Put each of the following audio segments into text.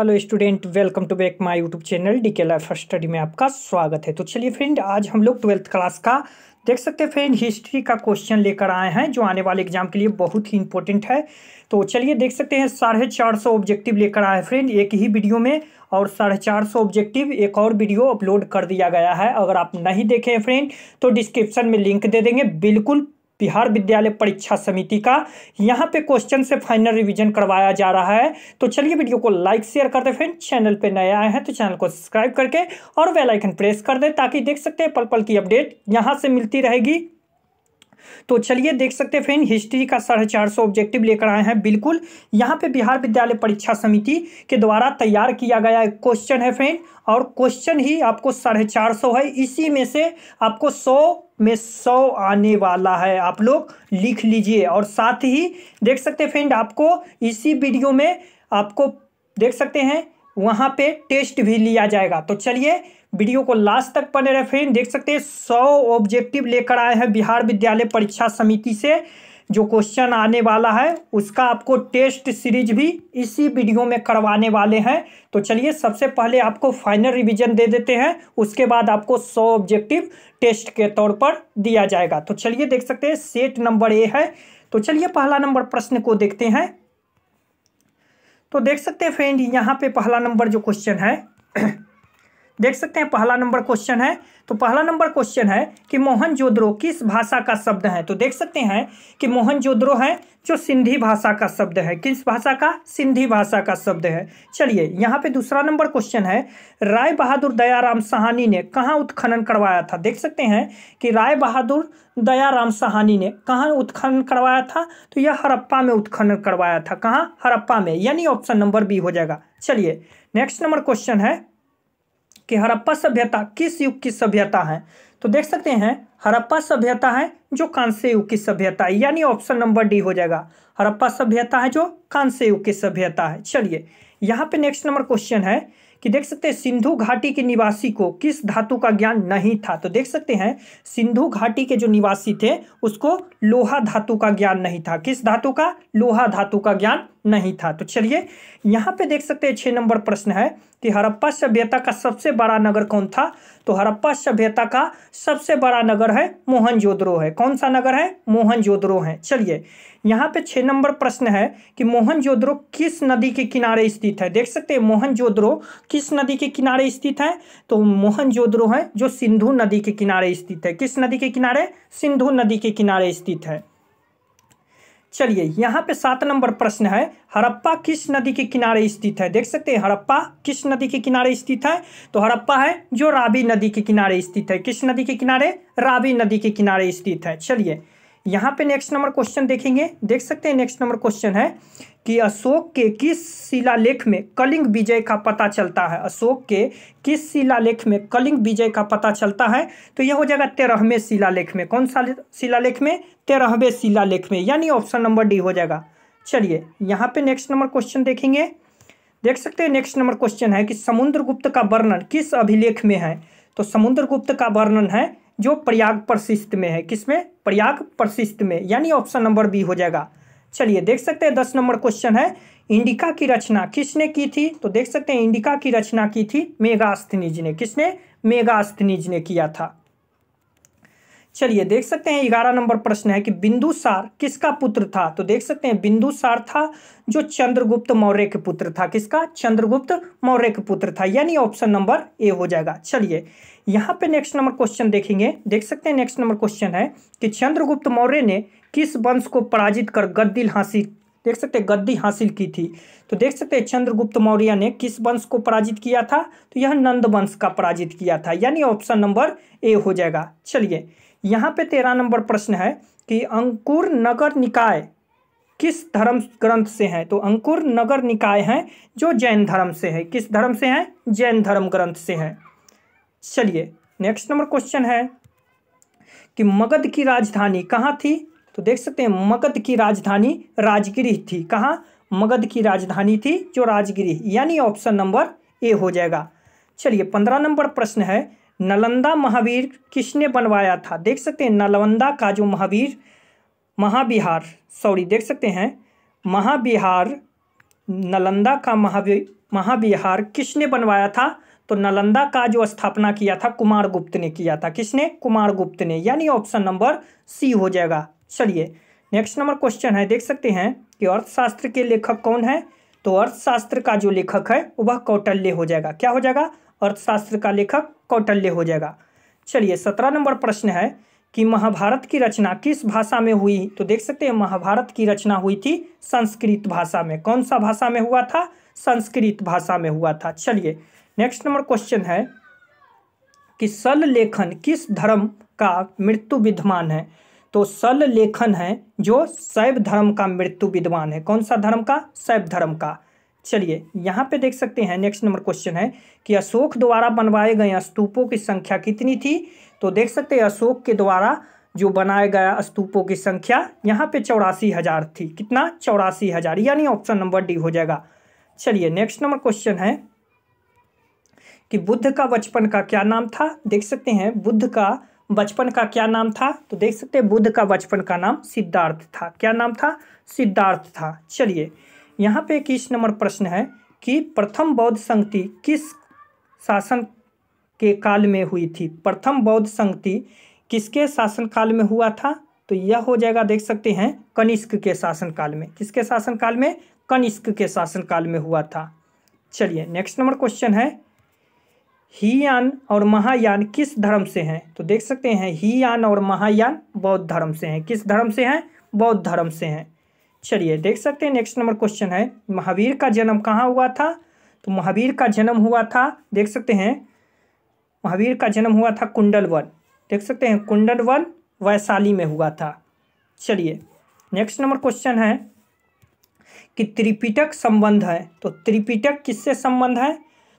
hello student welcome to back my YouTube channel D K life study में आपका स्वागत है तो चलिए फ्रेंड आज हम लोग ट्वेल्थ क्लास का देख सकते हैं फ्रेंड हिस्ट्री का क्वेश्चन लेकर आए हैं जो आने वाले एग्जाम के लिए बहुत ही इंपॉर्टेंट है तो चलिए देख सकते हैं साढ़े चार सौ ऑब्जेक्टिव लेकर आए फ्रेंड एक ही वीडियो में और साढ़े चार सौ ऑब्जेक्टिव एक और वीडियो अपलोड कर दिया गया है अगर आप नहीं देखे हैं फ्रेंड तो डिस्क्रिप्शन में लिंक दे देंगे बिल्कुल बिहार विद्यालय परीक्षा समिति का यहाँ पे क्वेश्चन से फाइनल रिवीजन करवाया जा रहा है तो चलिए वीडियो को लाइक शेयर कर दे फ्रेंड चैनल पे नए आए हैं तो चैनल को सब्सक्राइब करके और बेल आइकन प्रेस कर दें ताकि देख सकते हैं पल पल की अपडेट यहाँ से मिलती रहेगी तो चलिए देख सकते हैं फ्रेंड हिस्ट्री का साढ़े चार सौ ऑब्जेक्टिव लेकर आए हैं बिल्कुल यहाँ पे बिहार विद्यालय परीक्षा समिति के द्वारा तैयार किया गया एक क्वेश्चन है फ्रेंड और क्वेश्चन ही आपको साढ़े चार सौ है इसी में से आपको सौ में सौ आने वाला है आप लोग लिख लीजिए और साथ ही देख सकते हैं फ्रेंड आपको इसी वीडियो में आपको देख सकते हैं वहाँ पे टेस्ट भी लिया जाएगा तो चलिए वीडियो को लास्ट तक बने रहे फ्रेंड देख सकते हैं सौ ऑब्जेक्टिव लेकर आए हैं बिहार विद्यालय परीक्षा समिति से जो क्वेश्चन आने वाला है उसका आपको टेस्ट सीरीज भी इसी वीडियो में करवाने वाले हैं तो चलिए सबसे पहले आपको फाइनल रिवीजन दे देते हैं उसके बाद आपको 100 ऑब्जेक्टिव टेस्ट के तौर पर दिया जाएगा तो चलिए देख सकते हैं सेट नंबर ए है तो चलिए पहला नंबर प्रश्न को देखते हैं तो देख सकते हैं फ्रेंड यहाँ पे पहला नंबर जो क्वेश्चन है देख सकते हैं पहला नंबर क्वेश्चन है तो पहला नंबर क्वेश्चन है कि मोहन जोद्रो किस भाषा का शब्द है तो देख सकते हैं कि मोहन जोद्रो है जो सिंधी भाषा का शब्द है किस भाषा का सिंधी भाषा का शब्द है चलिए यहाँ पे दूसरा नंबर क्वेश्चन है राय बहादुर दयाराम सहानी ने कहाँ उत्खनन करवाया था देख सकते हैं कि राय बहादुर दयाराम सहानी ने कहाँ उत्खनन करवाया था तो यह हड़प्पा में उत्खनन करवाया था कहाँ हड़प्पा में यानी ऑप्शन नंबर बी हो जाएगा चलिए नेक्स्ट नंबर क्वेश्चन है कि हरप्पा सभ्यता किस युग की सभ्यता है तो देख सकते हैं हरप्पा सभ्यता है जो कांस्य युग की सभ्यता है यानी ऑप्शन नंबर डी हो जाएगा हरप्पा सभ्यता है जो कांस्य युग की सभ्यता है चलिए यहाँ पे नेक्स्ट नंबर क्वेश्चन है कि देख सकते हैं सिंधु घाटी के निवासी को किस धातु का ज्ञान नहीं था तो देख सकते हैं सिंधु घाटी के जो निवासी थे उसको लोहा धातु का ज्ञान नहीं था किस धातु का लोहा धातु का ज्ञान नहीं था तो चलिए यहाँ पे देख सकते हैं छः नंबर प्रश्न है कि हड़प्पा सभ्यता का सबसे बड़ा नगर कौन था तो हड़प्पा सभ्यता का सबसे बड़ा नगर है मोहनजोदड़ो है कौन सा नगर है मोहनजोदड़ो है चलिए यहाँ पे छः नंबर प्रश्न है कि मोहनजोद्रो किस नदी के किनारे स्थित है देख सकते हैं मोहनजोद्रो किस नदी के किनारे स्थित है तो मोहनजोद्रो है जो सिंधु नदी के किनारे स्थित है किस नदी के किनारे सिंधु नदी के किनारे स्थित है चलिए यहाँ पे सात नंबर प्रश्न है हड़प्पा किस नदी के किनारे स्थित है देख सकते हैं हड़प्पा किस नदी के किनारे स्थित है तो हड़प्पा है जो रावी नदी के किनारे स्थित है किस नदी के किनारे रावी नदी के किनारे स्थित है चलिए यहाँ पे नेक्स्ट नंबर क्वेश्चन देखेंगे देख सकते हैं नेक्स्ट नंबर क्वेश्चन है कि अशोक के किस शिलालेख में कलिंग विजय का पता चलता है अशोक के किस शिलालेख में कलिंग विजय का पता चलता है तो यह हो जाएगा तेरहवें शिलालेख में कौन सा शिलालेख में तेरहवें शिलालेख में यानी ऑप्शन नंबर डी हो जाएगा चलिए यहाँ पे नेक्स्ट नंबर क्वेश्चन देखेंगे देख सकते हैं नेक्स्ट नंबर क्वेश्चन है कि समुद्रगुप्त का वर्णन किस अभिलेख में है तो समुद्रगुप्त का वर्णन है जो प्रयाग प्रशिस्त में है किसमें प्रयाग प्रशिस्त में यानी ऑप्शन नंबर बी हो जाएगा चलिए देख सकते हैं दस नंबर क्वेश्चन है इंडिका की रचना किसने की थी तो देख सकते हैं इंडिका की रचना की थी मेगास्थनीज ने किसने मेगास्थनीज ने किया था चलिए देख सकते हैं ग्यारह नंबर प्रश्न है कि बिंदुसार किसका पुत्र था तो देख सकते हैं बिंदुसार था जो चंद्रगुप्त मौर्य के पुत्र था किसका चंद्रगुप्त मौर्य के पुत्र था यानी ऑप्शन नंबर ए हो जाएगा चलिए यहाँ पे नेक्स्ट नंबर क्वेश्चन देखेंगे देख सकते हैं नेक्स्ट नंबर क्वेश्चन है कि चंद्रगुप्त मौर्य ने किस वंश को पराजित कर गद्दी हासिल देख सकते हैं गद्दी हासिल की थी तो देख सकते हैं चंद्रगुप्त मौर्य ने किस वंश को पराजित किया था तो यह नंद वंश का पराजित किया था यानी ऑप्शन नंबर ए हो जाएगा चलिए यहाँ पे तेरह नंबर प्रश्न है कि अंकुर नगर निकाय किस धर्म ग्रंथ से हैं तो अंकुर नगर निकाय हैं जो जैन धर्म से है किस धर्म से हैं जैन धर्म ग्रंथ से हैं चलिए नेक्स्ट नंबर क्वेश्चन है कि मगध की राजधानी कहाँ थी तो देख सकते हैं मगध की राजधानी राजगिरी थी कहाँ मगध की राजधानी थी जो राजगिरी यानी ऑप्शन नंबर ए हो जाएगा चलिए पंद्रह नंबर प्रश्न है नलंदा महावीर किसने बनवाया था देख सकते हैं नलंदा का जो महावीर महाविहार सॉरी देख सकते हैं महाविहार नालंदा का महावी महाविहार किसने बनवाया था तो नलंदा का जो स्थापना किया था कुमार गुप्त ने किया था किसने कुमार गुप्त ने यानी ऑप्शन नंबर सी हो जाएगा चलिए नेक्स्ट नंबर क्वेश्चन है देख सकते हैं कि अर्थशास्त्र के लेखक कौन है तो अर्थशास्त्र का जो लेखक है वह कौटल्य हो जाएगा क्या हो जाएगा अर्थशास्त्र का लेखक कौटल्य हो जाएगा चलिए सत्रह नंबर प्रश्न है कि महाभारत की रचना किस भाषा में हुई तो देख सकते हैं महाभारत की रचना हुई थी संस्कृत भाषा में कौन सा भाषा में हुआ था संस्कृत भाषा में हुआ था चलिए नेक्स्ट नंबर क्वेश्चन है कि सल लेखन किस धर्म का मृत्यु विद्यमान है तो सल लेखन है जो शैव धर्म का मृत्यु विद्वान है कौन सा धर्म का शैव धर्म का चलिए यहाँ पे देख सकते हैं नेक्स्ट नंबर क्वेश्चन है कि अशोक द्वारा बनवाए गए स्तूपों की संख्या कितनी थी तो देख सकते हैं अशोक के द्वारा जो बनाया गया स्तूपों की संख्या यहाँ पे चौरासी हज़ार थी कितना चौरासी हज़ार यानी ऑप्शन नंबर डी हो जाएगा चलिए नेक्स्ट नंबर क्वेश्चन है कि बुद्ध का बचपन का क्या नाम था देख सकते हैं बुद्ध का बचपन का क्या नाम था तो देख सकते हैं बुद्ध का बचपन का नाम सिद्धार्थ था क्या नाम था सिद्धार्थ था चलिए यहाँ पे इक्कीस नंबर प्रश्न है कि प्रथम बौद्ध संगति किस शासन के काल में हुई थी प्रथम बौद्ध संगति किसके शासन काल में हुआ था तो यह हो जाएगा देख सकते हैं कनिष्क के शासन काल में किसके शासन काल में कनिष्क के शासन काल में हुआ था चलिए नेक्स्ट नंबर क्वेश्चन है हीयान और महायान किस धर्म से हैं तो देख सकते हैं हीयान और महायान बौद्ध धर्म से हैं किस धर्म से हैं बौद्ध धर्म से हैं चलिए देख सकते हैं नेक्स्ट नंबर क्वेश्चन है महावीर का जन्म कहाँ हुआ था तो महावीर का जन्म हुआ था देख सकते हैं महावीर का जन्म हुआ था कुंडल वन देख सकते हैं कुंडल वन वैशाली में हुआ था चलिए नेक्स्ट नंबर क्वेश्चन है कि त्रिपिटक संबंध है तो त्रिपिटक किससे संबंध है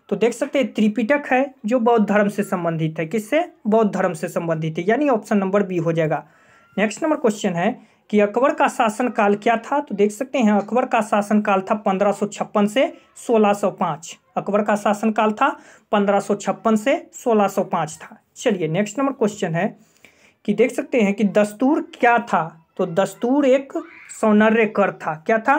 तो देख सकते हैं त्रिपिटक है जो बौद्ध धर्म से संबंधित है किससे बौद्ध धर्म से संबंधित है यानी ऑप्शन नंबर बी हो जाएगा नेक्स्ट नंबर क्वेश्चन है कि अकबर का शासनकाल क्या था तो देख सकते हैं अकबर का शासनकाल था पंद्रह से 1605 अकबर का शासनकाल था पंद्रह से 1605 था चलिए नेक्स्ट नंबर क्वेश्चन है कि देख सकते हैं कि दस्तूर क्या था तो दस्तूर एक सौनर्य कर था क्या था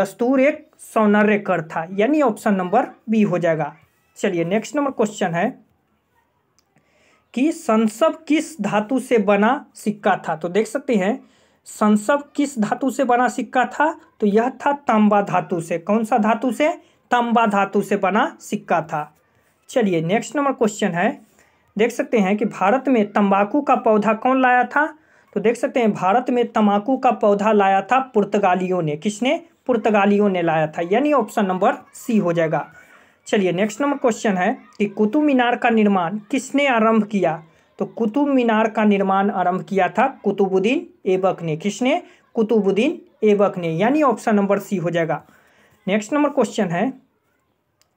दस्तूर एक सौनर्य कर था यानी ऑप्शन नंबर बी हो जाएगा चलिए नेक्स्ट नंबर क्वेश्चन है कि संसद किस धातु से बना सिक्का था तो देख सकते हैं संसव किस धातु से बना सिक्का था तो यह था तांबा धातु से कौन सा धातु से तांबा धातु से बना सिक्का था चलिए नेक्स्ट नंबर क्वेश्चन है देख सकते हैं कि भारत में तंबाकू का पौधा कौन लाया था तो देख सकते हैं भारत में तंबाकू का पौधा लाया था पुर्तगालियों ने किसने पुर्तगालियों ने लाया था यानी ऑप्शन नंबर सी हो जाएगा चलिए नेक्स्ट नंबर क्वेश्चन है कि कुतुब मीनार का निर्माण किसने आरंभ किया तो कुतुब मीनार का निर्माण आरंभ किया था कुतुबुद्दीन ऐबक ने किसने कुतुबुद्दीन ऐबक ने यानी ऑप्शन नंबर सी हो जाएगा नेक्स्ट नंबर क्वेश्चन है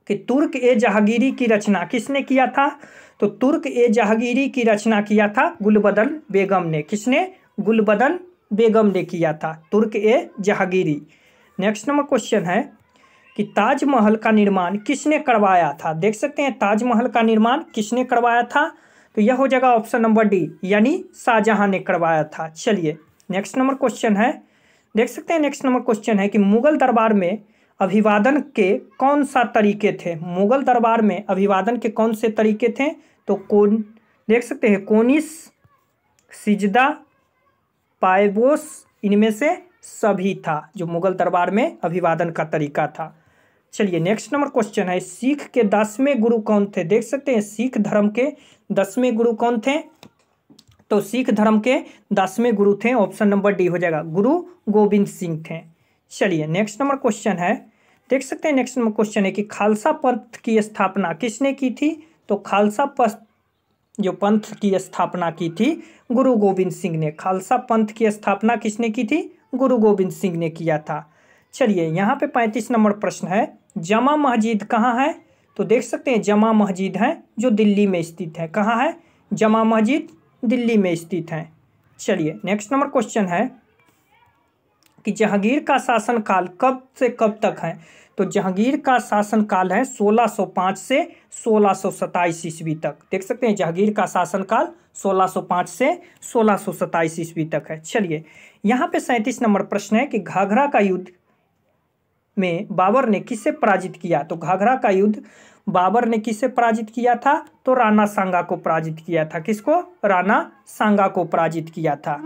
कि तुर्क ए जहांगीरी की रचना किसने किया था तो तुर्क ए जहांगीरी की रचना किया था गुलबदन बेगम ने किसने गुलबदन बेगम ने किया था Turk e Jahangiri next number question है कि ताजमहल का निर्माण किसने करवाया था देख सकते हैं ताजमहल का निर्माण किसने करवाया था तो यह हो जाएगा ऑप्शन नंबर डी यानी शाहजहां ने करवाया था चलिए नेक्स्ट नंबर क्वेश्चन है देख सकते हैं नेक्स्ट नंबर क्वेश्चन है कि मुगल दरबार में अभिवादन के कौन सा तरीके थे मुगल दरबार में अभिवादन के कौन से तरीके थे तो कौन देख सकते हैं कोनिस सिजदा पाइबोस इनमें से सभी था जो मुगल दरबार में अभिवादन का तरीका था चलिए नेक्स्ट नंबर क्वेश्चन है सिख के दसवें गुरु कौन थे देख सकते हैं सिख धर्म के दसवें गुरु कौन थे तो सिख धर्म के दसवें गुरु थे ऑप्शन नंबर डी हो जाएगा गुरु गोविंद सिंह थे चलिए नेक्स्ट नंबर क्वेश्चन है देख सकते हैं नेक्स्ट नंबर क्वेश्चन है कि खालसा पंथ की स्थापना किसने की थी तो खालसा पंथ जो पंथ की स्थापना की थी गुरु गोविंद सिंह ने खालसा पंथ की स्थापना किसने की थी गुरु गोविंद सिंह ने किया था चलिए यहाँ पे पैंतीस नंबर प्रश्न है जमा मस्जिद कहाँ है तो देख सकते हैं जमा मस्जिद है जो दिल्ली में स्थित है कहाँ है जमा मस्जिद दिल्ली में स्थित है चलिए नेक्स्ट नंबर क्वेश्चन है कि जहांगीर का शासनकाल कब से कब तक है तो जहांगीर का शासनकाल है 1605 से सोलह सौ ईस्वी तक देख सकते हैं जहांगीर का शासनकाल 1605 से सोलह सौ ईस्वी तक है चलिए यहाँ पे सैंतीस नंबर प्रश्न है कि घाघरा का युद्ध में बाबर ने किससे पराजित किया तो घाघरा का युद्ध बाबर ने किससे पराजित किया था तो राणा सांगा को पराजित किया था किसको राणा सांगा को पराजित किया था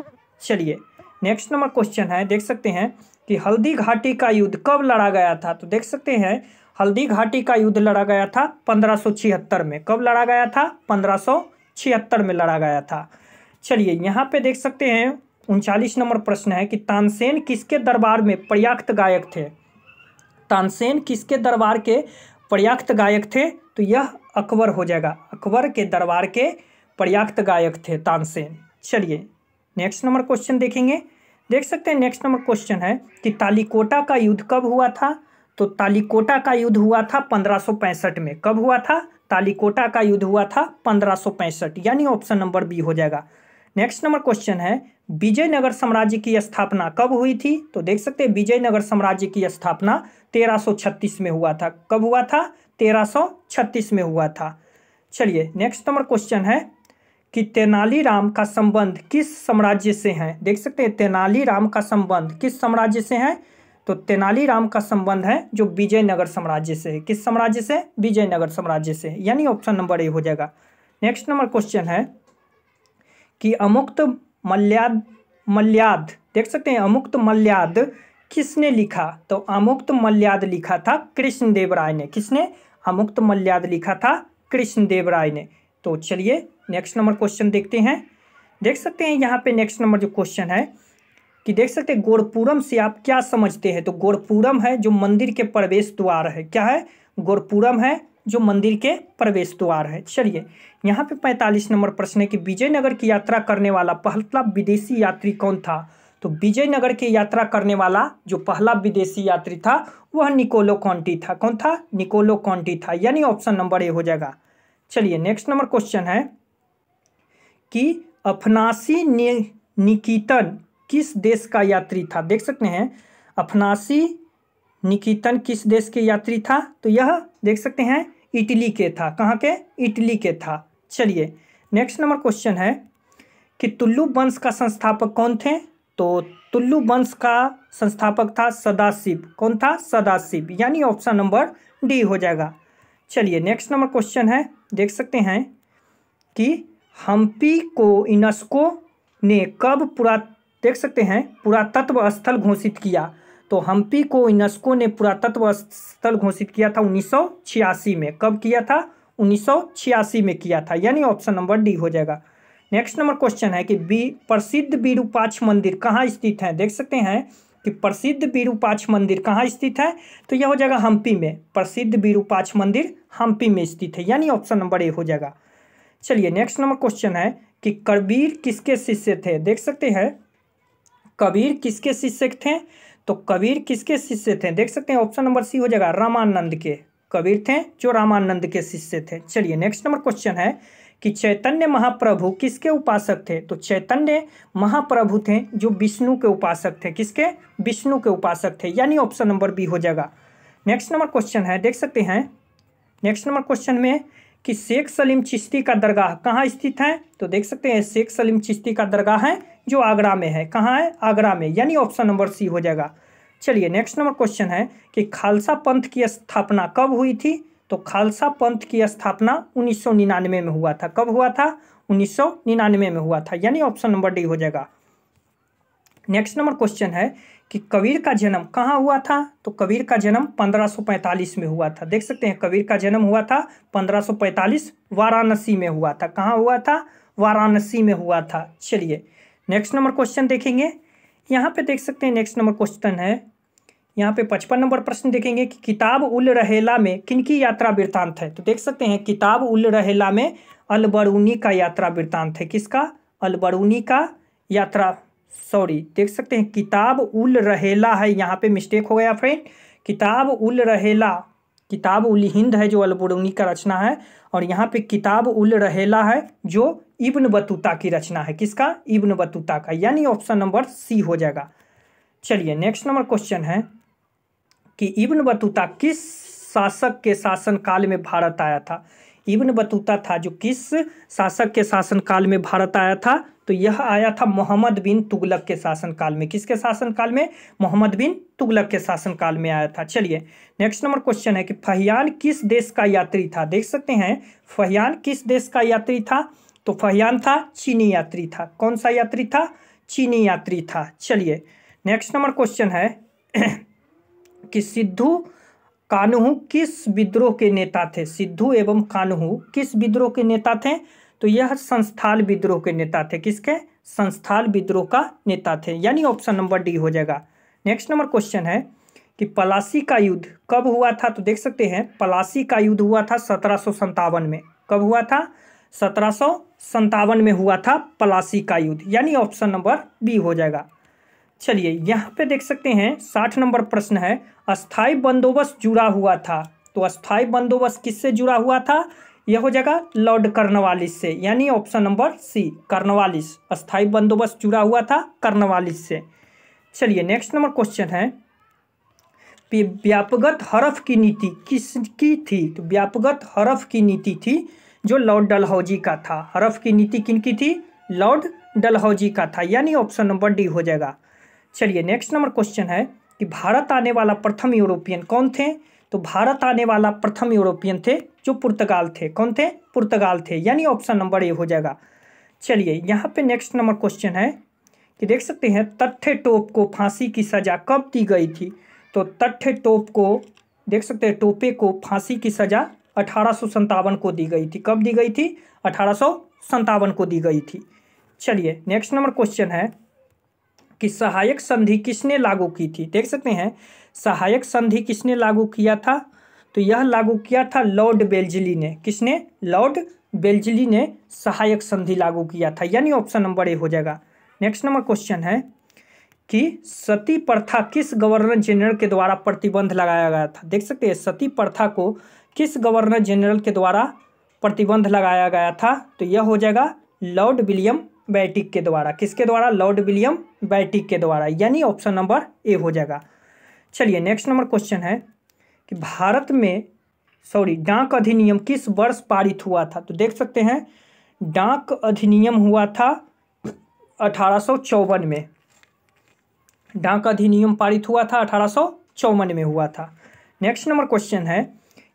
चलिए नेक्स्ट नंबर क्वेश्चन है देख सकते हैं कि हल्दी घाटी का युद्ध कब लड़ा गया था तो देख सकते हैं हल्दी घाटी का युद्ध लड़ा गया था पंद्रह में कब लड़ा गया था पंद्रह में लड़ा गया था चलिए यहाँ पे देख सकते हैं उनचालीस नंबर प्रश्न है कि तानसेन किसके दरबार में पर्याप्त गायक थे तानसेन किसके दरबार के पर्याप्त गायक थे तो यह अकबर हो जाएगा अकबर के दरबार के पर्याप्त गायक थे तानसेन चलिए नेक्स्ट नंबर क्वेश्चन देखेंगे देख सकते हैं नेक्स्ट नंबर क्वेश्चन है कि तालिकोटा का युद्ध कब हुआ था तो तालिकोटा का युद्ध हुआ था पंद्रह में कब हुआ था तालिकोटा का युद्ध हुआ था पंद्रह यानी ऑप्शन नंबर बी हो जाएगा नेक्स्ट नंबर क्वेश्चन है विजयनगर साम्राज्य की स्थापना कब हुई थी तो देख सकते हैं विजयनगर साम्राज्य की स्थापना 1336 में हुआ था कब हुआ था 1336 में हुआ था चलिए नेक्स्ट नंबर क्वेश्चन है कि तेनालीराम का संबंध किस साम्राज्य से है देख सकते हैं तेनालीराम का संबंध किस साम्राज्य से है तो तेनालीराम का संबंध है जो विजयनगर साम्राज्य से है किस साम्राज्य से विजयनगर साम्राज्य से यानी ऑप्शन नंबर ए हो जाएगा नेक्स्ट नंबर क्वेश्चन है कि अमुक्त मल्याद मल्याद देख सकते हैं अमुक्त मल्याद किसने लिखा तो अमुक्त मल्याद लिखा था कृष्णदेव राय ने किसने अमुक्त मल्याद लिखा था कृष्णदेव राय ने तो चलिए नेक्स्ट नंबर क्वेश्चन देखते हैं देख सकते हैं यहाँ पे नेक्स्ट नंबर जो क्वेश्चन है कि देख सकते हैं गोरपुरम से आप क्या समझते हैं तो गोरपुरम है जो मंदिर के प्रवेश द्वार है क्या है गोरपुरम है जो मंदिर के प्रवेश द्वार है चलिए यहाँ पे पैंतालीस नंबर प्रश्न है कि विजयनगर की यात्रा करने वाला पहला विदेशी यात्री कौन था तो विजयनगर की यात्रा करने वाला जो पहला विदेशी यात्री था वह निकोलो कॉन्टी था कौन था निकोलो कॉन्टी था यानी ऑप्शन नंबर ए हो जाएगा चलिए नेक्स्ट नंबर क्वेश्चन है कि अफनासी नि, किस देश का यात्री था देख सकते हैं अफनासी निकेतन किस देश के यात्री था तो यह देख सकते हैं इटली के था कहाँ के इटली के था चलिए नेक्स्ट नंबर क्वेश्चन है कि तुल्लू वंश का संस्थापक कौन थे तो तुल्लू वंश का संस्थापक था सदाशिव कौन था सदाशिव यानी ऑप्शन नंबर डी हो जाएगा चलिए नेक्स्ट नंबर क्वेश्चन है देख सकते हैं कि हम्पी को इनस्को ने कब पुरा देख सकते हैं पुरातत्व स्थल घोषित किया तो हम्पी को यूनेस्को ने पुरातत्व स्थल घोषित किया था उन्नीस में कब किया था उन्नीस में किया था यानी ऑप्शन नंबर डी हो जाएगा नेक्स्ट नंबर क्वेश्चन है कि बी प्रसिद्ध बीरूपाक्ष मंदिर कहाँ स्थित है देख सकते हैं कि प्रसिद्ध बीरूपाक्ष मंदिर कहाँ स्थित है तो यह हो जाएगा हम्पी में प्रसिद्ध बीरूपाक्ष मंदिर हम्पी में स्थित है यानी ऑप्शन नंबर ए हो जाएगा चलिए नेक्स्ट नंबर क्वेश्चन है कि कबीर किसके शिष्य थे देख सकते हैं कबीर किसके शिष्य थे तो कबीर किसके शिष्य थे देख सकते हैं ऑप्शन नंबर सी हो जाएगा रामानंद के कबीर थे जो रामानंद के शिष्य थे चलिए नेक्स्ट नंबर क्वेश्चन है कि चैतन्य महाप्रभु किसके उपासक थे तो चैतन्य महाप्रभु थे जो विष्णु के उपासक थे किसके विष्णु के उपासक थे यानी ऑप्शन नंबर बी हो जाएगा नेक्स्ट नंबर क्वेश्चन है देख सकते हैं नेक्स्ट नंबर क्वेश्चन में कि शेख सलीम चिश्ती का दरगाह कहाँ स्थित है तो देख सकते हैं शेख सलीम चिश्ती का दरगाह है जो आगरा में है कहाँ है आगरा में यानी ऑप्शन नंबर सी हो जाएगा चलिए नेक्स्ट नंबर क्वेश्चन है कि खालसा पंथ की स्थापना कब हुई थी तो खालसा पंथ की स्थापना 1999 में हुआ था कब हुआ था 1999 में हुआ था यानी ऑप्शन नंबर डी हो जाएगा नेक्स्ट नंबर क्वेश्चन है कि कबीर का जन्म कहाँ हुआ था तो कबीर का जन्म 1545 में हुआ था देख सकते हैं कबीर का जन्म हुआ था 1545 वाराणसी में हुआ था कहाँ हुआ था वाराणसी में हुआ था चलिए नेक्स्ट नंबर क्वेश्चन देखेंगे यहाँ पे देख सकते हैं नेक्स्ट नंबर क्वेश्चन है यहाँ पे पचपन नंबर प्रश्न देखेंगे कि किताब उल रहेला में किनकी यात्रा वृत्तांत है तो देख सकते हैं किताब उल रहेला में अलबरूनी का यात्रा वृत्तांत है किसका अलबरूनी का यात्रा सॉरी देख सकते हैं किताब उल रहेला है यहाँ पे मिस्टेक हो गया फ्रेंड किताब उल रहेला किताब उल हिंद है जो अलबरूनी का रचना है और यहाँ पे किताब उल रहेला है जो इब्न बतूता की रचना है किसका इब्न बतूता का यानी ऑप्शन नंबर सी हो जाएगा चलिए नेक्स्ट नंबर क्वेश्चन है कि इब्न बतूता किस शासक के शासनकाल में भारत आया था इब्न बतूता था जो किस शासक के शासनकाल में भारत आया था तो यह आया था मोहम्मद बिन तुगलक के शासनकाल में किसके शासनकाल में मोहम्मद बिन तुगलक के शासनकाल में आया था चलिए नेक्स्ट नंबर क्वेश्चन है कि फहयान किस देश का यात्री था देख सकते हैं फहयान किस देश का यात्री था तो फहयान था चीनी यात्री था कौन सा यात्री था चीनी यात्री था चलिए नेक्स्ट नंबर क्वेश्चन है कि सिद्धू कानहू किस विद्रोह के नेता थे सिद्धू एवं कानहू किस विद्रोह के नेता थे तो यह संस्थाल विद्रोह के नेता थे किसके संस्थाल विद्रोह का नेता थे यानी ऑप्शन नंबर डी हो जाएगा नेक्स्ट नंबर क्वेश्चन है कि पलासी का युद्ध कब हुआ था तो देख सकते हैं पलासी का युद्ध हुआ था सत्रह में कब हुआ था सत्रह संतावन में हुआ था पलासी का युद्ध यानी ऑप्शन नंबर बी हो जाएगा चलिए यहाँ पे देख सकते हैं साठ नंबर प्रश्न है अस्थाई बंदोबस्त जुड़ा हुआ था तो अस्थाई बंदोबस्त किससे जुड़ा हुआ था यह हो जाएगा लॉर्ड कर्नवालिस से यानी ऑप्शन नंबर सी कर्नवालिस अस्थाई बंदोबस्त जुड़ा हुआ था कर्नवालिस से चलिए नेक्स्ट नंबर क्वेश्चन है व्यापगत हरफ की नीति किसकी थी तो व्यापगत हरफ की नीति थी जो लॉर्ड डलहौजी का था हरफ की नीति किन की थी लॉर्ड डलहौजी का था यानी ऑप्शन नंबर डी हो जाएगा चलिए नेक्स्ट नंबर क्वेश्चन है कि भारत आने वाला प्रथम यूरोपियन कौन थे तो भारत आने वाला प्रथम यूरोपियन थे जो पुर्तगाल थे कौन थे पुर्तगाल थे यानी ऑप्शन नंबर ए हो जाएगा चलिए यहाँ पे नेक्स्ट नंबर क्वेश्चन है कि देख सकते हैं तट्ठे टोप को फांसी की सज़ा कब दी गई थी तो तट्ठे टोप को देख सकते हैं टोपे को फांसी की सज़ा 1857 को दी गई थी कब दी गई थी अठारह को दी गई थी चलिए नेक्स्ट नंबर क्वेश्चन है कि सहायक संधि किसने लागू की थी देख सकते हैं सहायक संधि किसने लागू किया था तो यह लागू किया था लॉर्ड बेल्जली ने किसने लॉर्ड बेल्जली ने सहायक संधि लागू किया था यानी ऑप्शन नंबर ए हो जाएगा नेक्स्ट नंबर क्वेश्चन है कि सती प्रथा किस गवर्नर जनरल के द्वारा प्रतिबंध लगाया गया था देख सकते हैं सती प्रथा को किस गवर्नर जनरल के द्वारा प्रतिबंध लगाया गया था तो यह हो जाएगा लॉर्ड विलियम बैटिक के द्वारा किसके द्वारा लॉर्ड विलियम बैटिक के द्वारा यानी ऑप्शन नंबर ए हो जाएगा चलिए नेक्स्ट नंबर क्वेश्चन है कि भारत में सॉरी डाक अधिनियम किस वर्ष पारित हुआ था तो देख सकते हैं डाक अधिनियम हुआ था अठारह में डाक अधिनियम पारित हुआ था अठारह में हुआ था नेक्स्ट नंबर क्वेश्चन है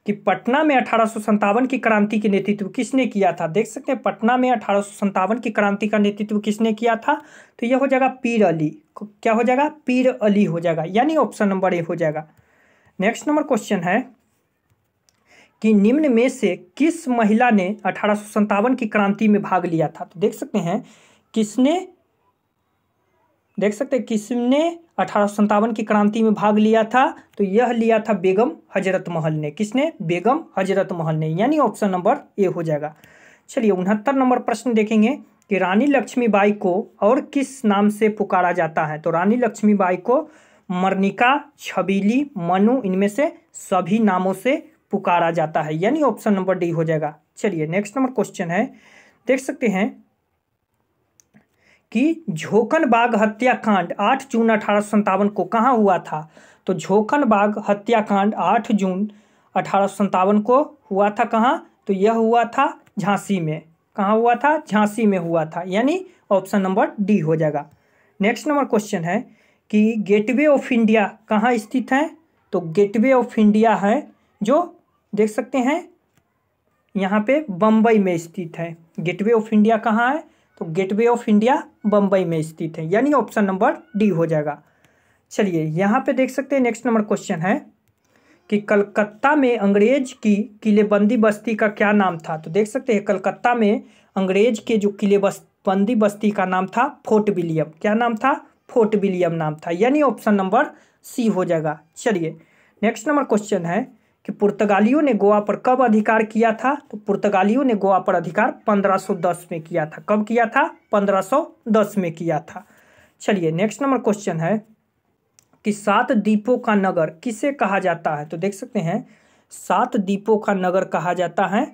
कि पटना में अठारह की क्रांति के नेतृत्व किसने किया था देख सकते हैं पटना में अठारह की क्रांति का नेतृत्व किसने किया था तो यह हो जाएगा पीर अली क्या हो जाएगा पीर अली हो जाएगा यानी ऑप्शन नंबर ए हो जाएगा नेक्स्ट नंबर क्वेश्चन है कि निम्न में से किस महिला ने अठारह की क्रांति में भाग लिया था तो देख सकते हैं किसने देख सकते हैं किसने अठारह की क्रांति में भाग लिया था तो यह लिया था बेगम हजरत महल ने किसने बेगम हजरत महल ने यानी ऑप्शन नंबर ए हो जाएगा चलिए उनहत्तर नंबर प्रश्न देखेंगे कि रानी लक्ष्मीबाई को और किस नाम से पुकारा जाता है तो रानी लक्ष्मीबाई को मर्निका छबीली मनु इनमें से सभी नामों से पुकारा जाता है यानी ऑप्शन नंबर डी हो जाएगा चलिए नेक्स्ट नंबर क्वेश्चन है देख सकते हैं कि झोकन बाग हत्याकांड आठ जून अठारह को कहाँ हुआ था तो झोकन बाग हत्याकांड आठ जून अठारह को हुआ था कहाँ तो यह हुआ था झांसी में कहाँ हुआ था झांसी में हुआ था यानी ऑप्शन नंबर डी हो जाएगा नेक्स्ट नंबर क्वेश्चन है कि गेटवे ऑफ इंडिया कहाँ स्थित है तो गेटवे ऑफ इंडिया है जो देख सकते हैं यहाँ पे बम्बई में स्थित है गेटवे ऑफ इंडिया कहाँ है तो गेटवे ऑफ इंडिया बम्बई में स्थित है यानी ऑप्शन नंबर डी हो जाएगा चलिए यहाँ पे देख सकते हैं नेक्स्ट नंबर क्वेश्चन है कि कलकत्ता में अंग्रेज की किलेबंदी बस्ती का क्या नाम था तो देख सकते हैं कलकत्ता में अंग्रेज के जो किलेबंदी बस्ती का नाम था फोर्ट विलियम क्या नाम था फोर्ट विलियम नाम था यानी ऑप्शन नंबर सी हो जाएगा चलिए नेक्स्ट नंबर क्वेश्चन है कि पुर्तगालियों ने गोवा पर कब अधिकार किया था तो पुर्तगालियों ने गोवा पर अधिकार 1510 में किया था कब किया था 1510 में किया था चलिए नेक्स्ट नंबर क्वेश्चन है कि सात दीपों का नगर किसे कहा जाता है तो देख सकते हैं सात दीपों का नगर कहा जाता है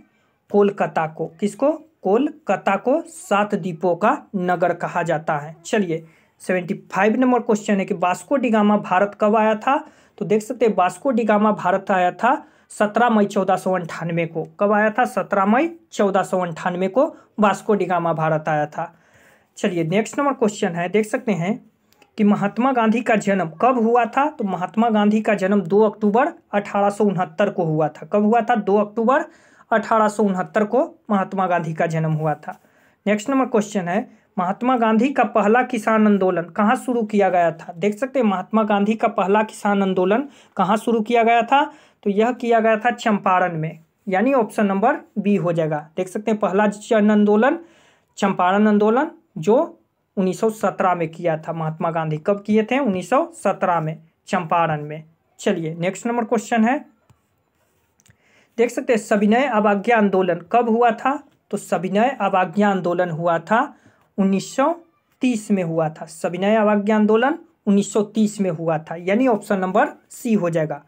कोलकाता को किसको कोलकाता को सात दीपों का नगर कहा जाता है चलिए सेवेंटी फाइव नंबर क्वेश्चन है कि बास्को डिगामा भारत कब आया था तो देख सकते हैं बास्को डिगामा भारत आया था सत्रह मई चौदह को कब आया था सत्रह मई चौदह को बास्को डिगामा भारत आया था चलिए नेक्स्ट नंबर क्वेश्चन है देख सकते हैं कि महात्मा गांधी का जन्म कब हुआ था तो महात्मा गांधी का जन्म 2 अक्टूबर अठारह को हुआ था कब हुआ था 2 अक्टूबर अठारह को महात्मा गांधी का जन्म हुआ था नेक्स्ट नंबर क्वेश्चन है महात्मा गांधी का पहला किसान आंदोलन कहाँ शुरू किया गया था देख सकते हैं महात्मा गांधी का पहला किसान आंदोलन कहाँ शुरू किया गया था तो यह किया गया था चंपारण में यानी ऑप्शन नंबर बी हो जाएगा देख सकते हैं पहला जन आंदोलन चंपारण आंदोलन जो 1917 में किया था महात्मा गांधी कब किए थे 1917 में चंपारण में चलिए नेक्स्ट नंबर क्वेश्चन है देख सकते हैं सविनय अवाज्ञा आंदोलन कब हुआ था तो सविनय अवाज्ञा आंदोलन हुआ था 1930 में हुआ था सविनय अवज्ञा आंदोलन 1930 में हुआ था यानी ऑप्शन नंबर सी हो जाएगा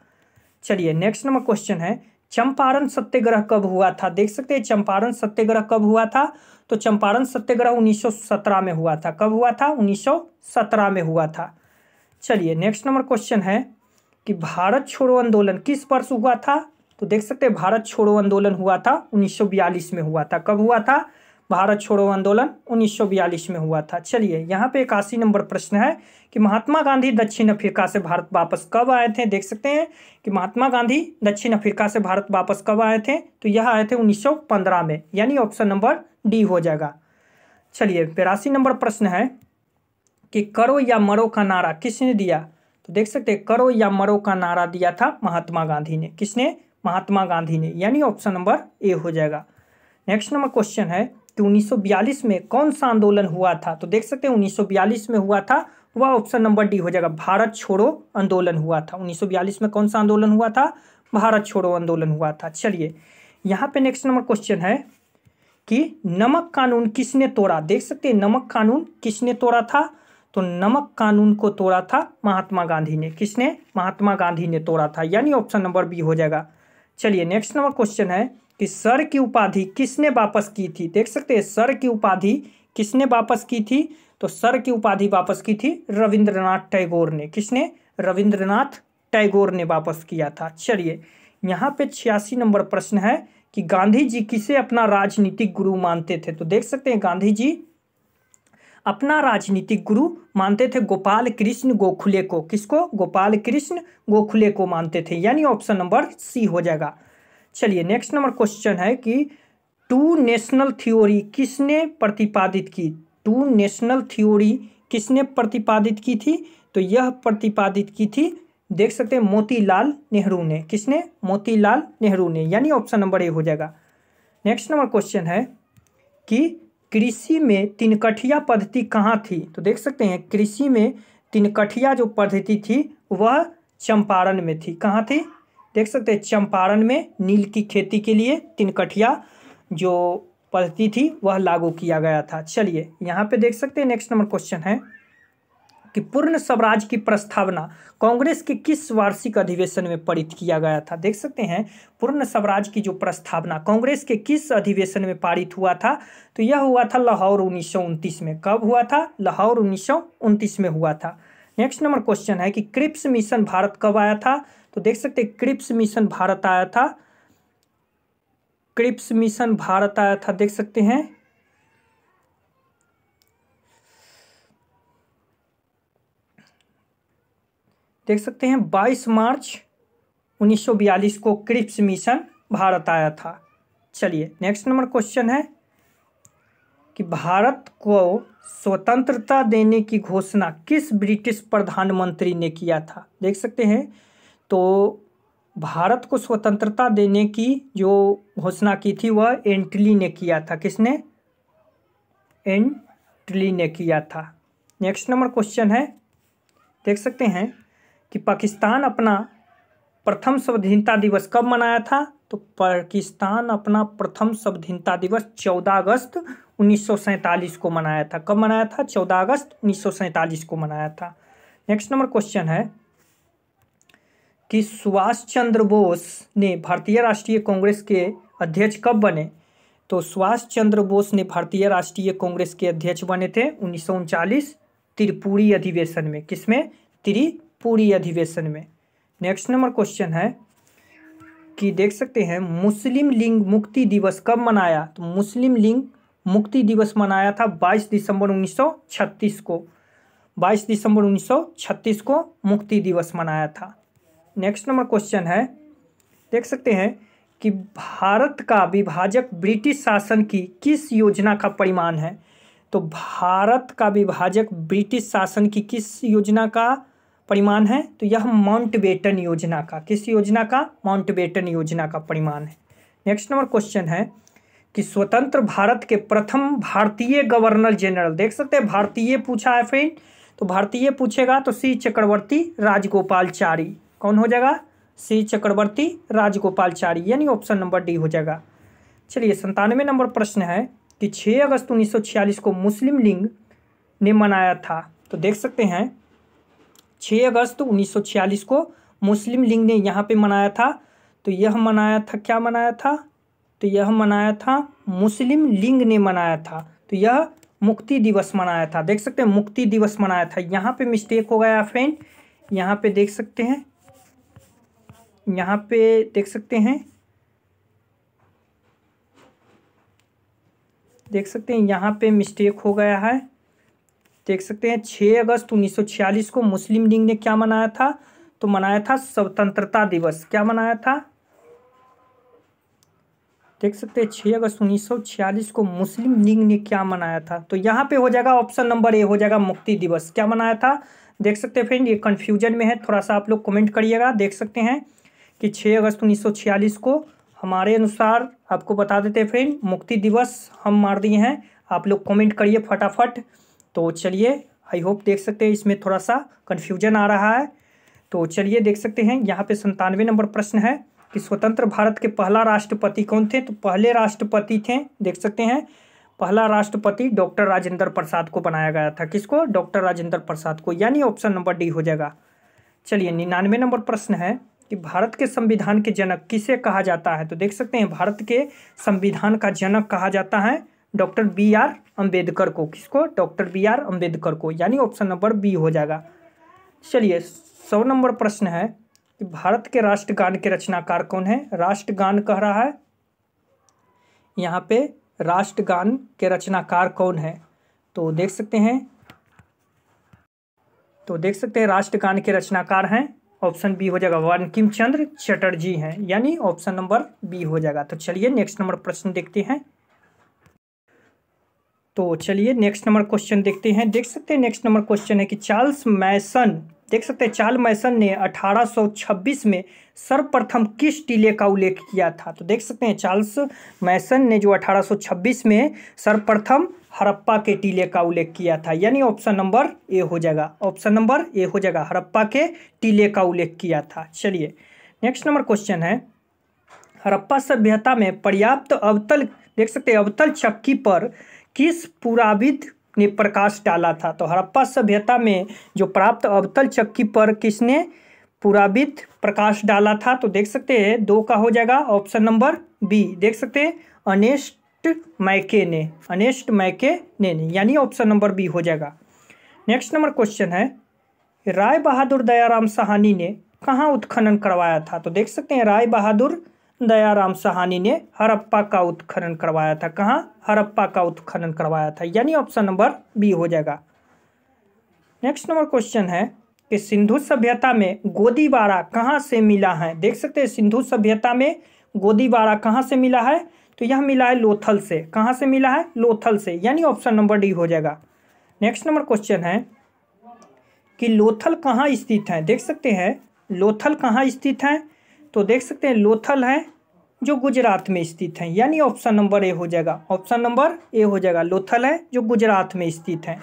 चलिए नेक्स्ट नंबर क्वेश्चन है चंपारण सत्याग्रह कब हुआ था देख सकते हैं चंपारण सत्याग्रह कब हुआ था तो चंपारण सत्याग्रह 1917 में हुआ था कब हुआ था 1917 में हुआ था चलिए नेक्स्ट नंबर क्वेश्चन है कि भारत छोड़ो आंदोलन किस वर्ष हुआ था तो देख सकते हैं भारत छोड़ो आंदोलन हुआ था 1942 में हुआ था कब हुआ था भारत छोड़ो आंदोलन 1942 में हुआ था चलिए यहाँ पे इक्यासी नंबर प्रश्न है कि महात्मा गांधी दक्षिण अफ्रीका से भारत वापस कब आए थे देख सकते हैं कि महात्मा गांधी दक्षिण अफ्रीका से भारत वापस कब आए थे तो यह आए थे 1915 में यानी ऑप्शन नंबर डी हो जाएगा चलिए बिरासी नंबर प्रश्न है कि करो या मरो का नारा किसने दिया तो देख सकते करो या मरो का नारा दिया था महात्मा गांधी ने किसने महात्मा गांधी ने यानी ऑप्शन नंबर ए हो जाएगा नेक्स्ट नंबर क्वेश्चन है कि 1942 में कौन सा आंदोलन हुआ था तो देख सकते हैं 1942 में हुआ था वह ऑप्शन नंबर डी हो जाएगा भारत छोड़ो आंदोलन हुआ था 1942 में कौन सा आंदोलन हुआ था भारत छोड़ो आंदोलन हुआ था चलिए यहाँ पे नेक्स्ट नंबर क्वेश्चन है कि नमक कानून किसने तोड़ा देख सकते हैं नमक कानून किसने तोड़ा था तो नमक कानून को तोड़ा था महात्मा गांधी ने किसने महात्मा गांधी ने तोड़ा था यानी ऑप्शन नंबर बी हो जाएगा चलिए नेक्स्ट नंबर क्वेश्चन है कि सर की उपाधि किसने वापस की थी देख सकते हैं सर की उपाधि किसने वापस की थी तो सर की उपाधि वापस की थी रविंद्रनाथ टैगोर ने किसने रविंद्रनाथ टैगोर ने वापस किया था चलिए यहाँ पे छियासी नंबर प्रश्न है कि गांधी जी किसे अपना राजनीतिक गुरु मानते थे तो देख सकते हैं गांधी जी अपना राजनीतिक गुरु मानते थे गोपाल कृष्ण गोखले को किसको गोपाल कृष्ण गोखले को मानते थे यानी ऑप्शन नंबर सी हो जाएगा चलिए नेक्स्ट नंबर क्वेश्चन है कि टू नेशनल थ्योरी किसने प्रतिपादित की टू नेशनल थ्योरी किसने प्रतिपादित की थी तो यह प्रतिपादित की थी देख सकते हैं मोतीलाल नेहरू ने किसने मोतीलाल नेहरू ने यानी ऑप्शन नंबर ए हो जाएगा नेक्स्ट नंबर क्वेश्चन है कि कृषि में तिनकठिया पद्धति कहाँ थी तो देख सकते हैं कृषि में तिनकठिया जो पद्धति थी वह चंपारण में थी कहाँ थी देख सकते हैं चंपारण में नील की खेती के लिए तिनकठिया जो पद्धति थी वह लागू किया गया था चलिए यहाँ पे देख सकते हैं नेक्स्ट नंबर क्वेश्चन है कि पूर्ण स्वराज की प्रस्तावना कांग्रेस के किस वार्षिक अधिवेशन में पारित किया गया था देख सकते हैं पूर्ण स्वराज की जो प्रस्तावना कांग्रेस के किस अधिवेशन में पारित हुआ था तो यह हुआ था लाहौर उन्नीस में कब हुआ था लाहौर उन्नीस में हुआ था नेक्स्ट नंबर क्वेश्चन है कि क्रिप्स मिशन भारत कब आया था तो देख सकते क्रिप्स मिशन भारत आया था क्रिप्स मिशन भारत आया था देख सकते हैं देख सकते हैं 22 मार्च 1942 को क्रिप्स मिशन भारत आया था चलिए नेक्स्ट नंबर क्वेश्चन है कि भारत को स्वतंत्रता देने की घोषणा किस ब्रिटिश प्रधानमंत्री ने किया था देख सकते हैं तो भारत को स्वतंत्रता देने की जो घोषणा की थी वह एंटली ने किया था किसने एंटली ने किया था नेक्स्ट नंबर क्वेश्चन है देख सकते हैं कि पाकिस्तान अपना प्रथम स्वाधीनता दिवस कब मनाया था तो पाकिस्तान अपना प्रथम स्वाधीनता दिवस चौदह अगस्त 1947 को मनाया था कब मनाया था चौदह अगस्त उन्नीस को मनाया था नेक्स्ट नंबर क्वेश्चन है कि सुभाष चंद्र बोस ने भारतीय राष्ट्रीय कांग्रेस के अध्यक्ष कब बने तो सुभाष चंद्र बोस ने भारतीय राष्ट्रीय कांग्रेस के अध्यक्ष बने थे उन्नीस त्रिपुरी अधिवेशन में किसमें त्रिपुरी अधिवेशन में नेक्स्ट नंबर क्वेश्चन है कि देख सकते हैं मुस्लिम लिंग मुक्ति दिवस कब मनाया तो मुस्लिम लिंग मुक्ति दिवस मनाया था 22 दिसंबर 1936 को 22 दिसंबर 1936 को मुक्ति दिवस मनाया था नेक्स्ट नंबर क्वेश्चन है देख सकते हैं कि भारत का विभाजक ब्रिटिश शासन की किस योजना का परिमाण है तो भारत का विभाजक ब्रिटिश शासन की किस योजना का परिमाण है तो यह माउंटबेटन योजना का किस योजना का माउंटबेटन योजना का परिमाण है नेक्स्ट नंबर क्वेश्चन है कि स्वतंत्र भारत के प्रथम भारतीय गवर्नर जनरल देख सकते हैं भारतीय पूछा है फ्रेंड तो भारतीय पूछेगा तो सी चक्रवर्ती राजगोपालचारी कौन हो जाएगा सी चक्रवर्ती राजगोपालचारी यानी ऑप्शन नंबर डी हो जाएगा चलिए संतानवे नंबर प्रश्न है कि 6 अगस्त 1946 को मुस्लिम लीग ने मनाया था तो देख सकते हैं 6 अगस्त 1946 को मुस्लिम लीग ने यहाँ पे मनाया था तो यह मनाया था क्या मनाया था तो यह मनाया था मुस्लिम लीग ने मनाया था तो यह मुक्ति दिवस मनाया था देख सकते हैं मुक्ति दिवस मनाया था यहाँ पे मिस्टेक हो गया फ्रेंड यहाँ पे देख सकते हैं यहाँ पे देख सकते हैं देख सकते हैं यहाँ पे मिस्टेक हो गया है देख सकते हैं 6 अगस्त 1946 को मुस्लिम लीग ने क्या मनाया था तो मनाया था स्वतंत्रता दिवस क्या मनाया था देख सकते हैं छः अगस्त उन्नीस को मुस्लिम लीग ने क्या मनाया था तो यहाँ पे हो जाएगा ऑप्शन नंबर ए हो जाएगा मुक्ति दिवस क्या मनाया था देख सकते हैं फ्रेंड ये कन्फ्यूजन में है थोड़ा सा आप लोग कमेंट करिएगा देख सकते हैं कि 6 अगस्त उन्नीस को हमारे अनुसार आपको बता देते हैं फ्रेंड मुक्ति दिवस हम मार दिए हैं आप लोग कॉमेंट करिए फटाफट तो चलिए आई होप देख सकते हैं इसमें थोड़ा सा कन्फ्यूजन आ रहा है तो चलिए देख सकते हैं यहाँ पे संतानवे नंबर प्रश्न है कि स्वतंत्र भारत के पहला राष्ट्रपति कौन थे तो पहले राष्ट्रपति थे देख सकते हैं पहला राष्ट्रपति डॉक्टर राजेंद्र प्रसाद को बनाया गया था किसको डॉक्टर राजेंद्र प्रसाद को यानी ऑप्शन नंबर डी हो जाएगा चलिए निन्यानवे नंबर प्रश्न है कि भारत के संविधान के जनक किसे कहा जाता है तो देख सकते हैं भारत के संविधान का जनक कहा जाता है डॉक्टर बी आर अम्बेडकर को किसको डॉक्टर बी आर अम्बेडकर को यानी ऑप्शन नंबर बी हो जाएगा चलिए सौ नंबर प्रश्न है कि भारत के राष्ट्रगान के रचनाकार कौन है राष्ट्रगान कह रहा है यहाँ पे राष्ट्रगान के रचनाकार कौन है तो देख सकते हैं तो देख सकते हैं राष्ट्रगान के रचनाकार हैं ऑप्शन बी हो जाएगा वनकिम चंद्र चटर्जी हैं यानी ऑप्शन नंबर बी हो जाएगा तो चलिए नेक्स्ट नंबर प्रश्न देखते हैं तो चलिए नेक्स्ट नंबर क्वेश्चन देखते हैं देख सकते हैं नेक्स्ट नंबर क्वेश्चन है कि चार्ल्स मैसन देख सकते हैं चार्ल मैसन ने 1826 में सर्वप्रथम किस टीले का उल्लेख किया था तो देख सकते हैं चार्ल्स मैसन ने जो 1826 में सर्वप्रथम हड़प्पा के टीले का उल्लेख किया था यानी ऑप्शन नंबर ए हो जाएगा ऑप्शन नंबर ए हो जाएगा हड़प्पा के टीले का उल्लेख किया था चलिए नेक्स्ट नंबर क्वेश्चन है हड़प्पा सभ्यता में पर्याप्त अवतल देख सकते हैं अवतल चक्की पर किस पुराविद ने प्रकाश डाला था तो हड़प्पा सभ्यता में जो प्राप्त अवतल चक्की पर किसने पुराबित प्रकाश डाला था तो देख सकते हैं दो का हो जाएगा ऑप्शन नंबर बी देख सकते हैं अनेस्ट मैके ने अनेस्ट मैके ने, ने यानी ऑप्शन नंबर बी हो जाएगा नेक्स्ट नंबर क्वेश्चन है राय बहादुर दयाराम सहानी ने कहाँ उत्खनन करवाया था तो देख सकते हैं राय बहादुर दयाराम सहानी ने हरप्पा का उत्खनन करवाया था कहाँ हरप्पा का उत्खनन करवाया था यानी ऑप्शन नंबर बी हो जाएगा नेक्स्ट नंबर क्वेश्चन है कि सिंधु सभ्यता में गोदीवारा कहाँ से मिला है देख सकते हैं सिंधु सभ्यता में गोदीवारा कहाँ से मिला है तो यह मिला है लोथल से कहाँ से मिला है लोथल से यानी ऑप्शन नंबर डी हो जाएगा नेक्स्ट नंबर क्वेश्चन है कि लोथल कहाँ स्थित है देख सकते हैं लोथल कहाँ स्थित है तो देख सकते हैं लोथल है जो गुजरात में स्थित हैं यानी ऑप्शन नंबर ए हो जाएगा ऑप्शन नंबर ए हो जाएगा लोथल है जो गुजरात में स्थित है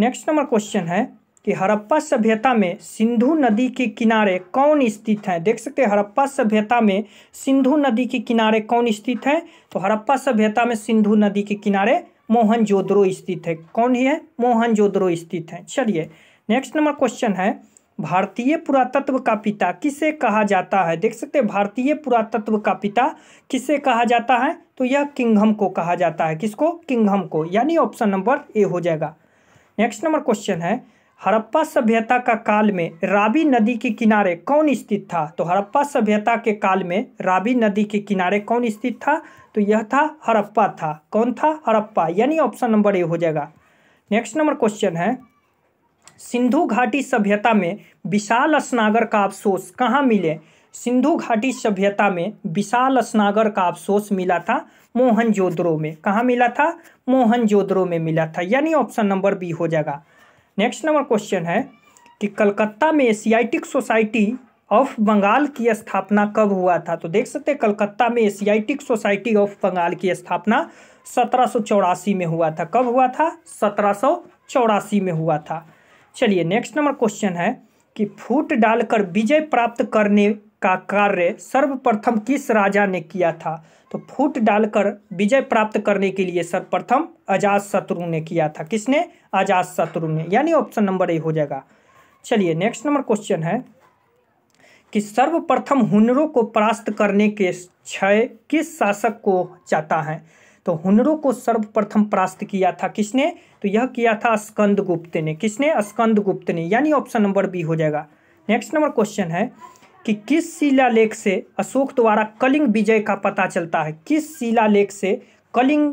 नेक्स्ट नंबर क्वेश्चन है कि हड़प्पा सभ्यता में सिंधु नदी के किनारे कौन स्थित हैं देख सकते हैं हड़प्पा सभ्यता में सिंधु नदी के किनारे कौन स्थित हैं तो हड़प्पा सभ्यता में सिंधु नदी के किनारे मोहन स्थित है कौन ही है मोहन स्थित है चलिए नेक्स्ट नंबर क्वेश्चन है भारतीय पुरातत्व का पिता किसे कहा जाता है देख सकते हैं भारतीय पुरातत्व का पिता किसे कहा जाता है तो यह किंगहम को कहा जाता है किसको किंगहम को यानी ऑप्शन नंबर ए हो जाएगा नेक्स्ट नंबर क्वेश्चन है हड़प्पा सभ्यता का काल में रावी नदी के किनारे कौन स्थित था तो हड़प्पा सभ्यता के काल में रावी नदी के किनारे कौन स्थित था तो यह था हड़प्पा था कौन था हड़प्पा यानी ऑप्शन नंबर ए हो जाएगा नेक्स्ट नंबर क्वेश्चन है सिंधु घाटी सभ्यता में विशाल स्नागर का अवशोष कहाँ मिले सिंधु घाटी सभ्यता में विशाल स्नागर का अवशोष मिला था मोहनजोद्रो में कहाँ मिला था मोहनजोदड़ो में मिला था यानी ऑप्शन नंबर बी हो जाएगा नेक्स्ट नंबर क्वेश्चन है कि कलकत्ता में एशियाटिक सोसाइटी ऑफ बंगाल की स्थापना कब हुआ था तो देख सकते हैं कलकत्ता में एशियाटिक सोसाइटी ऑफ बंगाल की स्थापना सत्रह में हुआ था कब हुआ था सत्रह में हुआ था चलिए नेक्स्ट नंबर क्वेश्चन है कि फूट डालकर विजय प्राप्त करने का कार्य सर्वप्रथम किस राजा ने किया था तो फूट डालकर विजय प्राप्त करने के लिए सर्वप्रथम अजात शत्रु ने किया था किसने अजात शत्रु ने यानी ऑप्शन नंबर ए हो जाएगा चलिए नेक्स्ट नंबर क्वेश्चन है कि सर्वप्रथम हुनरों को परास्त करने के क्षय किस शासक को चाहता है तो हुनरों को सर्वप्रथम प्रास्त किया था किसने तो यह किया था स्कंद गुप्त ने किसने स्कंद गुप्त ने यानी ऑप्शन नंबर बी हो जाएगा नेक्स्ट नंबर क्वेश्चन है कि किस शिलालेख से अशोक द्वारा कलिंग विजय का पता चलता है किस शिलालेख से कलिंग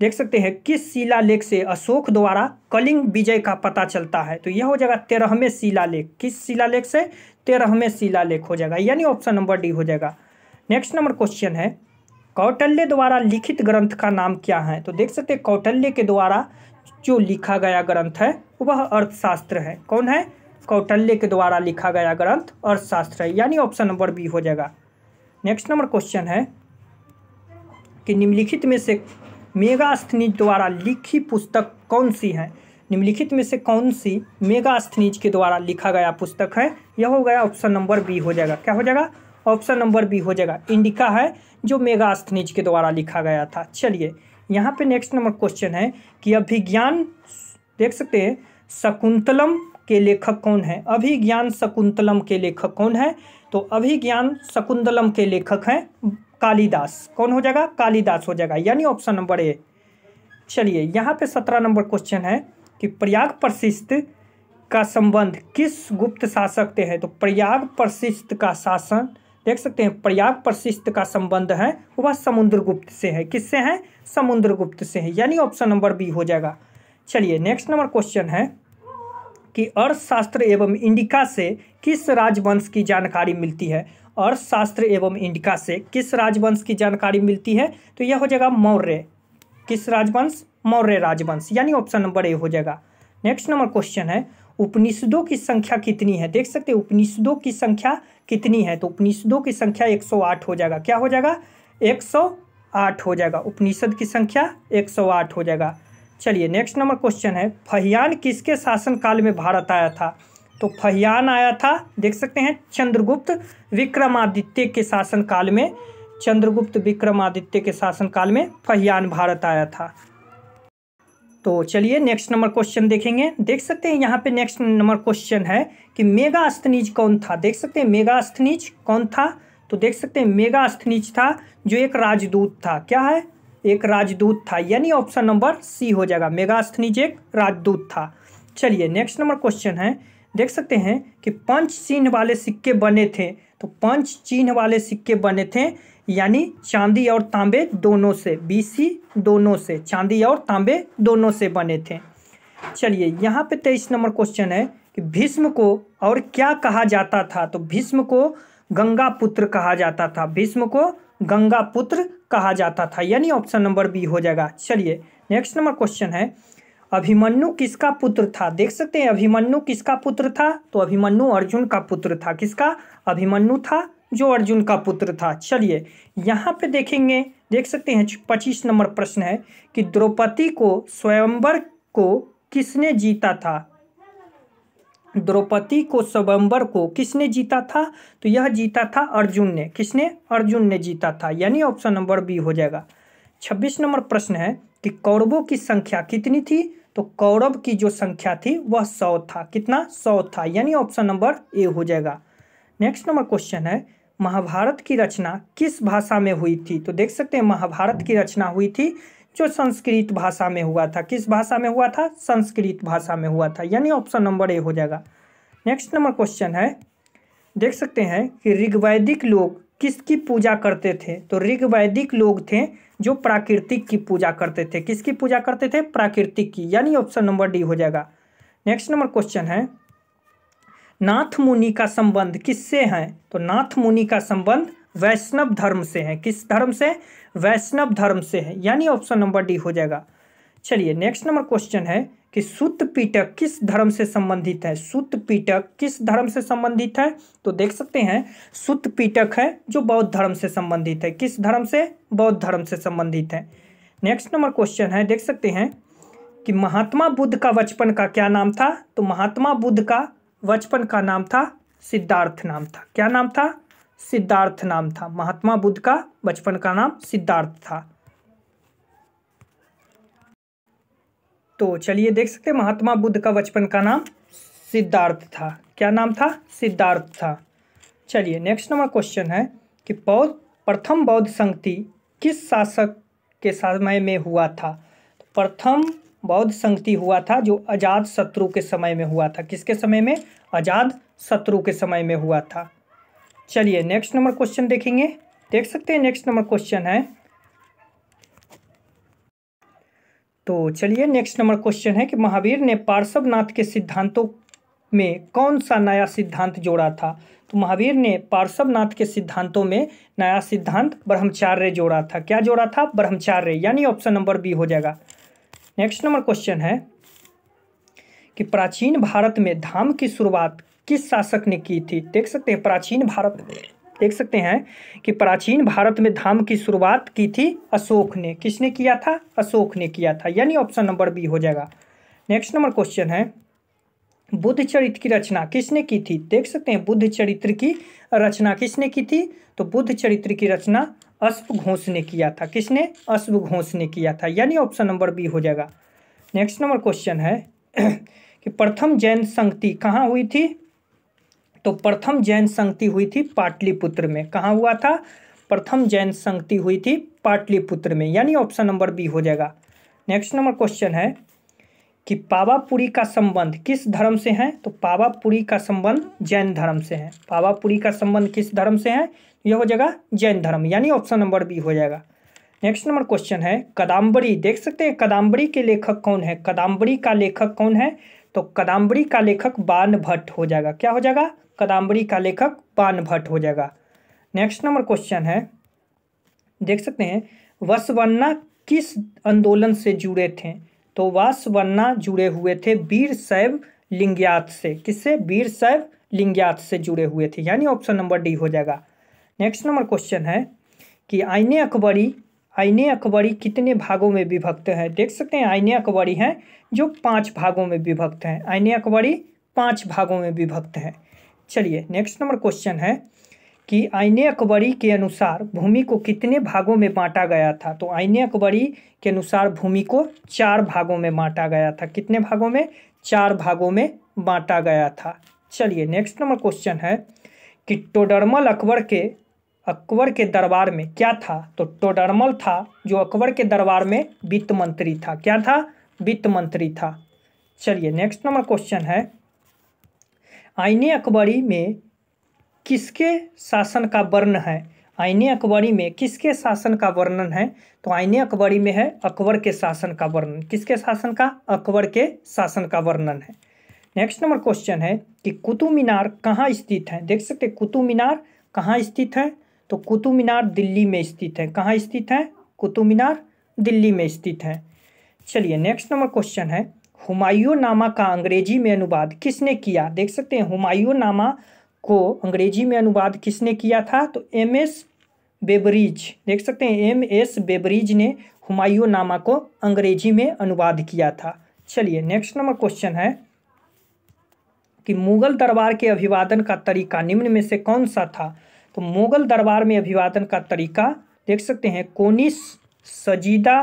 देख सकते हैं किस शिलालेख से अशोक द्वारा कलिंग विजय का पता चलता है तो यह हो जाएगा तेरहवें शिलालेख किस शिलालेख से तेरहवें शिलालेख हो जाएगा यानी ऑप्शन नंबर डी हो जाएगा नेक्स्ट नंबर क्वेश्चन है कौटल्य द्वारा लिखित ग्रंथ का नाम क्या है तो देख सकते हैं कौटल्य के द्वारा जो लिखा गया ग्रंथ है वह अर्थशास्त्र है कौन है कौटल्य के द्वारा लिखा गया ग्रंथ अर्थशास्त्र है यानी ऑप्शन नंबर बी हो जाएगा नेक्स्ट नंबर क्वेश्चन है कि निम्नलिखित में से मेगास्थनीज द्वारा लिखी पुस्तक कौन सी है निम्नलिखित में से कौन सी मेगास्थनीज के द्वारा लिखा गया पुस्तक है यह हो गया ऑप्शन नंबर बी हो जाएगा क्या हो जाएगा ऑप्शन नंबर बी हो जाएगा इंडिका है जो मेगास्थनीज के द्वारा लिखा गया था चलिए यहाँ पे नेक्स्ट नंबर क्वेश्चन है कि अभिज्ञान देख सकते हैं शकुंतलम के लेखक कौन है अभिज्ञान शकुंतलम के लेखक कौन है तो अभिज्ञान शकुंतलम के लेखक हैं कालिदास कौन हो जाएगा कालिदास हो जाएगा यानी ऑप्शन नंबर ए चलिए यहाँ पे सत्रह नंबर क्वेश्चन है कि प्रयाग प्रशिस्त का संबंध किस गुप्त शासक से है तो प्रयाग प्रशिस्त का शासन देख सकते हैं प्रयाग प्रशिष्ट का संबंध है वह समुद्रगुप्त से है किससे है समुद्रगुप्त से है यानी ऑप्शन नंबर बी हो जाएगा चलिए नेक्स्ट नंबर क्वेश्चन है कि अर्थशास्त्र एवं इंडिका से किस राजवंश की जानकारी मिलती है अर्थशास्त्र एवं इंडिका से किस राजवंश की जानकारी मिलती है तो यह हो जाएगा मौर्य किस राजवंश मौर्य राजवंश यानी ऑप्शन नंबर ए हो जाएगा नेक्स्ट नंबर क्वेश्चन है उपनिषदों की संख्या कितनी है देख सकते हैं उपनिषदों की संख्या कितनी है तो उपनिषदों की संख्या 108 हो जाएगा क्या हो जाएगा 108 हो जाएगा उपनिषद की संख्या 108 हो जाएगा चलिए नेक्स्ट नंबर क्वेश्चन है फहियान किसके शासनकाल में भारत आया था तो फहियान आया था देख सकते हैं चंद्रगुप्त विक्रमादित्य के शासनकाल में चंद्रगुप्त विक्रमादित्य के शासनकाल में फहियान भारत आया था तो चलिए नेक्स्ट नंबर क्वेश्चन देखेंगे देख सकते हैं यहाँ पे नेक्स्ट नंबर क्वेश्चन है कि मेगा अस्थनीज कौन था देख सकते हैं मेगा अस्थनीज कौन था तो देख सकते हैं मेगा अस्थनीज था जो एक राजदूत था क्या है एक राजदूत था यानी ऑप्शन नंबर सी हो जाएगा मेगा अस्थनीज एक राजदूत था चलिए नेक्स्ट नंबर क्वेश्चन है देख सकते हैं कि पंच चिन्ह वाले सिक्के बने थे तो पंच चिन्ह वाले सिक्के बने थे यानी चांदी और तांबे दोनों से बीसी दोनों से चांदी और तांबे दोनों से बने थे चलिए यहाँ पे तेईस नंबर क्वेश्चन है कि भीष्म को और क्या कहा जाता था तो भीष्म को गंगा पुत्र कहा जाता था भीष्म को गंगा पुत्र कहा जाता था यानी ऑप्शन नंबर बी हो जाएगा चलिए नेक्स्ट नंबर क्वेश्चन है अभिमन्यु किसका पुत्र था देख सकते हैं अभिमन्यु किसका पुत्र था तो अभिमन्यु अर्जुन का पुत्र था किसका अभिमन्यु था जो अर्जुन का पुत्र था चलिए यहाँ पे देखेंगे देख सकते हैं पच्चीस नंबर प्रश्न है कि द्रौपदी को स्वयंवर को किसने जीता था द्रौपदी को स्वयंवर को किसने जीता था तो यह जीता था अर्जुन ने किसने अर्जुन ने जीता था यानी ऑप्शन नंबर बी हो जाएगा छब्बीस नंबर प्रश्न है कि कौरवों की संख्या कितनी थी तो कौरव की जो संख्या थी वह सौ था कितना सौ था यानी ऑप्शन नंबर ए हो जाएगा नेक्स्ट नंबर क्वेश्चन है महाभारत की रचना किस भाषा में हुई थी तो देख सकते हैं महाभारत की रचना हुई थी जो संस्कृत भाषा में हुआ था किस भाषा में हुआ था संस्कृत भाषा में हुआ था यानी ऑप्शन नंबर ए हो जाएगा नेक्स्ट नंबर क्वेश्चन है देख सकते हैं कि ऋग्वैदिक लोग किसकी पूजा करते थे तो ऋग्वैदिक लोग थे जो प्राकृतिक की पूजा करते थे किसकी पूजा करते थे प्राकृतिक की यानी ऑप्शन नंबर डी हो जाएगा नेक्स्ट नंबर क्वेश्चन है नाथ मुनि का संबंध किससे है तो नाथ मुनि का संबंध वैष्णव धर्म से है किस धर्म से वैष्णव धर्म से है यानी ऑप्शन नंबर डी हो जाएगा चलिए नेक्स्ट नंबर क्वेश्चन है कि सुत पीटक किस धर्म से संबंधित है सुत पीटक किस धर्म से संबंधित है तो देख सकते हैं सुत पीटक है जो बौद्ध धर्म से संबंधित है किस धर्म से बौद्ध धर्म से संबंधित है नेक्स्ट नंबर क्वेश्चन है देख सकते हैं कि महात्मा बुद्ध का बचपन का क्या नाम था तो महात्मा बुद्ध का बचपन का नाम था सिद्धार्थ नाम था क्या नाम था सिद्धार्थ नाम था महात्मा बुद्ध का बचपन का नाम सिद्धार्थ था तो चलिए देख सकते महात्मा बुद्ध का बचपन का नाम सिद्धार्थ था क्या नाम था सिद्धार्थ था चलिए नेक्स्ट नंबर क्वेश्चन है कि बौद्ध प्रथम बौद्ध संगति किस शासक के समय में हुआ था प्रथम बौद्ध संगति हुआ था जो आजाद शत्रु के समय में हुआ था किसके समय में आजाद शत्रु के समय में हुआ था चलिए नेक्स्ट नंबर क्वेश्चन देखेंगे देख सकते हैं नेक्स्ट नंबर क्वेश्चन है तो चलिए नेक्स्ट नंबर क्वेश्चन है कि महावीर ने पार्श्वनाथ के सिद्धांतों में कौन सा नया सिद्धांत जोड़ा था तो महावीर ने पार्श्वनाथ के सिद्धांतों में नया सिद्धांत ब्रह्मचार्य जोड़ा था क्या जोड़ा था ब्रह्मचार्य यानी ऑप्शन नंबर बी हो जाएगा नेक्स्ट नंबर क्वेश्चन है कि प्राचीन भारत में धाम की शुरुआत किस शासक ने की थी देख सकते हैं प्राचीन भारत देख सकते हैं कि प्राचीन भारत में धाम की शुरुआत की थी अशोक ने किसने किया था अशोक ने किया था यानी ऑप्शन नंबर बी हो जाएगा नेक्स्ट नंबर क्वेश्चन है बुद्ध चरित्र की रचना किसने की थी देख सकते हैं बुद्ध चरित्र की रचना किसने की थी तो बुद्ध चरित्र की रचना अश्व घोष ने किया था किसने अश्व घोष ने किया था यानी ऑप्शन नंबर बी हो जाएगा नेक्स्ट नंबर क्वेश्चन है कि प्रथम जैन संगति कहाँ हुई थी तो प्रथम जैन संगति हुई थी पाटलिपुत्र में कहाँ हुआ था प्रथम जैन संगति हुई थी पाटलिपुत्र में यानी ऑप्शन नंबर बी हो जाएगा नेक्स्ट नंबर क्वेश्चन है कि पावापुरी का संबंध किस धर्म से है तो पावापुरी का संबंध जैन धर्म से है पावापुरी का संबंध किस धर्म से है यह हो जाएगा जैन धर्म यानी ऑप्शन नंबर बी हो जाएगा नेक्स्ट नंबर क्वेश्चन है कदम्बरी देख सकते हैं कदम्बरी के लेखक कौन है कदम्बरी का लेखक कौन है तो कदम्बरी का लेखक बान भट्ट हो जाएगा क्या हो जाएगा कदम्बरी का लेखक बान भट्ट हो जाएगा नेक्स्ट नंबर क्वेश्चन है देख सकते हैं वसवन्ना किस आंदोलन से जुड़े थे तो वासवन्ना जुड़े हुए थे वीर शैव लिंग्यात से किससे वीर शैव लिंग्यात से जुड़े हुए थे यानी ऑप्शन नंबर डी हो जाएगा नेक्स्ट नंबर क्वेश्चन है कि आईने अकबरी आईने अकबरी कितने भागों में विभक्त हैं देख सकते हैं आईने अकबरी हैं जो पांच भागों में विभक्त हैं आईने अकबरी पांच भागों में विभक्त हैं चलिए नेक्स्ट नंबर क्वेश्चन है कि आइने अकबरी के अनुसार भूमि को कितने भागों में बांटा गया था तो आइने अकबरी के अनुसार भूमि को चार भागों में बांटा गया था कितने भागों में चार भागों में बांटा गया था चलिए नेक्स्ट नंबर क्वेश्चन है कि टोडरमल अकबर के अकबर के दरबार में क्या था तो टोडरमल था जो अकबर के दरबार में वित्त मंत्री था क्या था वित्त मंत्री था चलिए नेक्स्ट नंबर क्वेश्चन है आइने अकबरी में किसके शासन का वर्ण है आईने अकबरी में किसके शासन का वर्णन है तो आईने अकबरी में है अकबर के शासन का वर्णन किसके शासन का अकबर के शासन का वर्णन है नेक्स्ट नंबर क्वेश्चन है कि कुतुब मीनार कहाँ स्थित है देख सकते कुतुब मीनार कहाँ स्थित है तो कुतुब मीनार दिल्ली में स्थित है कहाँ स्थित है कुतुब मीनार दिल्ली में स्थित है चलिए नेक्स्ट नंबर क्वेश्चन है हुमायूं नामा का अंग्रेजी में अनुवाद किसने किया देख सकते हैं हुमायूं नामा को अंग्रेजी में अनुवाद किसने किया था तो एम एस बेबरीज देख सकते हैं एम एस बेबरीज ने हुमायूं नामा को अंग्रेजी में अनुवाद किया था चलिए नेक्स्ट नंबर क्वेश्चन है कि मुगल दरबार के अभिवादन का तरीका निम्न में से कौन सा था तो मुगल दरबार में अभिवादन का तरीका देख सकते हैं कोनिस सजीदा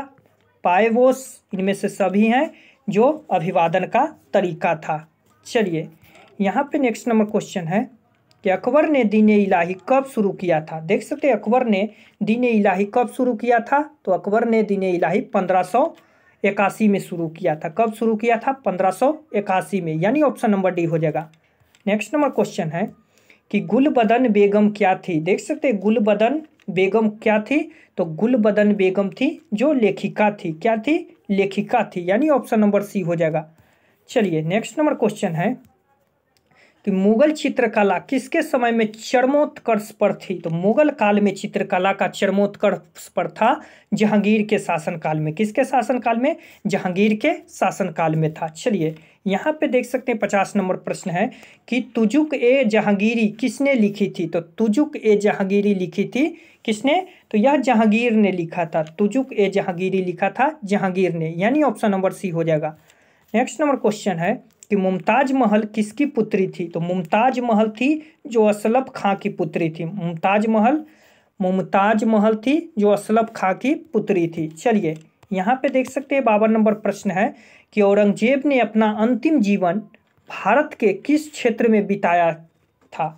पायवोस इनमें से सभी हैं जो अभिवादन का तरीका था चलिए यहाँ पे नेक्स्ट नंबर क्वेश्चन है कि अकबर ने दीन इलाही कब शुरू किया था देख सकते हैं अकबर ने दीन इलाही कब शुरू किया था तो अकबर ने दीन इलाही पंद्रह सौ इक्यासी में शुरू किया था कब शुरू किया था पंद्रह सौ इक्यासी में यानी ऑप्शन नंबर डी हो जाएगा नेक्स्ट नंबर क्वेश्चन है कि गुलबदन बेगम क्या थी देख सकते गुल गुलबदन बेगम क्या थी तो गुलबदन बेगम थी जो लेखिका थी क्या थी लेखिका थी यानी ऑप्शन नंबर सी हो जाएगा चलिए नेक्स्ट नंबर क्वेश्चन है कि मुगल चित्रकला किसके समय में चरमोत्कर्ष पर थी तो मुगल काल में चित्रकला का चरमोत्कर्ष पर था जहांगीर के शासनकाल में किसके शासनकाल में जहांगीर के शासनकाल में था चलिए यहाँ पे देख सकते हैं पचास नंबर प्रश्न है कि तुजुक ए जहांगीरी किसने लिखी थी तो तुजुक ए जहांगीरी लिखी थी किसने तो यह जहांगीर ने लिखा था तुजुक ए जहांगीरी लिखा था जहांगीर ने यानी ऑप्शन नंबर सी हो जाएगा नेक्स्ट नंबर क्वेश्चन है कि मुमताज महल किसकी पुत्री थी तो मुमताज महल थी जो असलफ खां की पुत्री थी मुमताज महल मुमताज महल थी जो असलफ खां की पुत्री थी चलिए यहाँ पे देख सकते हैं बावन नंबर प्रश्न है कि औरंगजेब ने अपना अंतिम जीवन भारत के किस क्षेत्र में बिताया था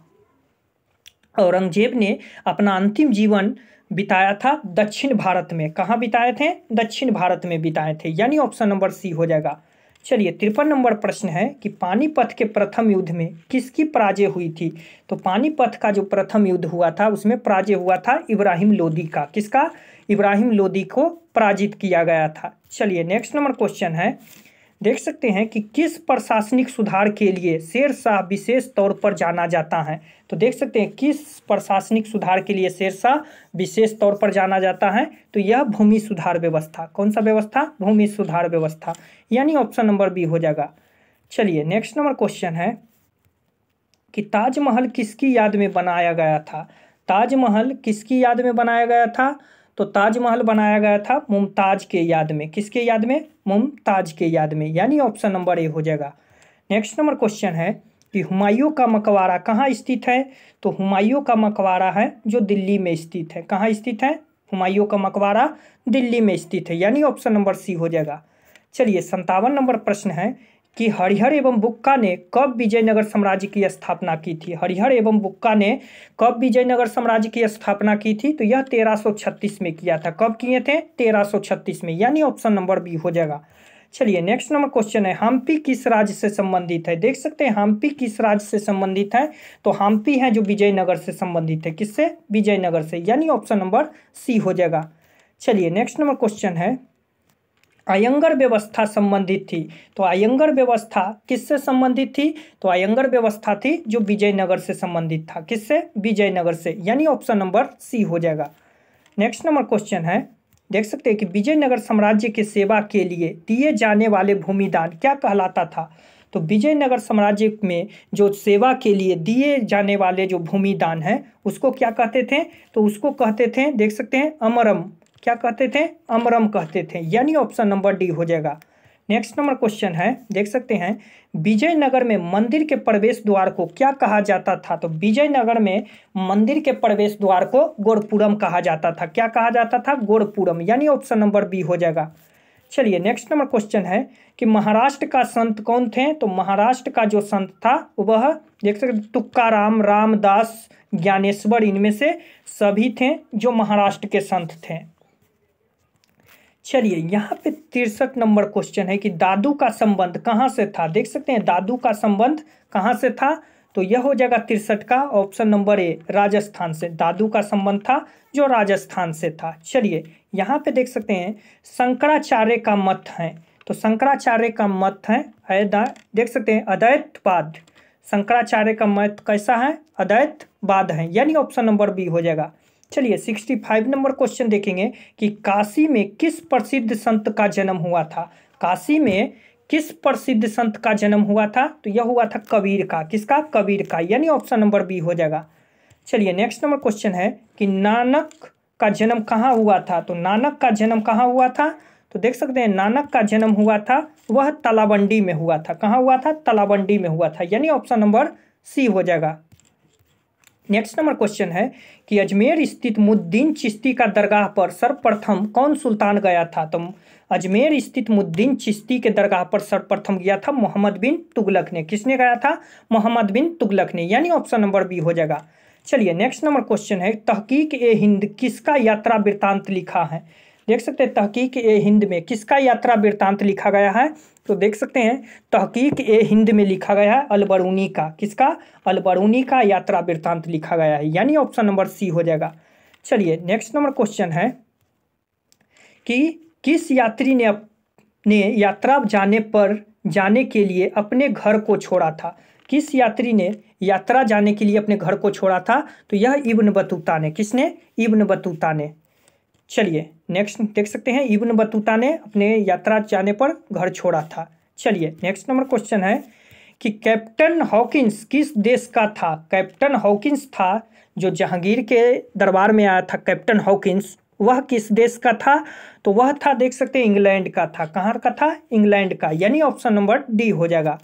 औरंगजेब ने अपना अंतिम जीवन बिताया था दक्षिण भारत में कहाँ बिताए थे दक्षिण भारत में बिताए थे यानी ऑप्शन नंबर सी हो जाएगा चलिए तिरपन नंबर प्रश्न है कि पानीपत के प्रथम युद्ध में किसकी पराजय हुई थी तो पानीपत का जो प्रथम युद्ध हुआ था उसमें पराजय हुआ था इब्राहिम लोदी का किसका इब्राहिम लोदी को पराजित किया गया था चलिए नेक्स्ट नंबर क्वेश्चन है देख सकते हैं कि किस प्रशासनिक सुधार के लिए शेर शाह विशेष तौर पर जाना जाता है तो देख सकते हैं किस प्रशासनिक सुधार के लिए शेर शाह विशेष तौर पर जाना जाता है तो यह भूमि सुधार व्यवस्था कौन सा व्यवस्था भूमि सुधार व्यवस्था यानी ऑप्शन नंबर बी हो जाएगा चलिए नेक्स्ट नंबर क्वेश्चन है कि ताजमहल किसकी याद में बनाया गया था ताजमहल किसकी याद में बनाया गया था तो ताजमहल बनाया गया था मुमताज के याद में किसके याद में मुमताज के याद में यानी ऑप्शन नंबर ए हो जाएगा नेक्स्ट नंबर क्वेश्चन है कि हुमायूं का मकबरा कहाँ स्थित है तो हुमायूं का मकबरा है जो दिल्ली में स्थित है कहाँ स्थित है हुमायूं का मकबरा दिल्ली में स्थित है यानी ऑप्शन नंबर सी हो जाएगा चलिए संतावन नंबर प्रश्न है कि हरिहर एवं बुक्का ने कब विजयनगर साम्राज्य की स्थापना की थी हरिहर एवं बुक्का ने कब विजयनगर साम्राज्य की स्थापना की थी तो यह 1336 में किया था कब किए थे 1336 में यानी ऑप्शन नंबर बी हो जाएगा चलिए नेक्स्ट नंबर क्वेश्चन है हम्पी किस राज्य से संबंधित है देख सकते हैं हम्पी किस राज्य से संबंधित है तो हम्पी है जो विजयनगर से संबंधित है किससे विजयनगर से यानी ऑप्शन नंबर सी हो जाएगा चलिए नेक्स्ट नंबर क्वेश्चन है अयंगर व्यवस्था संबंधित थी तो अयंगर व्यवस्था किससे संबंधित थी तो अयंगर व्यवस्था थी जो विजयनगर से संबंधित था किससे विजयनगर से यानी ऑप्शन नंबर सी हो जाएगा नेक्स्ट नंबर क्वेश्चन है देख सकते हैं कि विजयनगर साम्राज्य की सेवा के लिए दिए जाने वाले भूमिदान क्या कहलाता था तो विजयनगर साम्राज्य में जो सेवा के लिए दिए जाने वाले जो भूमिदान हैं उसको क्या कहते थे तो उसको कहते थे देख सकते हैं अमरम क्या कहते थे अमरम कहते थे यानी ऑप्शन नंबर डी हो जाएगा नेक्स्ट नंबर क्वेश्चन है देख सकते हैं विजयनगर में मंदिर के प्रवेश द्वार को क्या कहा जाता था तो विजयनगर में मंदिर के प्रवेश द्वार को गोरपुरम कहा जाता था क्या कहा जाता था गोरपुरम यानी ऑप्शन नंबर बी हो जाएगा चलिए नेक्स्ट नंबर क्वेश्चन है कि महाराष्ट्र का संत कौन थे तो महाराष्ट्र का जो संत था वह देख सकते तुक्काराम रामदास ज्ञानेश्वर इनमें से सभी थे जो महाराष्ट्र के संत थे चलिए यहाँ पे तिरसठ नंबर क्वेश्चन है कि दादू का संबंध कहाँ से था देख सकते हैं दादू का संबंध कहाँ से था तो यह हो जाएगा तिरसठ का ऑप्शन नंबर ए राजस्थान से दादू का संबंध था जो राजस्थान से था चलिए यहाँ पे देख सकते हैं शंकराचार्य का मत है तो शंकराचार्य का मत है देख सकते हैं अद्वैतवाद शंकराचार्य का मत कैसा है अद्वैतवाद है यानी ऑप्शन नंबर बी हो जाएगा चलिए सिक्सटी फाइव नंबर क्वेश्चन देखेंगे कि काशी में किस प्रसिद्ध संत का जन्म हुआ था काशी में किस प्रसिद्ध संत का जन्म हुआ था तो यह हुआ था कबीर का किसका कबीर का यानी ऑप्शन नंबर बी हो जाएगा चलिए नेक्स्ट नंबर क्वेश्चन है कि नानक का जन्म कहाँ हुआ था तो नानक का जन्म कहाँ हुआ था तो देख सकते हैं नानक का जन्म हुआ था वह तालाबंडी में हुआ था कहाँ हुआ था तालाबंडी में हुआ था यानी ऑप्शन नंबर सी हो जाएगा नेक्स्ट नंबर क्वेश्चन है कि अजमेर स्थित मुद्दीन चिश्ती का दरगाह पर सर्वप्रथम कौन सुल्तान गया था तो अजमेर स्थित मुद्दीन चिश्ती के दरगाह पर सर्वप्रथम गया था मोहम्मद बिन तुगलक ने किसने गया था मोहम्मद बिन तुगलक ने यानी ऑप्शन नंबर बी हो जाएगा चलिए नेक्स्ट नंबर क्वेश्चन है तहकीक ए हिंद किसका यात्रा वृत्तांत लिखा है देख सकते हैं तहकीक ए हिंद में किसका यात्रा वृत्तांत लिखा गया है तो देख सकते हैं तहकीक ए हिंद में लिखा गया है अलबरूनी का किसका अलबरूनी का यात्रा वृत्तांत लिखा गया है यानी ऑप्शन नंबर सी हो जाएगा चलिए नेक्स्ट नंबर क्वेश्चन है कि किस यात्री ने अपने यात्रा जाने पर जाने के लिए अपने घर को छोड़ा था किस यात्री ने यात्रा जाने के लिए अपने घर को छोड़ा था तो यह इब्न बतूता ने किसने इब्न बतूता ने चलिए नेक्स्ट देख सकते हैं इब्न बतूता ने अपने यात्रा जाने पर घर छोड़ा था चलिए नेक्स्ट नंबर क्वेश्चन है कि कैप्टन हॉकिंस किस देश का था कैप्टन हॉकिंस था जो जहांगीर के दरबार में आया था कैप्टन हॉकिंस वह किस देश का था तो वह था देख सकते हैं इंग्लैंड का था कहाँ का था इंग्लैंड का यानी ऑप्शन नंबर डी हो जाएगा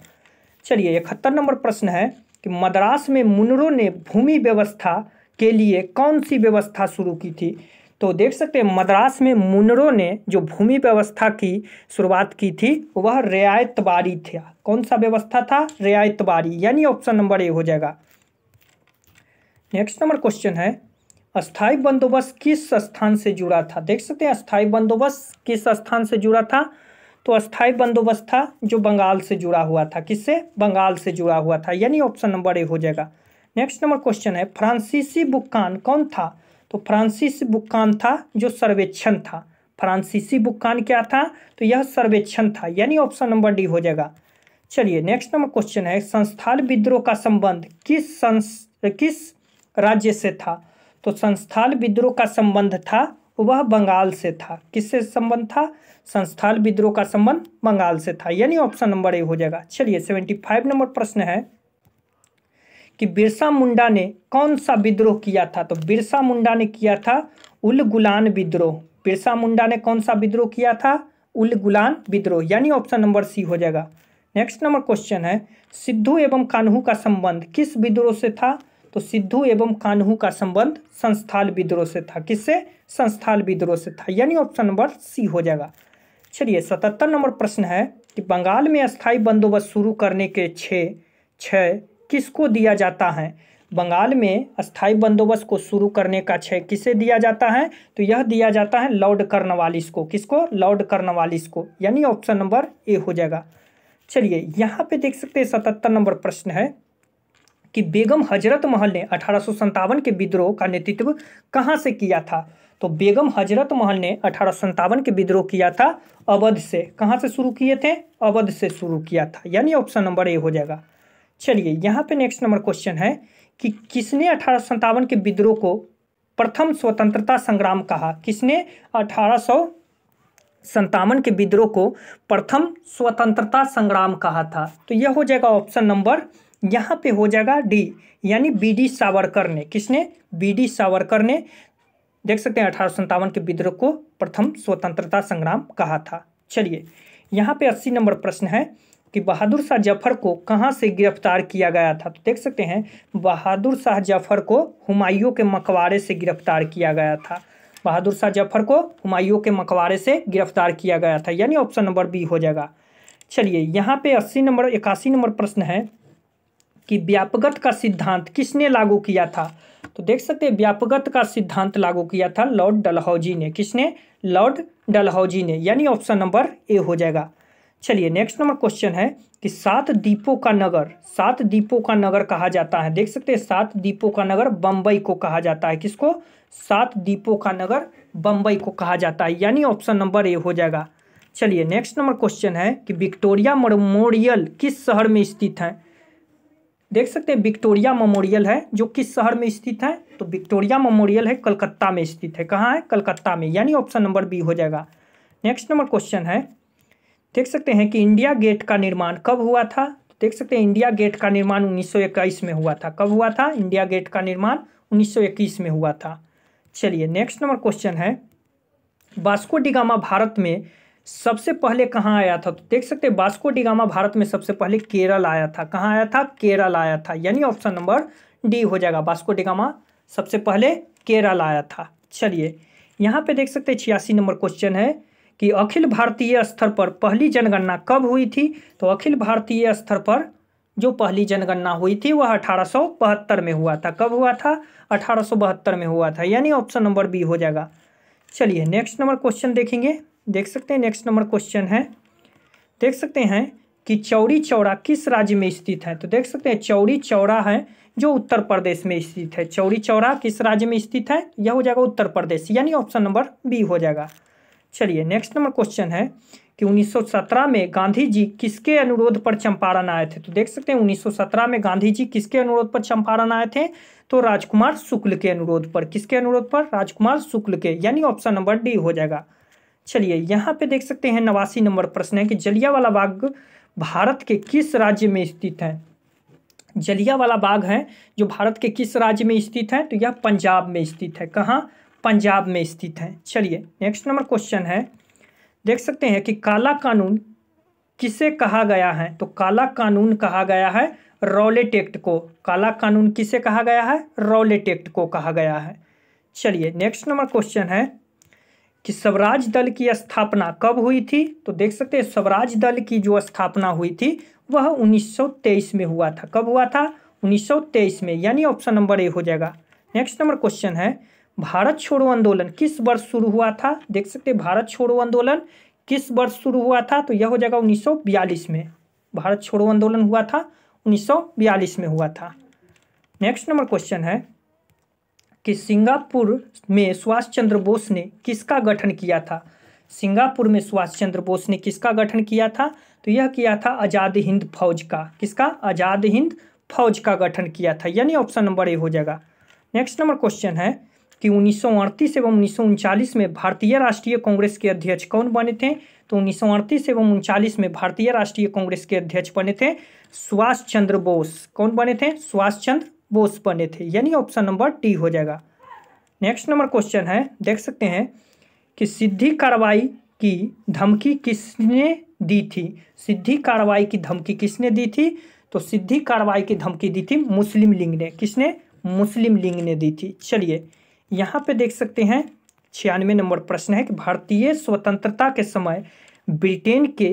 चलिए इकहत्तर नंबर प्रश्न है कि मद्रास में मुनरों ने भूमि व्यवस्था के लिए कौन सी व्यवस्था शुरू की थी तो देख सकते हैं मद्रास में मुनरो ने जो भूमि व्यवस्था की शुरुआत की थी वह रियायत बारी था कौन सा व्यवस्था था रियायत बारी यानी ऑप्शन नंबर ए हो जाएगा नेक्स्ट नंबर क्वेश्चन है अस्थाई बंदोबस्त किस स्थान से जुड़ा था देख सकते हैं अस्थाई बंदोबस्त किस स्थान से जुड़ा था तो अस्थाई बंदोबस्त था जो बंगाल से जुड़ा हुआ था किससे बंगाल से जुड़ा हुआ था यानी ऑप्शन नंबर ए हो जाएगा नेक्स्ट नंबर क्वेश्चन है फ्रांसीसी बुक्कान कौन था तो फ्रांसिस बुक्कान था जो सर्वेक्षण था फ्रांसीसी बुक्कान क्या था तो यह सर्वेक्षण था यानी ऑप्शन नंबर डी हो जाएगा चलिए नेक्स्ट नंबर क्वेश्चन है संस्थान विद्रोह का संबंध किस संस किस राज्य से था तो संस्थान विद्रोह का संबंध था वह बंगाल से था किससे संबंध था संस्थान विद्रोह का संबंध बंगाल से था यानी ऑप्शन नंबर ए हो जाएगा चलिए सेवेंटी फाइव नंबर प्रश्न है कि बिरसा मुंडा ने कौन सा विद्रोह किया था तो बिरसा मुंडा ने किया था उल गुलान विद्रोह बिरसा मुंडा ने कौन सा विद्रोह किया था उल गुलान विद्रोह यानी ऑप्शन नंबर सी हो जाएगा नेक्स्ट नंबर क्वेश्चन है सिद्धू एवं कान्हू का संबंध किस विद्रोह से था तो सिद्धू एवं कान्हू का संबंध संस्थाल विद्रोह से था किससे संस्थाल विद्रोह से था यानी ऑप्शन नंबर सी हो जाएगा चलिए सतहत्तर नंबर प्रश्न है कि बंगाल में स्थायी बंदोबस्त शुरू करने के छः छः किसको दिया जाता है बंगाल में अस्थाई बंदोबस्त को शुरू करने का क्षय किसे दिया जाता है तो यह दिया जाता है लॉर्ड कर्नवालिस को किसको लॉर्ड कर्नवालिस को यानी ऑप्शन नंबर ए हो जाएगा चलिए यहाँ पे देख सकते हैं सतहत्तर नंबर प्रश्न है कि बेगम हजरत महल ने अठारह के विद्रोह का नेतृत्व कहाँ से किया था तो बेगम हजरत महल ने अठारह के विद्रोह किया था अवध से कहाँ से शुरू किए थे अवध से शुरू किया था यानी ऑप्शन नंबर ए हो जाएगा चलिए यहाँ पे नेक्स्ट नंबर क्वेश्चन है कि किसने अठारह के विद्रोह को प्रथम स्वतंत्रता संग्राम कहा किसने अठारह के विद्रोह को प्रथम स्वतंत्रता संग्राम कहा था तो यह हो जाएगा ऑप्शन नंबर यहाँ पे हो जाएगा डी यानी बी डी सावरकर ने किसने बी डी सावरकर ने देख सकते हैं अठारह के विद्रोह को प्रथम स्वतंत्रता संग्राम कहा था चलिए यहाँ पे अस्सी नंबर प्रश्न है कि बहादुर शाह जफर को कहाँ से गिरफ्तार किया गया था तो देख सकते हैं बहादुर शाह जफर को हुमायूं के मकबारे से गिरफ्तार किया गया था बहादुर शाह जफर को हुमायूं के मकबारे से गिरफ्तार किया गया था यानी ऑप्शन नंबर बी हो जाएगा चलिए यहाँ पे अस्सी नंबर इक्यासी नंबर प्रश्न है कि व्यापगत का सिद्धांत किसने लागू किया था तो देख सकते हैं व्यापगत का सिद्धांत लागू किया था लॉर्ड डलहौजी ने किसने लॉर्ड डलहौजी ने यानी ऑप्शन नंबर ए हो जाएगा चलिए नेक्स्ट नंबर क्वेश्चन है कि सात दीपों का नगर सात दीपों का नगर कहा जाता है देख सकते हैं सात दीपों का नगर बम्बई को कहा जाता है किसको सात दीपों का नगर बम्बई को कहा जाता है यानी ऑप्शन नंबर ए हो जाएगा चलिए नेक्स्ट नंबर क्वेश्चन है कि विक्टोरिया मेमोरियल किस शहर में स्थित है देख सकते हैं विक्टोरिया मेमोरियल है जो किस शहर में स्थित है तो विक्टोरिया मेमोरियल है कलकत्ता में स्थित है कहाँ है कलकत्ता में यानी ऑप्शन नंबर बी हो जाएगा नेक्स्ट नंबर क्वेश्चन है देख सकते हैं कि इंडिया गेट का निर्माण कब हुआ था देख सकते हैं इंडिया गेट का निर्माण 1921 में हुआ था कब हुआ था इंडिया गेट का निर्माण 1921 में हुआ था चलिए नेक्स्ट नंबर क्वेश्चन है बास्को डिगामा भारत में सबसे पहले कहाँ आया था तो देख सकते हैं बास्को डिगामा भारत में सबसे पहले केरल आया था कहाँ आया था केरल आया था यानी ऑप्शन नंबर डी हो जाएगा बास्को डिगामा सबसे पहले केरल आया था चलिए यहाँ पे देख सकते हैं छियासी नंबर क्वेश्चन है कि अखिल भारतीय स्तर पर पहली जनगणना कब हुई थी तो अखिल भारतीय स्तर पर जो पहली जनगणना हुई थी वह अठारह में हुआ था कब हुआ था अठारह में हुआ था यानी ऑप्शन नंबर बी हो जाएगा चलिए नेक्स्ट नंबर क्वेश्चन देखेंगे देख सकते हैं नेक्स्ट नंबर क्वेश्चन है देख सकते हैं कि चौरी चौरा किस राज्य में स्थित है तो देख सकते हैं चौरी चौरा है जो उत्तर प्रदेश में स्थित है चौरी चौरा किस राज्य में स्थित है यह हो जाएगा उत्तर प्रदेश यानी ऑप्शन नंबर बी हो जाएगा चलिए नेक्स्ट नंबर क्वेश्चन है कि 1917 में गांधी जी किसके अनुरोध पर चंपारण आए थे तो देख सकते हैं 1917 में गांधी जी किसके अनुरोध पर चंपारण आए थे तो राजकुमार शुक्ल के अनुरोध पर किसके अनुरोध पर राजकुमार शुक्ल के यानी ऑप्शन नंबर डी हो जाएगा चलिए यहाँ पे देख सकते हैं नवासी नंबर प्रश्न है कि जलियावाला बाग भारत के किस राज्य में स्थित है जलियावाला बाग है जो भारत के किस राज्य में स्थित है तो यह पंजाब में स्थित है कहाँ पंजाब में स्थित हैं चलिए नेक्स्ट नंबर क्वेश्चन है देख सकते हैं कि काला कानून किसे कहा गया है तो काला कानून कहा गया है रॉलेट एक्ट को काला कानून किसे कहा गया है रॉलेट एक्ट को कहा गया है चलिए नेक्स्ट नंबर क्वेश्चन है कि स्वराज दल की स्थापना कब हुई थी तो देख सकते हैं स्वराज दल की जो स्थापना हुई थी वह 1923 में हुआ था कब हुआ था 1923 में यानी ऑप्शन नंबर ए हो जाएगा नेक्स्ट नंबर क्वेश्चन है भारत छोड़ो आंदोलन किस वर्ष शुरू हुआ था देख सकते भारत छोड़ो आंदोलन किस वर्ष शुरू हुआ था तो यह हो जाएगा बयालीस में भारत छोड़ो आंदोलन हुआ था बयालीस में हुआ था नेक्स्ट नंबर क्वेश्चन है कि सिंगापुर में सुभाष चंद्र बोस ने किसका गठन किया था सिंगापुर में सुभाष चंद्र बोस ने किसका गठन किया था तो यह किया था आज़ाद हिंद फौज का किसका आज़ाद हिंद फौज का गठन किया था यानी ऑप्शन नंबर ए हो जाएगा नेक्स्ट नंबर क्वेश्चन है कि उन्नीस एवं उन्नीस में भारतीय राष्ट्रीय कांग्रेस के अध्यक्ष कौन बने थे तो उन्नीस एवं उनचालीस में भारतीय राष्ट्रीय कांग्रेस के अध्यक्ष बने थे सुभाष चंद्र बोस कौन बने थे सुभाष चंद्र बोस बने थे यानी ऑप्शन नंबर टी हो जाएगा नेक्स्ट नंबर क्वेश्चन है देख सकते हैं कि सिद्धि कार्रवाई की धमकी किसने दी थी सिद्धि कार्रवाई की धमकी किसने दी थी तो सिद्धि कार्रवाई की धमकी दी थी मुस्लिम लीग ने किसने मुस्लिम लीग ने दी थी चलिए यहाँ पे देख सकते हैं छियानवे नंबर प्रश्न है कि भारतीय स्वतंत्रता के समय ब्रिटेन के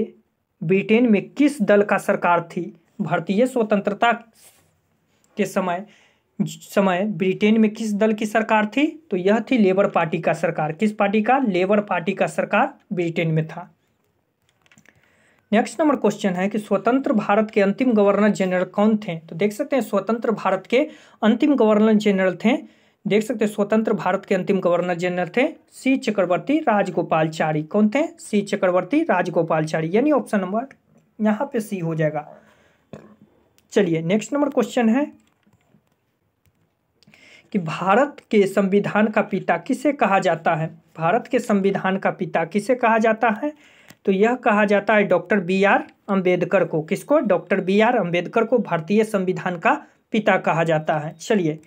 ब्रिटेन में किस दल का सरकार थी भारतीय स्वतंत्रता के समय समय ब्रिटेन में किस दल की सरकार थी तो यह थी लेबर पार्टी का सरकार किस पार्टी का लेबर पार्टी का सरकार ब्रिटेन में था नेक्स्ट नंबर क्वेश्चन है कि स्वतंत्र भारत के अंतिम गवर्नर जनरल कौन थे तो देख सकते हैं स्वतंत्र भारत के अंतिम गवर्नर जनरल थे देख सकते हैं स्वतंत्र भारत के अंतिम गवर्नर जनरल थे सी चक्रवर्ती राजगोपालचारी कौन थे सी चक्रवर्ती राजगोपालचारी यानी ऑप्शन नंबर यहाँ पे सी हो जाएगा चलिए नेक्स्ट नंबर क्वेश्चन है कि भारत के संविधान का पिता किसे कहा जाता है भारत के संविधान का पिता किसे कहा जाता है तो यह कहा जाता है डॉक्टर बी आर अम्बेडकर को किसको डॉक्टर बी आर अम्बेडकर को भारतीय संविधान का पिता कहा जाता है चलिए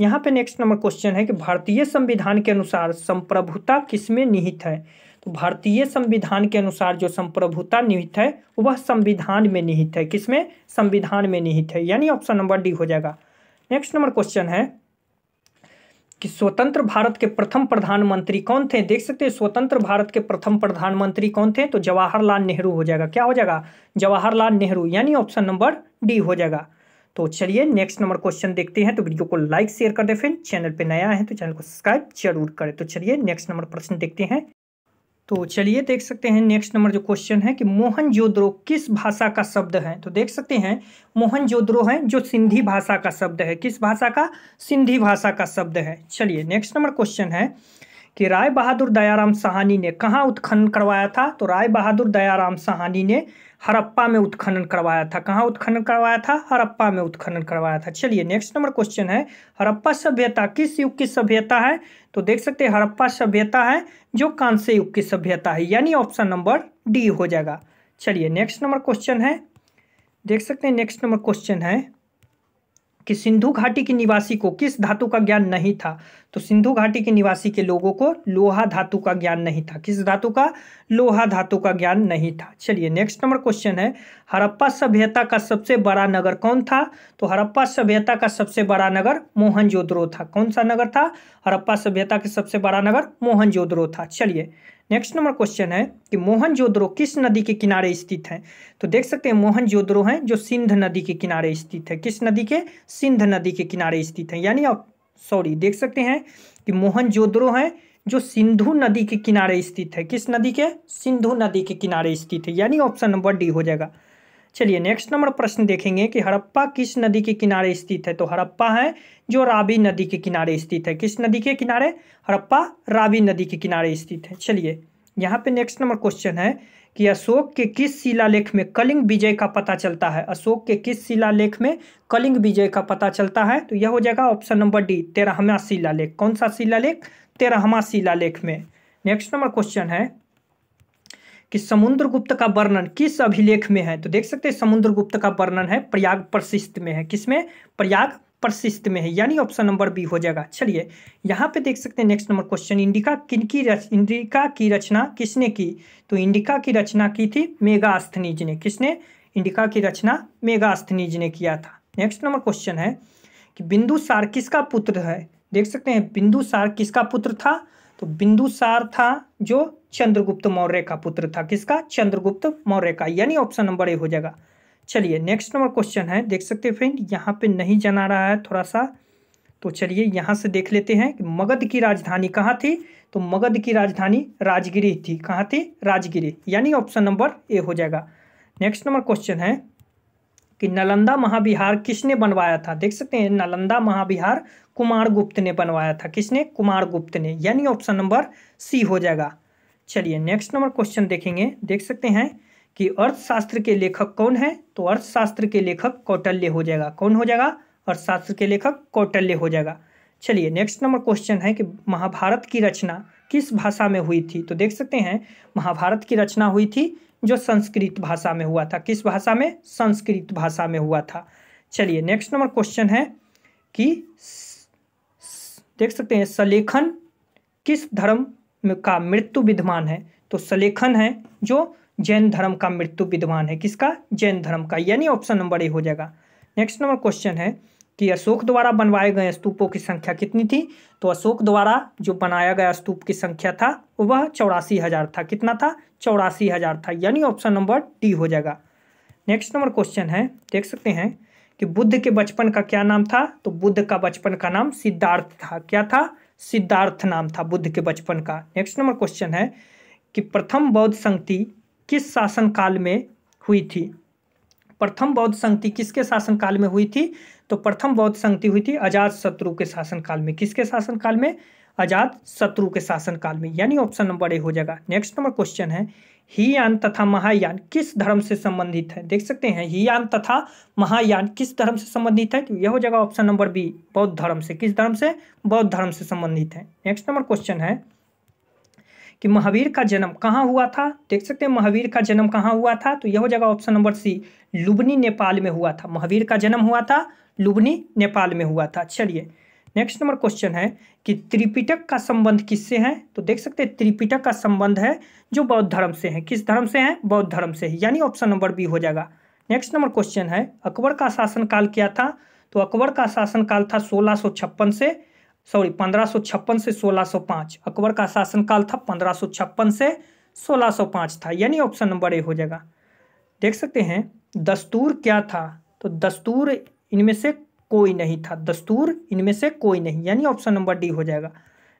यहाँ पे नेक्स्ट नंबर क्वेश्चन है कि भारतीय संविधान के अनुसार संप्रभुता किसमें निहित है तो भारतीय संविधान के अनुसार जो संप्रभुता निहित है वह संविधान में निहित है किसमें संविधान में निहित है यानी ऑप्शन नंबर डी हो जाएगा नेक्स्ट नंबर क्वेश्चन है कि स्वतंत्र भारत के प्रथम प्रधानमंत्री कौन थे देख सकते हैं स्वतंत्र भारत के प्रथम प्रधानमंत्री कौन थे तो जवाहरलाल नेहरू हो जाएगा क्या हो जाएगा जवाहरलाल नेहरू यानी ऑप्शन नंबर डी हो जाएगा तो चलिए नेक्स्ट नंबर क्वेश्चन देखते हैं तो वीडियो को लाइक शेयर कर दे फिर चैनल पे नया है तो चैनल को सब्सक्राइब जरूर करें तो चलिए नेक्स्ट नंबर प्रश्न देखते हैं तो चलिए देख सकते हैं नेक्स्ट नंबर जो क्वेश्चन है कि मोहन किस भाषा का शब्द है तो देख सकते हैं मोहन जोद्रो है जो सिंधी भाषा का शब्द है किस भाषा का सिंधी भाषा का शब्द है चलिए नेक्स्ट नंबर क्वेश्चन है कि राय बहादुर दयाराम सहानी ने कहाँ उत्खनन करवाया था तो राय बहादुर दयाराम सहानी ने हरप्पा में उत्खनन करवाया था कहाँ उत्खनन करवाया था हरप्पा में उत्खनन करवाया था चलिए नेक्स्ट नंबर क्वेश्चन है हरप्पा सभ्यता किस युग की सभ्यता है तो देख सकते हैं हरप्पा सभ्यता है जो कांस्य युग की सभ्यता है यानी ऑप्शन नंबर डी हो जाएगा चलिए नेक्स्ट नंबर क्वेश्चन है देख सकते हैं नेक्स्ट नंबर क्वेश्चन है कि सिंधु घाटी के निवासी को किस धातु का ज्ञान नहीं था तो सिंधु घाटी के निवासी के लोगों को लोहा धातु का ज्ञान नहीं था किस धातु का लोहा धातु का ज्ञान नहीं था चलिए नेक्स्ट नंबर क्वेश्चन है हड़प्पा सभ्यता का सबसे बड़ा नगर कौन था तो हड़प्पा सभ्यता का सबसे बड़ा नगर मोहनजोदड़ो था कौन सा नगर था हरप्पा सभ्यता का सबसे बड़ा नगर मोहनजोदड़ो था चलिए नेक्स्ट नंबर क्वेश्चन है कि मोहनजोदड़ो किस नदी के किनारे स्थित है तो देख सकते हैं मोहनजोदड़ो है जो सिंध नदी के किनारे स्थित है किस नदी के सिंध नदी के किनारे स्थित है यानी आप सॉरी देख सकते हैं कि मोहनजोदड़ो है जो सिंधु नदी के किनारे स्थित है किस नदी के सिंधु नदी के किनारे स्थित है यानी ऑप्शन नंबर डी हो जाएगा चलिए नेक्स्ट नंबर प्रश्न देखेंगे कि हड़प्पा किस नदी के किनारे स्थित है तो हड़प्पा है जो रावी नदी के किनारे स्थित है किस नदी के किनारे हड़प्पा रावी नदी के किनारे स्थित है चलिए यहाँ पे नेक्स्ट नंबर क्वेश्चन है कि अशोक के किस शिलालेख में कलिंग विजय का पता चलता है अशोक के किस शिलालेख में कलिंग विजय का पता चलता है तो यह हो जाएगा ऑप्शन नंबर डी तेरहवा शिलालेख कौन सा शिलालेख तेरहवा शिलालेख में नेक्स्ट नंबर क्वेश्चन है कि समुद्रगुप्त का वर्णन किस अभिलेख में है तो देख सकते हैं समुद्रगुप्त का वर्णन है प्रयाग प्रशिस्त में है किसमें प्रयाग प्रशिस्त में है यानी ऑप्शन नंबर बी हो जाएगा चलिए यहाँ पे देख सकते हैं नेक्स्ट नंबर क्वेश्चन इंडिका की रच इंडिका की रचना किसने की तो इंडिका की रचना की थी मेगास्थनीज ने किसने इंडिका की रचना मेगास्थनीज ने किया था नेक्स्ट नंबर क्वेश्चन है कि बिंदुसार किसका पुत्र है देख सकते हैं बिंदुसार किसका पुत्र था तो बिंदुसार था जो चंद्रगुप्त मौर्य का पुत्र था किसका चंद्रगुप्त मौर्य का यानी ऑप्शन नंबर ए हो जाएगा चलिए नेक्स्ट नंबर क्वेश्चन है देख सकते हैं फ्रेंड यहाँ पे नहीं जाना रहा है थोड़ा सा तो चलिए यहाँ से देख लेते हैं कि मगध की राजधानी कहाँ थी तो मगध की राजधानी राजगिरी थी कहाँ थी राजगिरी यानी ऑप्शन नंबर ए हो जाएगा नेक्स्ट नंबर क्वेश्चन है कि नालंदा महाविहार किसने बनवाया था देख सकते हैं नालंदा महाविहार कुमार गुप्त ने बनवाया था किसने कुमार गुप्त ने यानी ऑप्शन नंबर सी हो जाएगा चलिए नेक्स्ट नंबर क्वेश्चन देखेंगे देख सकते हैं कि अर्थशास्त्र के लेखक कौन है तो अर्थशास्त्र के लेखक कौटल्य हो जाएगा कौन हो जाएगा अर्थशास्त्र के लेखक कौटल्य हो जाएगा चलिए नेक्स्ट नंबर क्वेश्चन है कि महाभारत की रचना किस भाषा में हुई थी तो देख सकते हैं महाभारत की रचना हुई थी जो संस्कृत भाषा में हुआ था किस भाषा में संस्कृत भाषा में हुआ था चलिए नेक्स्ट नंबर क्वेश्चन है कि देख सकते हैं सलेखन किस धर्म का मृत्यु विद्वान है तो सलेखन है जो जैन धर्म का मृत्यु विद्वान है किसका जैन धर्म का यानी ऑप्शन नंबर ए हो जाएगा नेक्स्ट नंबर क्वेश्चन है कि अशोक द्वारा बनवाए गए स्तूपों की संख्या कितनी थी तो अशोक द्वारा जो बनाया गया स्तूप की संख्या था वह चौरासी हजार था कितना था चौरासी हजार था यानी ऑप्शन नंबर डी हो जाएगा नेक्स्ट नंबर क्वेश्चन है देख सकते हैं कि बुद्ध के बचपन का क्या नाम था तो बुद्ध का बचपन का नाम सिद्धार्थ था क्या था सिद्धार्थ नाम था बुद्ध के बचपन का नेक्स्ट नंबर क्वेश्चन है कि प्रथम बौद्ध संगति किस शासनकाल में हुई थी प्रथम बौद्ध संगति किसके शासनकाल में हुई थी तो प्रथम बौद्ध संगति हुई थी अजात शत्रु के शासनकाल में किसके शासनकाल में अजात शत्रु के शासनकाल में यानी ऑप्शन नंबर ए हो जाएगा नेक्स्ट नंबर क्वेश्चन है यान तथा महायान किस धर्म से संबंधित है देख सकते हैं यान तथा महायान किस धर्म से संबंधित है तो यह हो जाएगा ऑप्शन नंबर बी बौद्ध धर्म से किस धर्म से बौद्ध धर्म से संबंधित है नेक्स्ट नंबर क्वेश्चन है कि महावीर का जन्म कहाँ हुआ था देख सकते हैं महावीर का जन्म कहाँ हुआ था तो यह हो जाएगा option number C Lumbini Nepal में हुआ था महावीर का जन्म हुआ था लुबनी नेपाल में हुआ था चलिए नेक्स्ट नंबर क्वेश्चन है कि त्रिपिटक का संबंध किससे है तो देख सकते हैं त्रिपिटक का संबंध है जो बौद्ध धर्म से है किस धर्म से है बौद्ध धर्म से है यानी ऑप्शन नंबर बी हो जाएगा नेक्स्ट नंबर क्वेश्चन है अकबर का शासनकाल क्या था तो अकबर का शासनकाल था सोलह से सॉरी पंद्रह से सोलह अकबर का शासनकाल था पंद्रह से सोलह था यानी ऑप्शन नंबर ए हो जाएगा देख सकते हैं दस्तूर क्या था तो दस्तूर इनमें से कोई नहीं था दस्तूर इनमें से कोई नहीं यानी ऑप्शन नंबर डी हो जाएगा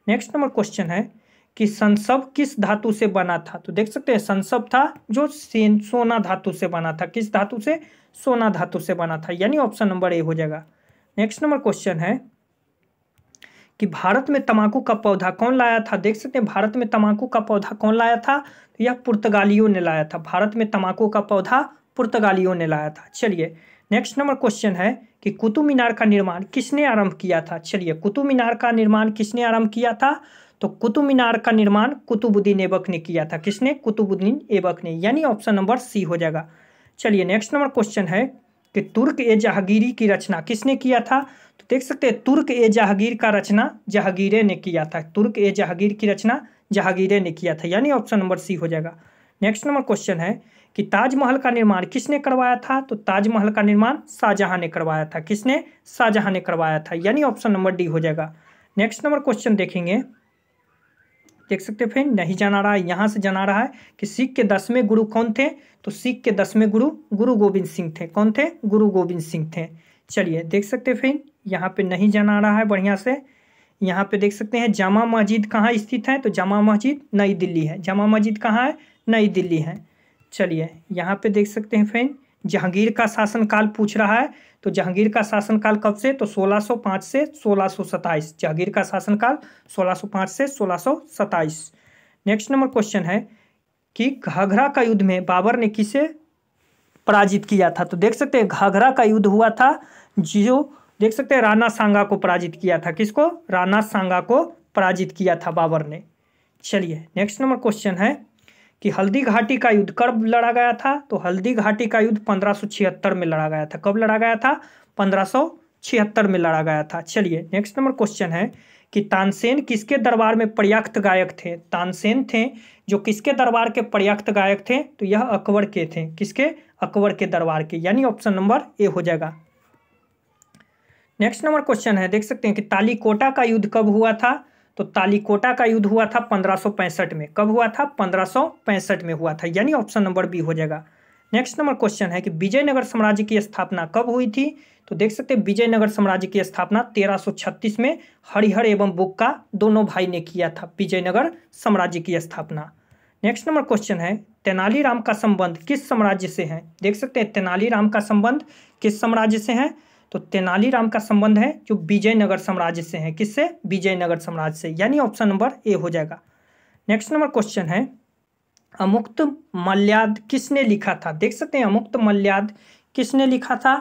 नेक्स्ट नंबर क्वेश्चन है कि संसव किस धातु से बना था तो देख सकते हैं संसव था जो सोना धातु से बना था किस धातु से सोना धातु से बना था यानी ऑप्शन नंबर ए हो जाएगा नेक्स्ट नंबर क्वेश्चन है कि भारत में तंबाकू का पौधा कौन लाया था देख सकते हैं भारत में तंबाकू का पौधा कौन लाया था तो यह पुर्तगालियों ने लाया था भारत में तंबाकू का पौधा पुर्तगालियों ने लाया था चलिए नेक्स्ट नंबर क्वेश्चन है कि कुतुब मीनार का निर्माण किसने आरंभ किया था चलिए कुतुब मीनार का निर्माण किसने आरंभ किया था तो कुतुब मीनार का निर्माण कुतुबुद्दीन एबक ने किया था किसने कुतुबुद्दीन एबक ने यानी ऑप्शन नंबर सी हो जाएगा चलिए नेक्स्ट नंबर क्वेश्चन है कि तुर्क ए जहागीरी की रचना किसने किया था तो देख सकते हैं तुर्क ए जहागीर का रचना जहागीरे ने किया था तुर्क ए जहांगीर की रचना जहागीरे ने किया था यानी ऑप्शन नंबर सी हो जाएगा नेक्स्ट नंबर क्वेश्चन है कि ताजमहल का निर्माण किसने करवाया था तो ताजमहल का निर्माण शाहजहां ने करवाया था किसने शाहजहां ने करवाया था यानी ऑप्शन नंबर डी हो जाएगा नेक्स्ट नंबर क्वेश्चन देखेंगे देख सकते फिर नहीं जाना रहा है यहाँ से जाना रहा है कि सिख के दसवें गुरु कौन थे तो सिख के दसवें गुरु गुरु गोविंद सिंह थे कौन थे गुरु गोविंद सिंह थे चलिए देख सकते फिर यहाँ पे नहीं जाना रहा है बढ़िया से यहाँ पे देख सकते हैं जामा मस्जिद कहाँ स्थित है तो जामा मस्जिद नई दिल्ली है जामा मस्जिद कहाँ है नई दिल्ली है चलिए यहाँ पे देख सकते हैं फ्रेंड जहांगीर का शासनकाल पूछ रहा है तो जहांगीर का शासनकाल कब से तो 1605 से 1627 जहांगीर का शासनकाल 1605 से 1627 नेक्स्ट नंबर क्वेश्चन है कि घाघरा का युद्ध में बाबर ने किसे पराजित किया था तो देख सकते हैं घाघरा का युद्ध हुआ था जो देख सकते हैं राणा सांगा को पराजित किया था किसको राणा सांगा को पराजित किया था बाबर ने चलिए नेक्स्ट नंबर क्वेश्चन है कि हल्दी घाटी का युद्ध कब लड़ा गया था तो हल्दी घाटी का युद्ध पंद्रह में लड़ा गया था कब लड़ा गया था पंद्रह में लड़ा गया था चलिए नेक्स्ट नंबर क्वेश्चन है कि तानसेन किसके दरबार में पर्याप्त गायक थे तानसेन थे जो किसके दरबार के पर्याप्त गायक थे तो यह अकबर के थे किसके अकबर के दरबार के यानी ऑप्शन नंबर ए हो जाएगा नेक्स्ट नंबर क्वेश्चन है देख सकते हैं कि तालीकोटा का युद्ध कब हुआ था तो तालिकोटा का युद्ध हुआ था पंद्रह में कब हुआ था पंद्रह में हुआ था यानी ऑप्शन नंबर बी हो जाएगा नेक्स्ट नंबर क्वेश्चन है कि विजयनगर साम्राज्य की स्थापना कब हुई थी तो देख सकते हैं विजयनगर साम्राज्य की स्थापना 1336 में हरिहर एवं बुक्का दोनों भाई ने किया था विजयनगर साम्राज्य की स्थापना नेक्स्ट नंबर क्वेश्चन है तेनालीराम का संबंध किस साम्राज्य से है देख सकते हैं तेनालीराम का संबंध किस साम्राज्य से है तो तेनालीराम का संबंध है जो विजयनगर साम्राज्य से है किससे विजयनगर साम्राज्य से यानी ऑप्शन नंबर ए हो जाएगा नेक्स्ट नंबर क्वेश्चन है अमुक्त मल्याद किसने लिखा था देख सकते हैं अमुक्त मल्याद किसने लिखा था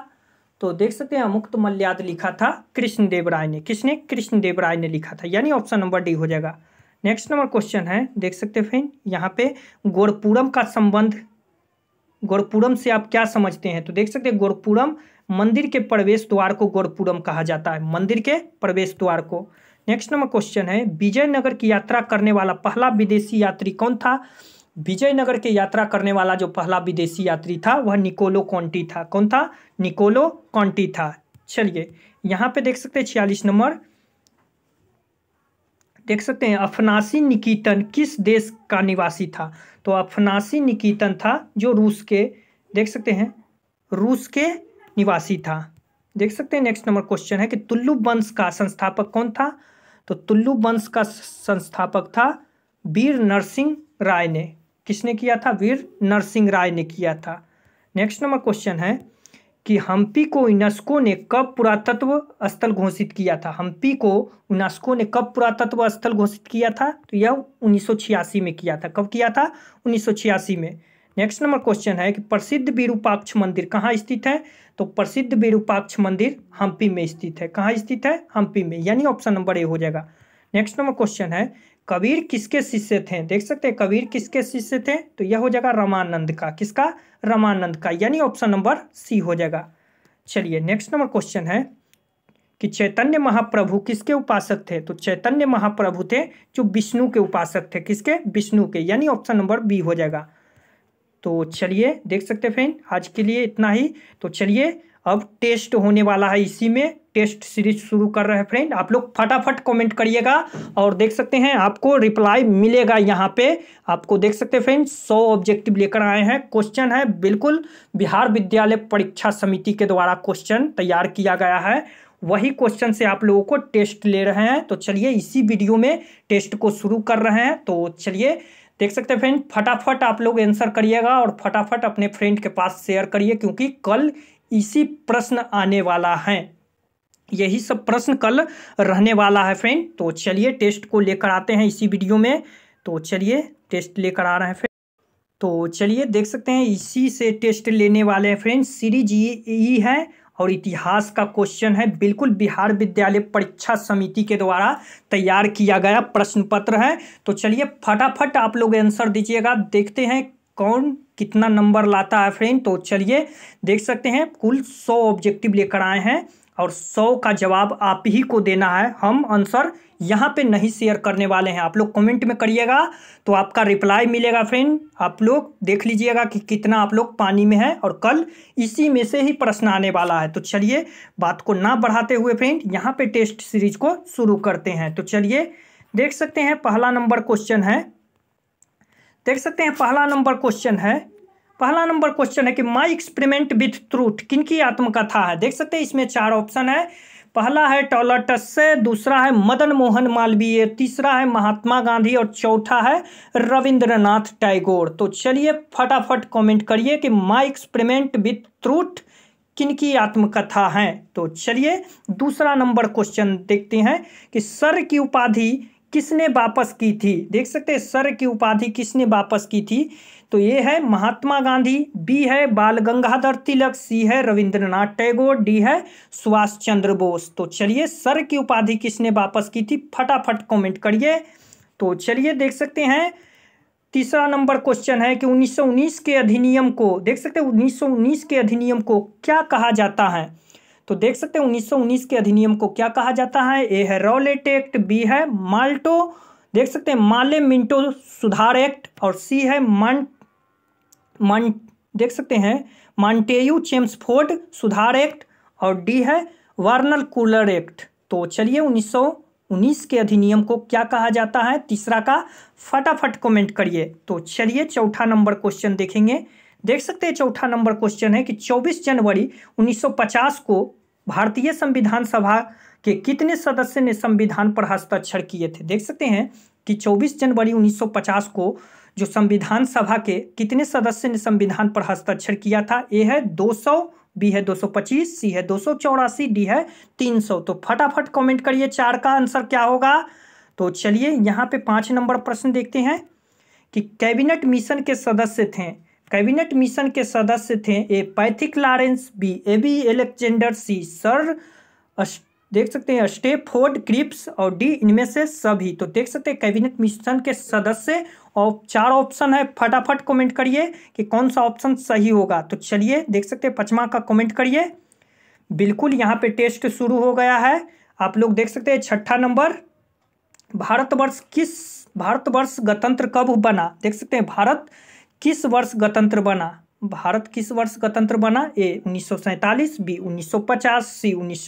तो देख सकते हैं अमुक्त मल्याद लिखा था कृष्णदेव राय ने किसने कृष्णदेव राय ने लिखा था यानी ऑप्शन नंबर डी हो जाएगा नेक्स्ट नंबर क्वेश्चन है देख सकते हैं फिर यहाँ पे गोरपुरम का संबंध गोरपुरम से आप क्या समझते हैं तो देख सकते हैं गोरपुरम मंदिर के प्रवेश द्वार को गोरपुरम कहा जाता है मंदिर के प्रवेश द्वार को नेक्स्ट नंबर क्वेश्चन है विजयनगर की यात्रा करने वाला पहला विदेशी यात्री कौन था विजयनगर के यात्रा करने वाला जो पहला विदेशी यात्री था वह निकोलो कॉन्टी था कौन था निकोलो कॉन्टी था चलिए यहाँ पे देख सकते हैं छियालीस नंबर देख सकते हैं अफनासी निकेतन किस देश का निवासी था तो अफनासी निकेतन था जो रूस के देख सकते हैं रूस के निवासी था देख सकते हैं नेक्स्ट नंबर क्वेश्चन है कि तुल्लू वंश का संस्थापक कौन था तो तुल्लू वंश का संस्थापक था वीर नरसिंह राय ने किसने किया था वीर नरसिंह राय ने किया था नेक्स्ट नंबर क्वेश्चन है कि हम्पी को यूनेस्को ने कब पुरातत्व स्थल घोषित किया था हम्पी को यूनेस्को ने कब पुरातत्व स्थल घोषित किया था तो यह उन्नीस में किया था कब किया था उन्नीस में नेक्स्ट नंबर क्वेश्चन है कि प्रसिद्ध विरूपाक्ष मंदिर कहाँ स्थित है तो प्रसिद्ध विरूपाक्ष मंदिर हम्पी में स्थित है कहाँ स्थित है हम्पी में यानी ऑप्शन नंबर ए हो जाएगा नेक्स्ट नंबर क्वेश्चन है कबीर किसके शिष्य थे देख सकते हैं कबीर किसके शिष्य थे तो यह हो जाएगा रामानंद का किसका रामानंद का यानी ऑप्शन नंबर सी हो जाएगा चलिए नेक्स्ट नंबर क्वेश्चन है कि चैतन्य महाप्रभु किसके उपासक थे तो चैतन्य महाप्रभु थे जो विष्णु के उपासक थे किसके विष्णु के यानी ऑप्शन नंबर बी हो जाएगा तो चलिए देख सकते हैं फ्रेंड आज के लिए इतना ही तो चलिए अब टेस्ट होने वाला है इसी में टेस्ट सीरीज शुरू कर रहे हैं फ्रेंड आप लोग फटाफट कमेंट करिएगा और देख सकते हैं आपको रिप्लाई मिलेगा यहाँ पे आपको देख सकते हैं फ्रेंड सौ ऑब्जेक्टिव लेकर आए हैं क्वेश्चन है बिल्कुल बिहार विद्यालय परीक्षा समिति के द्वारा क्वेश्चन तैयार किया गया है वही क्वेश्चन से आप लोगों को टेस्ट ले रहे हैं तो चलिए इसी वीडियो में टेस्ट को शुरू कर रहे हैं तो चलिए देख सकते हैं फ्रेंड फटाफट आप लोग आंसर करिएगा और फटाफट अपने फ्रेंड के पास शेयर करिए क्योंकि कल इसी प्रश्न आने वाला है यही सब प्रश्न कल रहने वाला है फ्रेंड तो चलिए टेस्ट को लेकर आते हैं इसी वीडियो में तो चलिए टेस्ट लेकर आ रहे हैं फ्रेंड तो चलिए देख सकते हैं इसी से टेस्ट लेने वाले हैं फ्रेंड सीरीज ई है और इतिहास का क्वेश्चन है बिल्कुल बिहार विद्यालय परीक्षा समिति के द्वारा तैयार किया गया प्रश्न पत्र है तो चलिए फटाफट आप लोग आंसर दीजिएगा देखते हैं कौन कितना नंबर लाता है फ्रेंड तो चलिए देख सकते हैं कुल सौ ऑब्जेक्टिव लेकर आए हैं और सौ का जवाब आप ही को देना है हम आंसर यहाँ पे नहीं शेयर करने वाले हैं आप लोग कमेंट में करिएगा तो आपका रिप्लाई मिलेगा फ्रेंड आप लोग देख लीजिएगा कि कितना आप लोग पानी में है और कल इसी में से ही प्रश्न आने वाला है तो चलिए बात को ना बढ़ाते हुए फ्रेंड यहाँ पे टेस्ट सीरीज को शुरू करते हैं तो चलिए देख सकते हैं पहला नंबर क्वेश्चन है देख सकते हैं पहला नंबर क्वेश्चन है पहला नंबर क्वेश्चन है कि माई एक्सपेरिमेंट विथ ट्रूथ किन की आत्मकथा है देख सकते हैं इसमें चार ऑप्शन है पहला है टस्से दूसरा है मदन मोहन मालवीय तीसरा है महात्मा गांधी और चौथा है रविंद्रनाथ टैगोर तो चलिए फटाफट कमेंट करिए कि माई एक्सपेरिमेंट विथ ट्रूथ किनकी आत्मकथा है तो चलिए दूसरा नंबर क्वेश्चन देखते हैं कि सर की उपाधि किसने वापस की थी देख सकते हैं सर की उपाधि किसने वापस की थी तो ये है महात्मा गांधी बी है बाल गंगाधर तिलक सी है रविंद्रनाथ टैगोर डी है सुभाष चंद्र बोस तो चलिए सर की उपाधि किसने वापस की थी फटाफट कमेंट करिए तो चलिए देख सकते हैं तीसरा नंबर क्वेश्चन है कि 1919 के अधिनियम को देख सकते हैं 1919 के अधिनियम को क्या कहा जाता है तो देख सकते हैं 1919 के अधिनियम को क्या कहा जाता है ए है रॉलेट एक्ट बी है माल्टो देख सकते हैं माले मिंटो सुधार एक्ट और सी है मंट मान देख सकते हैं मॉन्टेयू चेम्सफोर्ड सुधार एक्ट और डी है वार्नल कूलर एक्ट तो चलिए 1919 के अधिनियम को क्या कहा जाता है तीसरा का फटाफट कमेंट करिए तो चलिए चौथा नंबर क्वेश्चन देखेंगे देख सकते हैं चौथा नंबर क्वेश्चन है कि 24 जनवरी 1950 को भारतीय संविधान सभा के कितने सदस्य ने संविधान पर हस्ताक्षर किए थे देख सकते हैं कि चौबीस जनवरी उन्नीस को जो संविधान सभा के कितने सदस्य ने संविधान पर हस्ताक्षर किया था ए है 200 बी है 225 सी है दो डी है 300 तो फटाफट कमेंट करिए चार का आंसर क्या होगा तो चलिए यहाँ पे पाँच नंबर प्रश्न देखते हैं कि कैबिनेट मिशन के सदस्य थे कैबिनेट मिशन के सदस्य थे A Pethick Lawrence B A B Alexander C sir देख सकते हैं स्टेफोर्ड क्रिप्स और डी इनमें से सभी तो देख सकते हैं कैबिनेट मिशन के सदस्य और चार ऑप्शन है फटाफट कमेंट करिए कि कौन सा ऑप्शन सही होगा तो चलिए देख सकते हैं पचमा का कमेंट करिए बिल्कुल यहाँ पे टेस्ट शुरू हो गया है आप लोग देख सकते हैं छठा नंबर भारतवर्ष किस भारतवर्ष गणतंत्र कब बना देख सकते हैं भारत किस वर्ष गणतंत्र बना भारत किस वर्ष गणतंत्र बना ए उन्नीस बी 1950 सी उन्नीस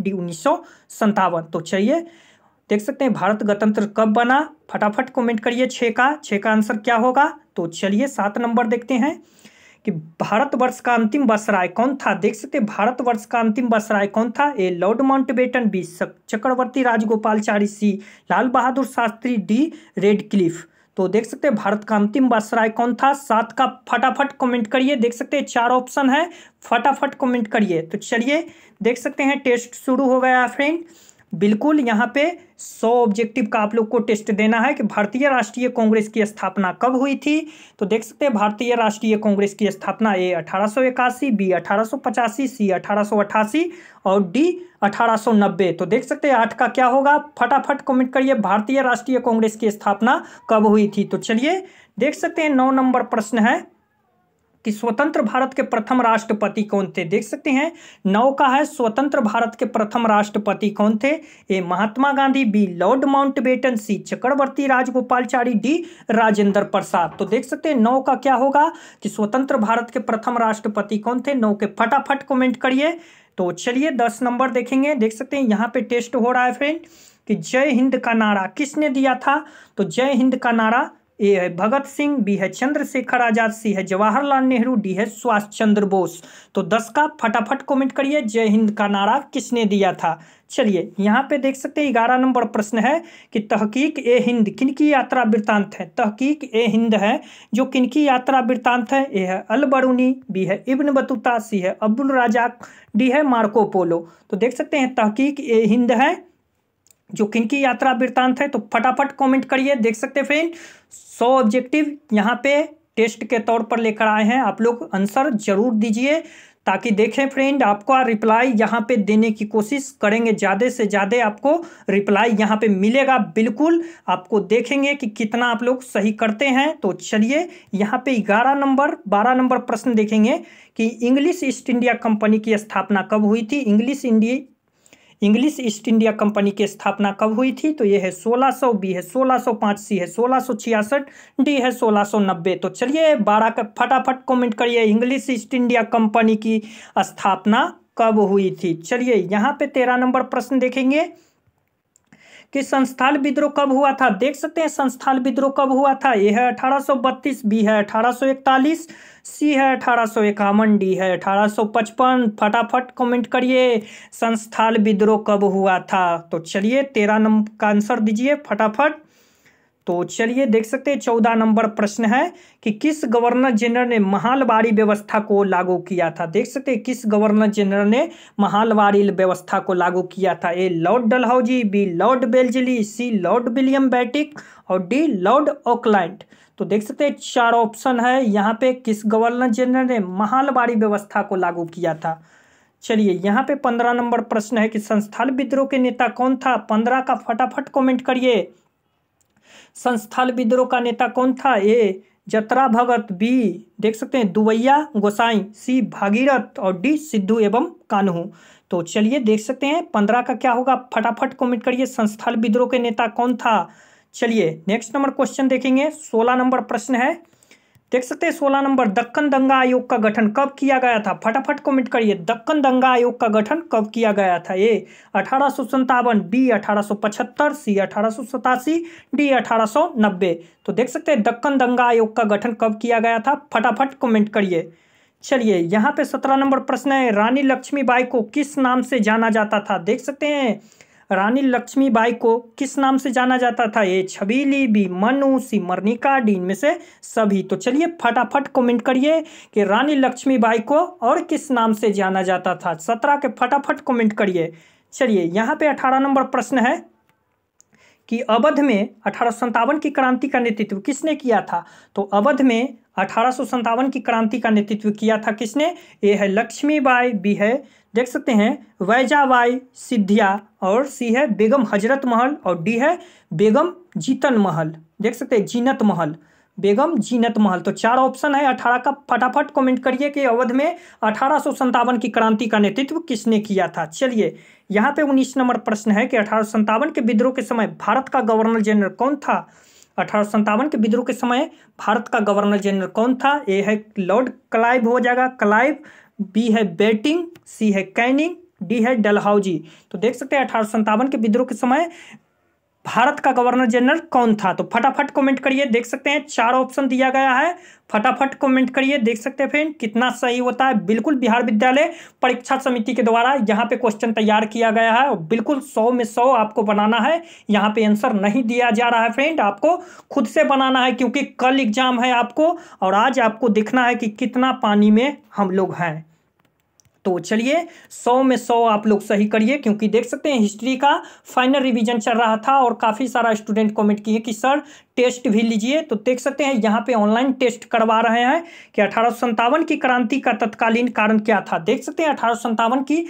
डी उन्नीस तो चाहिए देख सकते हैं भारत गणतंत्र कब बना फटाफट कमेंट करिए छः का छः का आंसर क्या होगा तो चलिए सात नंबर देखते हैं कि भारतवर्ष का अंतिम बसराय कौन था देख सकते हैं भारतवर्ष का अंतिम बसराय कौन था A Lord Mountbatten B Chakravarti Rajagopalachari C Lal Bahadur Shastri D Radcliffe तो देख सकते हैं भारत का अंतिम बसराय कौन था सात का फटाफट कमेंट करिए देख सकते हैं चार ऑप्शन है फटाफट कमेंट करिए तो चलिए देख सकते हैं टेस्ट शुरू हो गया फ्रेंड बिल्कुल यहाँ पे सौ ऑब्जेक्टिव का आप लोग को टेस्ट देना है कि भारतीय राष्ट्रीय कांग्रेस की स्थापना कब हुई थी तो देख सकते हैं भारतीय राष्ट्रीय कांग्रेस की स्थापना ए अठारह बी अठारह सी अठारह और डी 1890 तो देख सकते हैं आठ का क्या होगा फटाफट कमेंट करिए भारतीय राष्ट्रीय कांग्रेस की स्थापना कब हुई थी तो चलिए देख सकते हैं नौ नंबर प्रश्न है कि स्वतंत्र भारत के प्रथम राष्ट्रपति कौन थे देख सकते हैं नौ का है स्वतंत्र भारत के प्रथम राष्ट्रपति कौन थे A Mahatma Gandhi B Lord Mountbatten C Chakravarti Rajagopalachari D Rajendra Prasad तो देख सकते हैं नौ का क्या होगा कि स्वतंत्र भारत के प्रथम राष्ट्रपति कौन थे नौ के फटाफट कॉमेंट करिए तो चलिए दस नंबर देखेंगे देख सकते हैं यहाँ पे टेस्ट हो रहा है फ्रेंड कि जय हिंद का नारा किसने दिया था तो जय हिंद का नारा ए है भगत सिंह बी है चंद्रशेखर आजाद सी है जवाहरलाल नेहरू डी है सुभाष चंद्र बोस तो दस का फटाफट कमेंट करिए जय हिंद का नारा किसने दिया था चलिए यहाँ पे देख सकते हैं ग्यारह नंबर प्रश्न है कि तहकीक ए हिंद किनकी यात्रा वृत्तांत है तहकीक ए हिंद है जो किनकी यात्रा वृत्तांत है ए है अल बरूनी बी है इब्न बतूता सी है अब्दुल राजाक डी है मार्को पोलो तो देख सकते हैं तहकीक ए हिंद है जो किनकी यात्रा वृत्तांत है तो फटाफट कमेंट करिए देख सकते हैं फ्रेंड सौ ऑब्जेक्टिव यहाँ पे टेस्ट के तौर पर लेकर आए हैं आप लोग आंसर जरूर दीजिए ताकि देखें फ्रेंड आपका रिप्लाई यहाँ पे देने की कोशिश करेंगे ज़्यादा से ज़्यादा आपको रिप्लाई यहाँ पे मिलेगा बिल्कुल आपको देखेंगे कि कितना आप लोग सही करते हैं तो चलिए यहाँ पे ग्यारह नंबर बारह नंबर प्रश्न देखेंगे कि इंग्लिश ईस्ट इंडिया कंपनी की स्थापना कब हुई थी English India English East India Company की स्थापना कब हुई थी तो ये है 1600 बी है 1605 सी है 1666 डी है 1690 तो चलिए बारह का फटाफट कमेंट करिए इंग्लिश ईस्ट इंडिया कंपनी की स्थापना कब हुई थी चलिए यहाँ पे तेरह नंबर प्रश्न देखेंगे कि संस्थान विद्रोह कब हुआ था देख सकते हैं संस्थान विद्रोह कब हुआ था ए है अठारह बी है अठारह सी है अठारह डी है अठारह फटाफट कमेंट करिए संस्थान विद्रोह कब हुआ था तो चलिए तेरह नंबर का आंसर दीजिए फटाफट तो चलिए देख सकते हैं चौदह नंबर प्रश्न है कि किस गवर्नर जनरल ने महालवाड़ी व्यवस्था को लागू किया था देख सकते हैं किस गवर्नर जनरल ने महालवाड़ी व्यवस्था को लागू किया था A Lord Dalhousie B Lord Wellesley C Lord William Bentinck और डी लॉर्ड ऑकलैंड तो देख सकते हैं चार ऑप्शन है यहाँ पे किस गवर्नर जनरल ने महालवाड़ी व्यवस्था को लागू किया था चलिए यहाँ पे पंद्रह नंबर प्रश्न है कि संस्थान विद्रोह के नेता कौन था पंद्रह का फटाफट कॉमेंट करिए संस्थाल विद्रोह का नेता कौन था ए जतरा भगत बी देख सकते हैं दुवैया गोसाई सी भागीरथ और डी सिद्धू एवं कानू तो चलिए देख सकते हैं पंद्रह का क्या होगा फटाफट कमेंट करिए संस्थाल विद्रोह के नेता कौन था चलिए नेक्स्ट नंबर क्वेश्चन देखेंगे सोलह नंबर प्रश्न है देख सकते हैं सोलह नंबर दक्कन दंगा आयोग का गठन कब किया गया था फटाफट कमेंट करिए दक्कन दंगा आयोग का गठन कब किया गया था ए अठारह सौ संतावन बी अठारह सौ पचहत्तर सी अठारह सौ सतासी डी अठारह सौ नब्बे तो देख सकते हैं दक्कन दंगा आयोग का गठन कब किया गया था फटाफट कमेंट करिए चलिए यहाँ पे सत्रह नंबर प्रश्न है रानी लक्ष्मीबाई को किस नाम से जाना जाता था देख सकते हैं रानी लक्ष्मीबाई को किस नाम से जाना जाता था A Chhabili B Manu C Manikarnika D इनमें से सभी तो चलिए फटाफट कमेंट करिए कि रानी लक्ष्मीबाई को और किस नाम से जाना जाता था सत्रह के फटाफट कमेंट करिए चलिए यहाँ पे अठारह नंबर प्रश्न है कि अवध में अठारह की क्रांति का नेतृत्व किसने किया था तो अवध में अठारह की क्रांति का नेतृत्व किया था किसने ए है लक्ष्मीबाई बी है देख सकते हैं वैजाबाई सिद्धिया और सी है बेगम हजरत महल और डी है बेगम जीतन महल देख सकते हैं जीनत महल बेगम जीनत महल तो चार ऑप्शन है अठारह का फटाफट कमेंट करिए कि अवध में अठारह की क्रांति का नेतृत्व किसने किया था चलिए यहाँ पे उन्नीस नंबर प्रश्न है कि अठारह के विद्रोह के समय भारत का गवर्नर जनरल कौन था अठारह के विद्रोह के समय भारत का गवर्नर जनरल कौन था ये है लॉर्ड क्लाइव हो जाएगा क्लाइव बी है बेटिंग सी है कैनिंग डी है डलहाउजी तो देख सकते हैं अठारह के विद्रोह के समय भारत का गवर्नर जनरल कौन था तो फटाफट कमेंट करिए देख सकते हैं चार ऑप्शन दिया गया है फटाफट कमेंट करिए देख सकते हैं फ्रेंड कितना सही होता है बिल्कुल बिहार विद्यालय परीक्षा समिति के द्वारा यहाँ पे क्वेश्चन तैयार किया गया है और बिल्कुल सौ में सौ आपको बनाना है यहाँ पे आंसर नहीं दिया जा रहा है फ्रेंड आपको खुद से बनाना है क्योंकि कल एग्जाम है आपको और आज आपको देखना है कि कितना पानी में हम लोग हैं तो चलिए सौ में सौ आप लोग सही करिए क्योंकि देख सकते हैं हिस्ट्री का फाइनल रिवीजन चल रहा था और काफ़ी सारा स्टूडेंट कमेंट किए कि सर टेस्ट भी लीजिए तो देख सकते हैं यहाँ पे ऑनलाइन टेस्ट करवा रहे हैं कि अठारह की क्रांति का तत्कालीन कारण क्या था देख सकते हैं अठारह की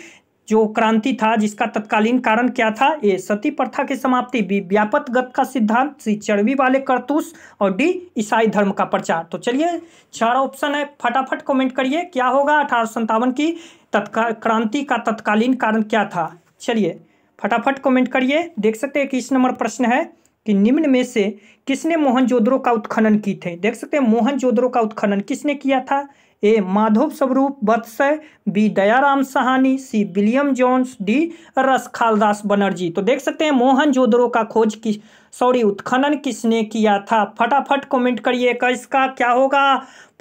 जो क्रांति था जिसका तत्कालीन कारण क्या था ए सती प्रथा की समाप्ति बी व्यापक गत का सिद्धांत सी चरबी वाले करतूस और डी ईसाई धर्म का प्रचार तो चलिए चार ऑप्शन है फटाफट कमेंट करिए क्या होगा अठारह की तत्काल क्रांति का तत्कालीन कारण क्या था चलिए फटाफट कमेंट करिए देख सकते हैं इक्कीस नंबर प्रश्न है कि निम्न में से किसने मोहनजोदड़ो का उत्खनन की थे देख सकते हैं मोहनजोदड़ो का उत्खनन किसने किया था A Madho Swarup Vats B Dayaram Sahni C William Jones D Rakhaldas Banerjee तो देख सकते हैं मोहन जोदड़ो का खोज किस सॉरी उत्खनन किसने किया था फटाफट कमेंट करिए इसका क्या होगा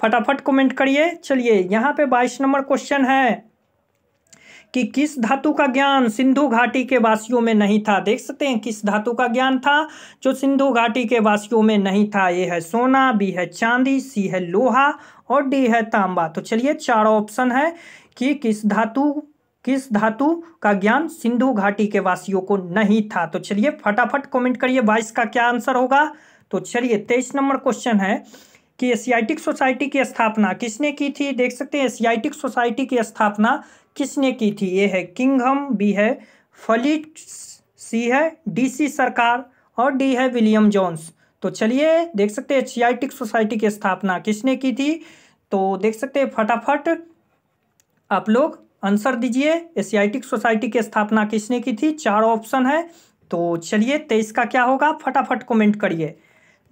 फटाफट कमेंट करिए चलिए यहाँ पे बाईस नंबर क्वेश्चन है कि किस धातु का ज्ञान सिंधु घाटी के वासियों में नहीं था देख सकते हैं किस धातु का ज्ञान था जो सिंधु घाटी के वासियों में नहीं था ए है सोना बी है चांदी सी है लोहा और डी है तांबा तो चलिए चार ऑप्शन है कि किस धातु किस धातु का ज्ञान सिंधु घाटी के वासियों को नहीं था तो चलिए फटाफट कमेंट करिए बाईस का क्या आंसर होगा तो चलिए तेईस नंबर क्वेश्चन है कि एशियाटिक सोसाइटी की स्थापना किसने की थी देख सकते हैं एशियाटिक सोसाइटी की स्थापना किसने की थी ये है किंगहम बी है फलिट सी है डीसी सरकार और डी है विलियम जॉन्स तो चलिए देख सकते हैं एशियाटिक सोसाइटी की स्थापना किसने की थी तो देख सकते हैं फटाफट आप लोग आंसर दीजिए एशियाटिक सोसाइटी की स्थापना किसने की थी चार ऑप्शन है तो चलिए तेईस का क्या होगा फटाफट कमेंट करिए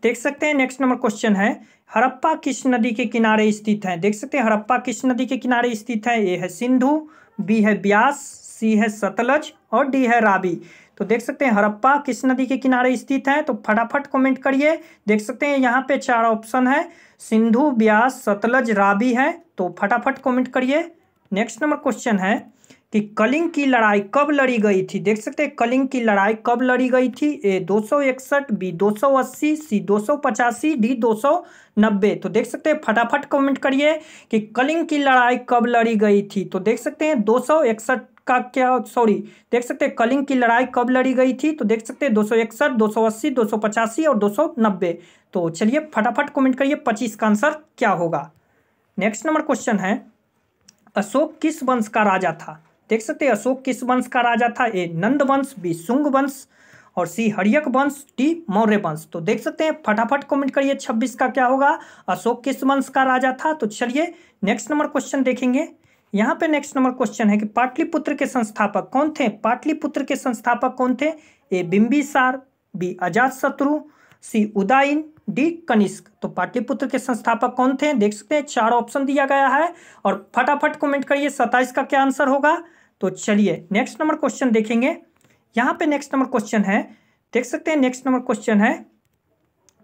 देख सकते हैं नेक्स्ट नंबर क्वेश्चन है हड़प्पा किस नदी के किनारे स्थित है देख सकते हैं हड़प्पा किस नदी के किनारे स्थित है ए है सिंधु बी है ब्यास सी है सतलज और डी है राबी तो देख सकते हैं हड़प्पा किस नदी के किनारे स्थित है तो फटाफट कमेंट करिए देख सकते हैं यहाँ पे चार ऑप्शन है सिंधु ब्यास सतलज राबी है तो फटाफट कमेंट करिए नेक्स्ट नंबर क्वेश्चन है कि कलिंग की लड़ाई कब लड़ी गई थी देख सकते हैं कलिंग की लड़ाई कब लड़ी गई थी ए दो सौ इकसठ बी दो सौ अस्सी सी दो सौ पचासी डी दो सौ नब्बे तो देख सकते हैं फटाफट कमेंट करिए कि कलिंग की लड़ाई कब लड़ी गई थी तो देख सकते हैं दो सौ इकसठ का क्या सॉरी देख सकते हैं कलिंग की लड़ाई कब लड़ी गई थी तो देख सकते हैं दो सौ इकसठ दो सौ अस्सी दो सौ पचासी और दो सौ नब्बे तो चलिए फटाफट कमेंट करिए पच्चीस का आंसर क्या होगा नेक्स्ट नंबर क्वेश्चन है अशोक किस वंश का राजा था देख सकते हैं अशोक किस वंश का राजा था ए नंद वंश बी सुंग वंश और सी हरियक वंश डी मौर्य वंश तो देख सकते हैं फटाफट कमेंट करिए 26 का क्या होगा अशोक किस वंश का राजा था तो चलिए नेक्स्ट नंबर क्वेश्चन देखेंगे यहाँ पे नेक्स्ट नंबर क्वेश्चन है कि पाटलिपुत्र के संस्थापक कौन थे पाटलिपुत्र के संस्थापक कौन थे ए बिम्बिसार बी अजात शत्रु सी उदाइन डी कनिष्क तो पाटलिपुत्र के संस्थापक कौन थे देख सकते हैं चार ऑप्शन दिया गया है और फटाफट कमेंट करिए सत्ताईस का क्या आंसर होगा तो चलिए नेक्स्ट नंबर क्वेश्चन देखेंगे यहाँ पे नेक्स्ट नंबर क्वेश्चन है देख सकते हैं नेक्स्ट नंबर क्वेश्चन है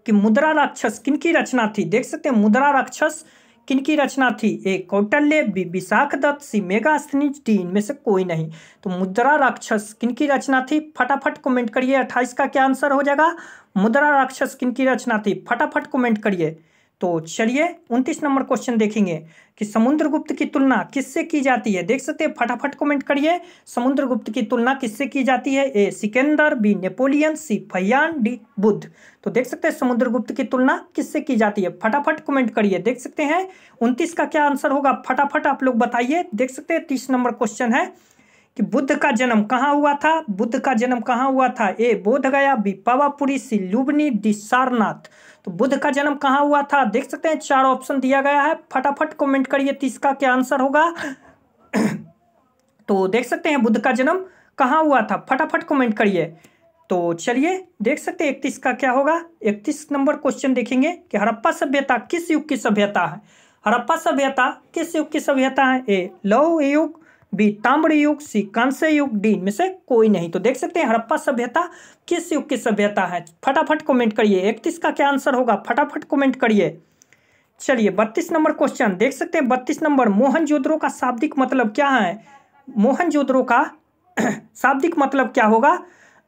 कि मुद्रा राक्षस किन की रचना थी देख सकते हैं मुद्रा राक्षस किन की रचना थी A Kautilya B Vishakhadatta C Mega D इनमें से कोई नहीं तो मुद्रा राक्षस किन की रचना थी फटाफट कमेंट करिए अट्ठाईस का क्या आंसर हो जाएगा मुद्रा राक्षस किन की रचना थी फटाफट कमेंट करिए तो चलिए उनतीस नंबर क्वेश्चन देखेंगे कि समुद्रगुप्त की तुलना किससे की जाती है देख सकते हैं फटाफट कमेंट करिए समुद्रगुप्त की तुलना किससे की जाती है A Sikandar B Napoleon C Fahien D Buddha तो देख सकते हैं समुद्रगुप्त की तुलना किससे की जाती है फटाफट कमेंट करिए देख सकते हैं उनतीस का क्या आंसर होगा फटाफट आप लोग बताइए देख सकते हैं तीस नंबर क्वेश्चन है कि बुद्ध का जन्म कहाँ हुआ था बुद्ध का जन्म कहाँ हुआ था A Bodhgaya B Pawapuri C Lumbini D Sarnath तो बुद्ध का जन्म कहाँ हुआ था देख सकते हैं चार ऑप्शन दिया गया है फटाफट कमेंट करिए तो क्या आंसर होगा तो देख सकते हैं बुद्ध का जन्म कहाँ हुआ था फटाफट कमेंट करिए तो चलिए देख सकते हैं इकतीस का क्या होगा इकतीस नंबर क्वेश्चन देखेंगे कि हड़प्पा सभ्यता किस युग की सभ्यता है हड़प्पा सभ्यता किस युग की सभ्यता है ए लव युग बी ताम्र युग सी कांस्य युग डी में से कोई नहीं तो देख सकते हैं हड़प्पा सभ्यता किस युग की सभ्यता है फटाफट कमेंट करिए इकतीस का क्या आंसर होगा फटाफट कमेंट करिए चलिए बत्तीस नंबर क्वेश्चन देख सकते हैं बत्तीस नंबर मोहन जोदड़ो का शाब्दिक मतलब क्या है मोहन जोदड़ो का शाब्दिक मतलब क्या होगा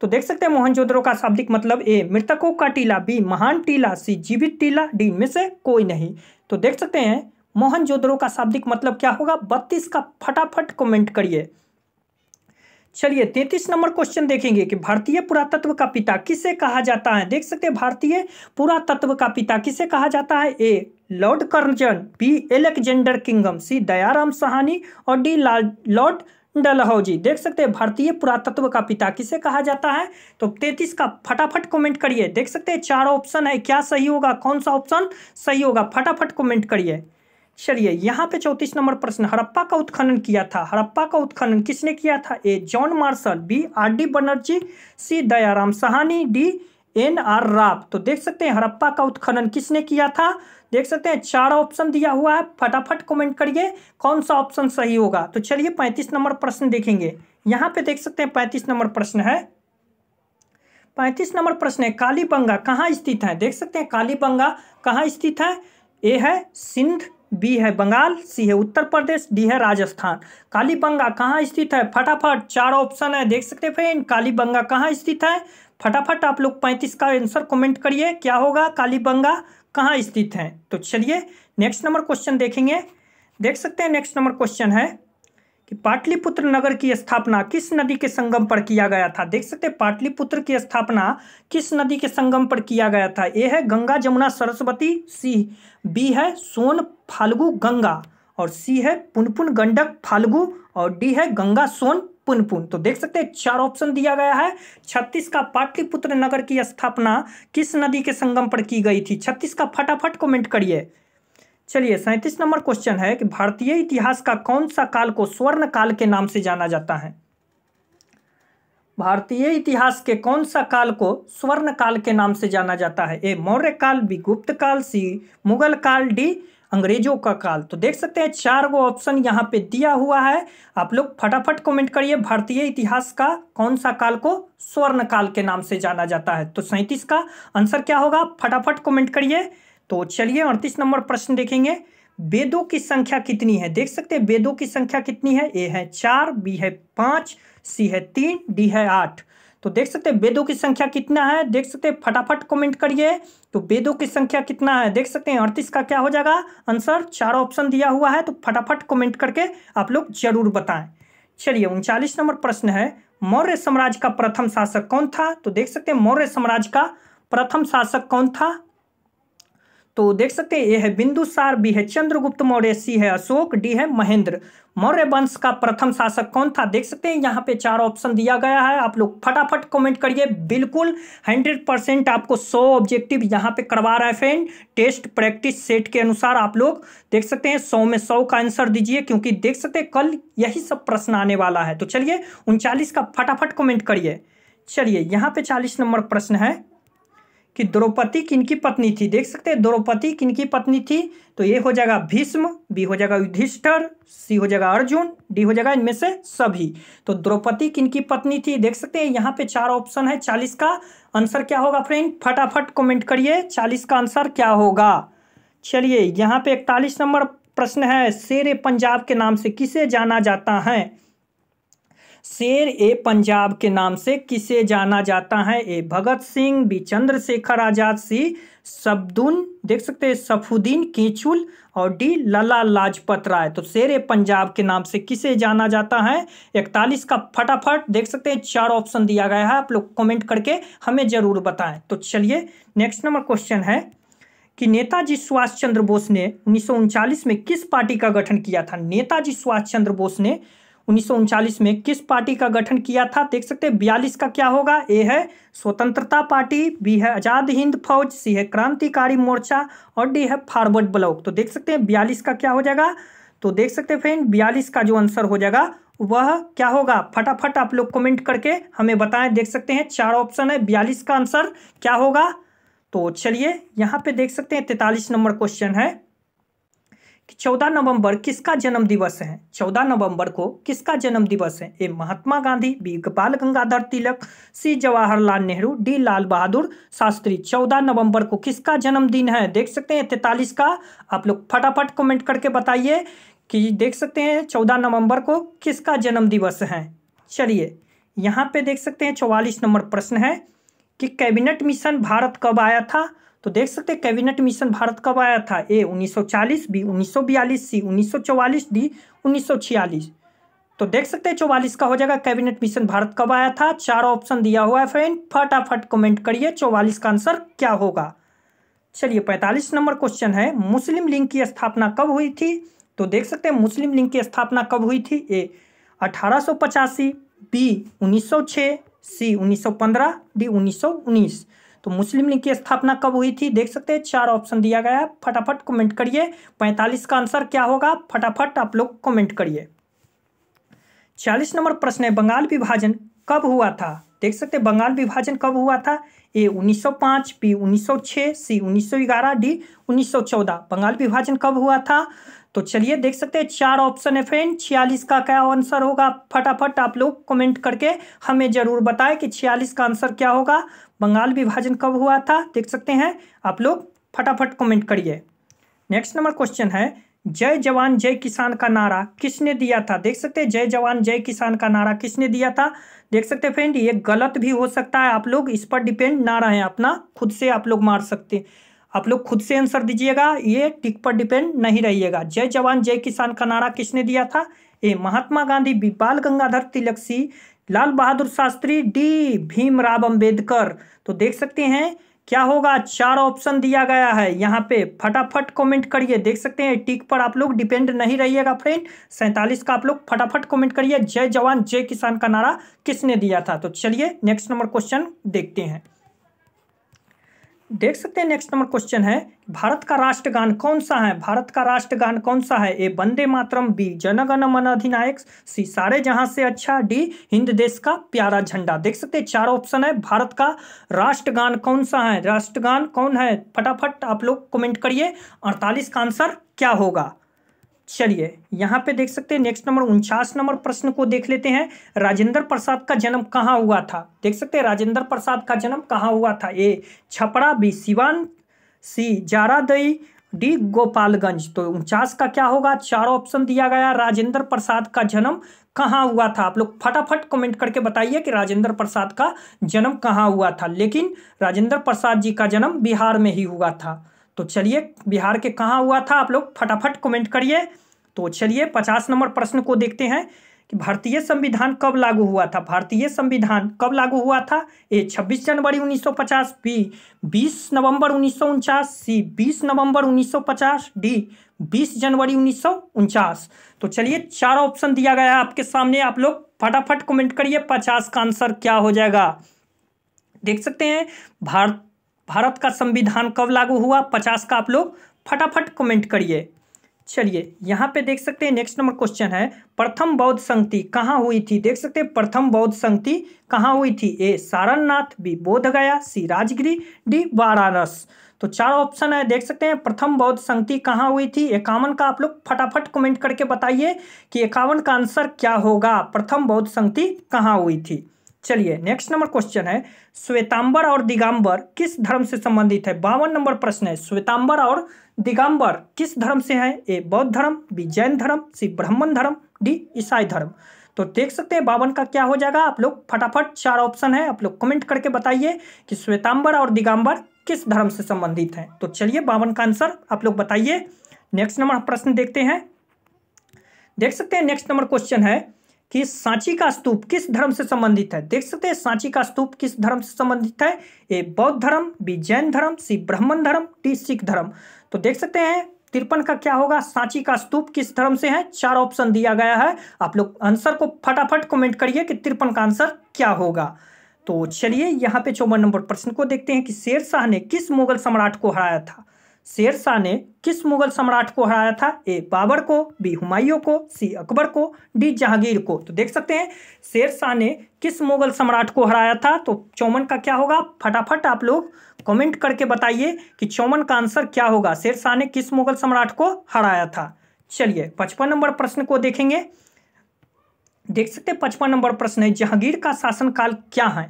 तो देख सकते हैं मोहनजोदड़ो का शाब्दिक मतलब ए मृतकों का टीला बी महान टीला सी जीवित टीला डी में से कोई नहीं तो देख सकते हैं मोहन मोहनजोदड़ो का शाब्दिक मतलब क्या होगा बत्तीस का फटाफट कमेंट करिए चलिए तैतीस नंबर क्वेश्चन देखेंगे कि भारतीय पुरातत्व का पिता किसे कहा जाता है देख सकते हैं भारतीय पुरातत्व का पिता किसे कहा जाता है A Lord Curzon B Alexander Cunningham C Dayaram Sahni और डी लॉर्ड डलहौजी देख सकते हैं भारतीय पुरातत्व का पिता किसे कहा जाता है तो तैतीस का फटाफट कमेंट करिए देख सकते हैं चार ऑप्शन है क्या सही होगा कौन सा ऑप्शन सही होगा फटाफट कमेंट करिए चलिए यहाँ पे चौतीस नंबर प्रश्न हड़प्पा का उत्खनन किया था हड़प्पा का उत्खनन किसने किया था A John Marshall B R D Banerjee C Dayaram Sahni D N R Rao तो देख सकते हैं हड़प्पा का उत्खनन किसने किया था देख सकते हैं चार ऑप्शन दिया हुआ है फटाफट कमेंट करिए कौन सा ऑप्शन सही होगा तो चलिए पैंतीस नंबर प्रश्न देखेंगे यहाँ पे देख सकते हैं पैंतीस नंबर प्रश्न है पैंतीस नंबर प्रश्न है कालीबंगा कहाँ स्थित है देख सकते हैं कालीबंगा कहाँ स्थित है ए है सिंध बी है बंगाल सी है उत्तर प्रदेश डी है राजस्थान कालीबंगा कहाँ स्थित है फटाफट चार ऑप्शन है देख सकते हैं फ्रेंड कालीबंगा कहाँ स्थित है फटाफट आप लोग पैंतीस का आंसर कमेंट करिए क्या होगा कालीबंगा कहाँ स्थित है तो चलिए नेक्स्ट नंबर क्वेश्चन देखेंगे देख सकते हैं नेक्स्ट नंबर क्वेश्चन है कि पाटलिपुत्र नगर की स्थापना किस नदी के संगम पर किया गया था देख सकते हैं पाटलिपुत्र की स्थापना किस नदी के संगम पर किया गया था ए है गंगा जमुना सरस्वती सी बी है सोन फाल्गु गंगा और सी है पुनपुन गंडक फाल्गु और डी है गंगा सोन पुनपुन तो देख सकते हैं चार ऑप्शन दिया गया है छत्तीस का पाटलिपुत्र नगर की स्थापना किस नदी के संगम पर की गई थी छत्तीस का फटाफट कॉमेंट करिए चलिए सैंतीस नंबर क्वेश्चन है कि भारतीय इतिहास का कौन सा काल को स्वर्ण काल के नाम से जाना जाता है भारतीय इतिहास के कौन सा काल को स्वर्ण काल के नाम से जाना जाता है ए मौर्य काल बी गुप्त काल सी मुगल काल डी अंग्रेजों का काल तो देख सकते हैं चार गो ऑप्शन यहाँ पे दिया हुआ है आप लोग फटाफट कमेंट करिए भारतीय इतिहास का कौन सा काल को स्वर्ण काल के नाम से जाना जाता है तो सैंतीस का आंसर क्या होगा फटाफट कॉमेंट करिए तो चलिए अड़तीस नंबर प्रश्न देखेंगे वेदों की संख्या कितनी है देख सकते हैं वेदों की संख्या कितनी है ए है चार बी है पांच सी है तीन डी है आठ तो देख सकते हैं वेदों की संख्या कितना है देख सकते हैं फटाफट कमेंट करिए तो वेदों की संख्या कितना है देख सकते हैं अड़तीस का क्या हो जाएगा आंसर चार ऑप्शन दिया हुआ है तो फटाफट कमेंट करके आप लोग जरूर बताएं चलिए उनचालीस नंबर प्रश्न है मौर्य साम्राज्य का प्रथम शासक कौन था तो देख सकते हैं मौर्य साम्राज्य का प्रथम शासक कौन था तो देख सकते हैं ये है बिंदुसार बी है चंद्रगुप्त मौर्य सी है अशोक डी है महेंद्र मौर्य वंश का प्रथम शासक कौन था देख सकते हैं यहाँ पे चार ऑप्शन दिया गया है आप लोग फटाफट कमेंट करिए बिल्कुल हंड्रेड परसेंट आपको सौ ऑब्जेक्टिव यहाँ पे करवा रहा है फ्रेंड टेस्ट प्रैक्टिस सेट के अनुसार आप लोग देख सकते हैं सौ में सौ का आंसर दीजिए क्योंकि देख सकते हैं कल यही सब प्रश्न आने वाला है तो चलिए उनचालीस का फटाफट कॉमेंट करिए चलिए यहाँ पे चालीस नंबर प्रश्न है कि द्रौपदी किनकी पत्नी थी देख सकते हैं द्रौपदी किनकी पत्नी थी तो ये हो जाएगा भीष्म बी हो जाएगा युधिष्ठर सी हो जाएगा अर्जुन डी हो जाएगा इनमें से सभी तो द्रौपदी किनकी पत्नी थी देख सकते हैं यहाँ पे चार ऑप्शन है चालीस का आंसर क्या होगा फ्रेंड फटाफट कमेंट करिए चालीस का आंसर क्या होगा चलिए यहाँ पे इकतालीस नंबर प्रश्न है शेर पंजाब के नाम से किसे जाना जाता है शेर ए पंजाब के नाम से किसे जाना जाता है A Bhagat Singh B Chandrashekhar Azad C सबदुन देख सकते हैं सफुद्दीन केचुल और डी लला लाजपत राय तो शेर ए पंजाब के नाम से किसे जाना जाता है इकतालीस का फटाफट देख सकते हैं चार ऑप्शन दिया गया है आप लोग कमेंट करके हमें जरूर बताएं तो चलिए नेक्स्ट नंबर क्वेश्चन है कि नेताजी सुभाष चंद्र बोस ने उन्नीस में किस पार्टी का गठन किया था नेताजी सुभाष चंद्र बोस ने उन्नीस में किस पार्टी का गठन किया था देख सकते हैं बयालीस का क्या होगा ए है स्वतंत्रता पार्टी बी है आज़ाद हिंद फौज सी है क्रांतिकारी मोर्चा और डी है फॉरवर्ड ब्लॉक तो देख सकते हैं बयालीस का क्या हो जाएगा तो देख सकते हैं फ्रेंड बयालीस का जो आंसर हो जाएगा वह क्या होगा फटाफट आप लोग कमेंट करके हमें बताएं देख सकते हैं चार ऑप्शन है बयालीस का आंसर क्या होगा तो चलिए यहाँ पे देख सकते हैं तैतालीस नंबर क्वेश्चन है कि 14 नवंबर किसका जन्म दिवस है 14 नवंबर को किसका जन्म दिवस है A Mahatma Gandhi B Gopal Gangadhar Tilak C Jawaharlal Nehru D Lal Bahadur Shastri 14 नवंबर को किसका जन्मदिन है देख सकते हैं तैतालीस का आप लोग फटाफट कमेंट करके बताइए कि देख सकते हैं चौदह नवंबर को किसका जन्म दिवस है चलिए यहाँ पे देख सकते हैं चौवालीस नंबर प्रश्न है कि कैबिनेट मिशन भारत कब आया था तो देख सकते हैं कैबिनेट मिशन भारत कब आया था ए 1940 बी 1942 सी 1944 डी 1946 तो देख सकते हैं चौवालीस का हो जाएगा कैबिनेट मिशन भारत कब आया था चार ऑप्शन दिया हुआ है फ्रेंड फटाफट कमेंट करिए चौवालीस का आंसर क्या होगा चलिए पैंतालीस नंबर क्वेश्चन है मुस्लिम लीग की स्थापना कब हुई थी तो देख सकते हैं मुस्लिम लीग की स्थापना कब हुई थी ए अठारह बी उन्नीस सी उन्नीस डी उन्नीस तो मुस्लिम लीग की स्थापना कब हुई थी देख सकते हैं चार ऑप्शन दिया गया है फटाफट कमेंट करिए पैंतालीस का आंसर क्या होगा फटाफट आप लोग कमेंट करिए चालीस नंबर प्रश्न है बंगाल विभाजन कब हुआ था देख सकते हैं बंगाल विभाजन कब हुआ था A 1905 B 1906 C 1911 D 1914 Bengal विभाजन कब हुआ था तो चलिए देख सकते हैं चार ऑप्शन है फ्रेंड छियालीस का क्या आंसर होगा फटाफट आप लोग कमेंट करके हमें ज़रूर बताएं कि छियालीस का आंसर क्या होगा बंगाल विभाजन कब हुआ था देख सकते हैं आप लोग फटाफट कमेंट करिए नेक्स्ट नंबर क्वेश्चन है जय जवान जय किसान का नारा किसने दिया था देख सकते हैं जय जवान जय किसान का नारा किसने दिया था देख सकते हैं फ्रेंड ये गलत भी हो सकता है आप लोग इस पर डिपेंड ना रहें अपना खुद से आप लोग मार सकते आप लोग खुद से आंसर दीजिएगा ये टिक पर डिपेंड नहीं रहिएगा जय जवान जय किसान का नारा किसने दिया था ए महात्मा गांधी बाल गंगाधर तिलक सिंह लाल बहादुर शास्त्री डी भीमराव अंबेडकर तो देख सकते हैं क्या होगा चार ऑप्शन दिया गया है यहाँ पे फटाफट कमेंट करिए देख सकते हैं टिक पर आप लोग डिपेंड नहीं रहिएगा फ्रेंड सैंतालीस का आप लोग फटाफट कमेंट करिए जय जवान जय किसान का नारा किसने दिया था तो चलिए नेक्स्ट नंबर क्वेश्चन देखते हैं देख सकते हैं नेक्स्ट नंबर क्वेश्चन है भारत का राष्ट्रगान कौन सा है भारत का राष्ट्रगान कौन सा है ए बंदे मातरम बी जनगण मन अधिनायक सी सारे जहां से अच्छा डी हिंद देश का प्यारा झंडा देख सकते हैं चार ऑप्शन है भारत का राष्ट्रगान कौन सा है राष्ट्रगान कौन है फटाफट आप लोग कमेंट करिए अड़तालीस का आंसर क्या होगा चलिए यहाँ पे देख सकते हैं नेक्स्ट नंबर उनचास नंबर प्रश्न को देख लेते हैं राजेंद्र प्रसाद का जन्म कहाँ हुआ था देख सकते हैं राजेंद्र प्रसाद का जन्म कहाँ हुआ था A Chhapra B Siwan C Zeradei D Gopalganj तो उनचास का क्या होगा चार ऑप्शन दिया गया राजेंद्र प्रसाद का जन्म कहाँ हुआ था आप लोग फटाफट कमेंट करके बताइए कि राजेंद्र प्रसाद का जन्म कहाँ हुआ था लेकिन राजेंद्र प्रसाद जी का जन्म बिहार में ही हुआ था तो चलिए बिहार के कहाँ हुआ था आप लोग फटाफट कमेंट करिए तो चलिए पचास नंबर प्रश्न को देखते हैं कि भारतीय संविधान कब लागू हुआ था भारतीय संविधान कब लागू हुआ था ए 26 जनवरी 1950 बी 20 नवंबर उन्नीस सी 20 नवंबर 1950 डी 20 जनवरी उन्नीस तो चलिए चार ऑप्शन दिया गया है आपके सामने आप लोग फटाफट कमेंट करिए 50 का आंसर क्या हो जाएगा देख सकते हैं भारत भारत का संविधान कब लागू हुआ पचास का आप लोग फटाफट कमेंट करिए चलिए यहाँ पे देख सकते हैं नेक्स्ट नंबर क्वेश्चन है प्रथम बौद्ध संगति कहाँ हुई थी देख सकते हैं प्रथम बौद्ध संगति कहाँ हुई थी A Sarnath B Bodhgaya C Rajgir D Varanasi तो चार ऑप्शन है देख सकते हैं प्रथम बौद्ध संगति कहाँ हुई थी इक्यावन का आप लोग फटाफट कमेंट करके बताइए कि इक्यावन का आंसर क्या होगा प्रथम बौद्ध संगति कहाँ हुई थी चलिए नेक्स्ट नंबर क्वेश्चन है श्वेतांबर और दिगंबर किस धर्म से संबंधित है बावन नंबर प्रश्न है श्वेतांबर और दिगंबर किस धर्म से है ए बौद्ध धर्म बी जैन धर्म सी ब्राह्मण धर्म डी ईसाई धर्म तो देख सकते हैं बावन का क्या हो जाएगा आप लोग फटाफट चार ऑप्शन है आप लोग कमेंट करके बताइए कि श्वेतांबर और दिगंबर किस धर्म से संबंधित हैं तो चलिए बावन का आंसर आप लोग बताइए नेक्स्ट नंबर प्रश्न देखते हैं देख सकते हैं नेक्स्ट नंबर क्वेश्चन है कि सांची का स्तूप किस धर्म से संबंधित है देख सकते हैं सांची का स्तूप किस धर्म से संबंधित है ए बौद्ध धर्म बी जैन धर्म सी ब्राह्मण धर्म टी सिख धर्म तो देख सकते हैं तिरपन का क्या होगा सांची का स्तूप किस धर्म से है चार ऑप्शन दिया गया है आप लोग आंसर को फटाफट कमेंट करिए कि तिरपन का आंसर क्या होगा तो चलिए यहाँ पे चौवन नंबर प्रश्न को देखते हैं कि शेर शाह ने किस मुगल सम्राट को हराया था शेर शाह ने किस मुगल सम्राट को हराया था ए बाबर को बी हुमायूं को सी अकबर को डी जहांगीर को तो देख सकते हैं शेर शाह ने किस मुगल सम्राट को हराया था तो चौमन का क्या होगा फटाफट आप लोग कमेंट करके बताइए कि चौमन का आंसर क्या होगा शेर शाह ने किस मुगल सम्राट को हराया था चलिए पचपन नंबर प्रश्न को देखेंगे देख सकते हैं पचपन नंबर प्रश्न है जहांगीर का शासनकाल क्या है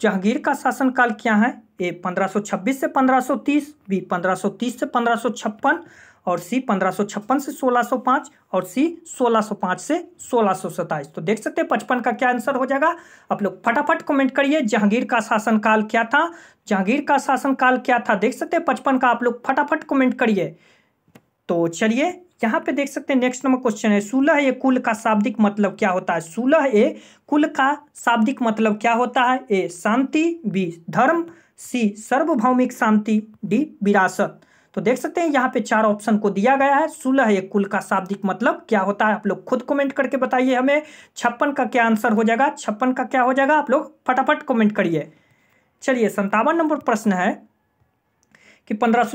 जहांगीर का शासनकाल क्या है ए 1526 से 1530 बी 1530 से 1556 और सी 1556 से 1605 और सी 1605 से सोलह तो देख सकते हैं पचपन का क्या आंसर हो जाएगा आप लोग फटाफट कमेंट करिए जहांगीर का शासनकाल क्या था जहांगीर का शासनकाल क्या था देख सकते हैं पचपन का आप लोग फटाफट कमेंट करिए तो चलिए यहाँ पे देख सकते हैं नेक्स्ट नंबर क्वेश्चन है सुलह ए कुल का शाब्दिक मतलब क्या होता है सुलह ए कुल का शाब्दिक मतलब क्या होता है ए शांति बी धर्म सी सर्वभौमिक शांति डी विरासत तो देख सकते हैं यहाँ पे चार ऑप्शन को दिया गया है सुलह एक कुल का शाब्दिक मतलब क्या होता है आप लोग खुद कमेंट करके बताइए हमें छप्पन का क्या आंसर हो जाएगा छप्पन का क्या हो जाएगा आप लोग फटाफट कमेंट करिए चलिए संतावन नंबर प्रश्न है कि पंद्रह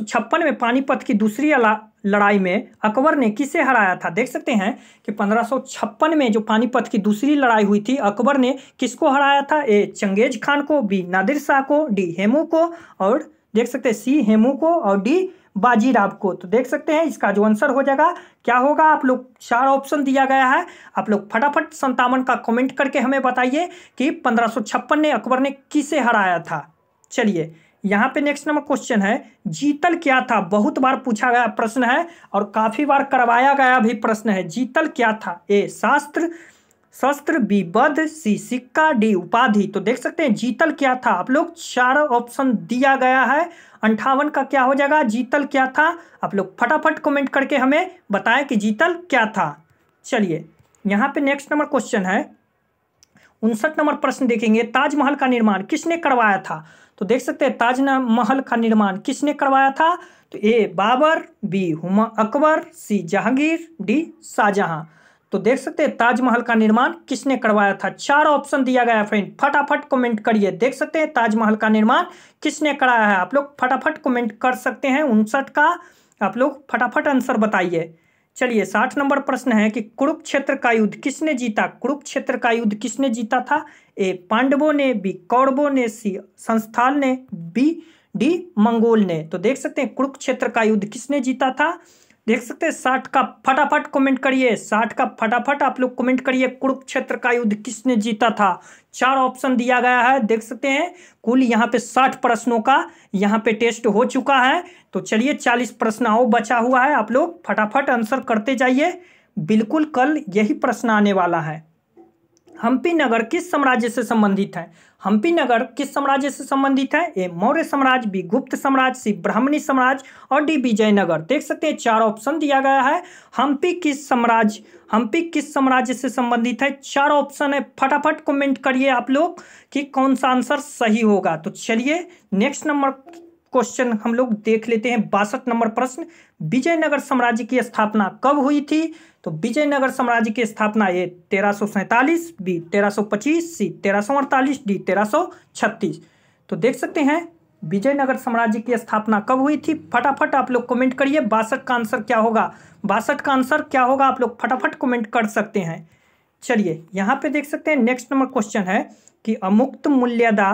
में पानीपत की दूसरी अला लड़ाई में अकबर ने किसे हराया था देख सकते हैं कि 1556 में जो पानीपत की दूसरी लड़ाई हुई थी अकबर ने किसको हराया था ए चंगेज खान को बी नादिर शाह को डी हेमू को और देख सकते हैं सी हेमू को और डी बाजीराव को तो देख सकते हैं इसका जो आंसर हो जाएगा क्या होगा आप लोग चार ऑप्शन दिया गया है आप लोग फटाफट संतावन का कमेंट करके हमें बताइए कि पंद्रह ने अकबर ने किसे हराया था चलिए यहाँ पे नेक्स्ट नंबर क्वेश्चन है जीतल क्या था बहुत बार पूछा गया प्रश्न है और काफी बार करवाया गया भी प्रश्न है जीतल क्या था ए शास्त्र शस्त्र बी बध सी सिक्का डी उपाधि तो देख सकते हैं जीतल क्या था आप लोग चार ऑप्शन दिया गया है अंठावन का क्या हो जाएगा जीतल क्या था आप लोग फटाफट कमेंट करके हमें बताएं कि जीतल क्या था चलिए यहाँ पे नेक्स्ट नंबर क्वेश्चन है उनसठ नंबर प्रश्न देखेंगे ताजमहल का निर्माण किसने करवाया था तो देख सकते हैं ताज महल का निर्माण किसने करवाया था तो A Babur B Huma Akbar C Jahangir D Shahjahan तो देख सकते हैं ताजमहल का निर्माण किसने करवाया था चार ऑप्शन दिया गया फ्रेंड फटाफट कमेंट करिए देख सकते हैं ताजमहल का निर्माण किसने कराया है आप लोग फटाफट कमेंट कर सकते हैं उनसठ का आप लोग फटाफट आंसर बताइए चलिए साठ नंबर प्रश्न है कि कुरुक्षेत्र का युद्ध किसने जीता कुरुक्षेत्र का युद्ध किसने जीता था ए पांडवों ने बी कौरवों ने सी संस्थान ने बी डी मंगोल ने तो देख सकते हैं कुरुक्षेत्र का युद्ध किसने जीता था देख सकते हैं साठ का फटाफट कमेंट करिए साठ का फटाफट आप लोग कमेंट करिए कुरुक्षेत्र का युद्ध किसने जीता था चार ऑप्शन दिया गया है देख सकते हैं कुल यहाँ पे साठ प्रश्नों का यहाँ पे टेस्ट हो चुका है तो चलिए चालीस प्रश्न और बचा हुआ है आप लोग फटाफट आंसर करते जाइए बिल्कुल कल यही प्रश्न आने वाला है हम्पी नगर किस साम्राज्य से संबंधित है हम्पी नगर किस साम्राज्य से संबंधित है ए मौर्य साम्राज्य बी गुप्त साम्राज्य सी ब्राह्मणी साम्राज्य और डी विजयनगर देख सकते हैं चार ऑप्शन दिया गया है हम्पी किस साम्राज्य हम्पी किस साम्राज्य से संबंधित है चार ऑप्शन है फटाफट कमेंट करिए आप लोग कि कौन सा आंसर सही होगा तो चलिए नेक्स्ट नंबर क्वेश्चन हम लोग देख लेते हैं बासठ नंबर प्रश्न विजयनगर साम्राज्य की स्थापना कब हुई थी तो विजयनगर साम्राज्य की स्थापना ये तेरह सौ सैंतालीस बी तेरह सौ पच्चीस सी तेरह सौ अड़तालीस डी तेरह सौ छत्तीस तो देख सकते हैं विजयनगर साम्राज्य की स्थापना कब हुई थी फटाफट आप लोग कमेंट करिए बासठ का आंसर क्या होगा बासठ का आंसर क्या होगा आप लोग फटाफट कमेंट कर सकते हैं चलिए यहाँ पे देख सकते हैं नेक्स्ट नंबर क्वेश्चन है कि अमुक्त मूल्यदा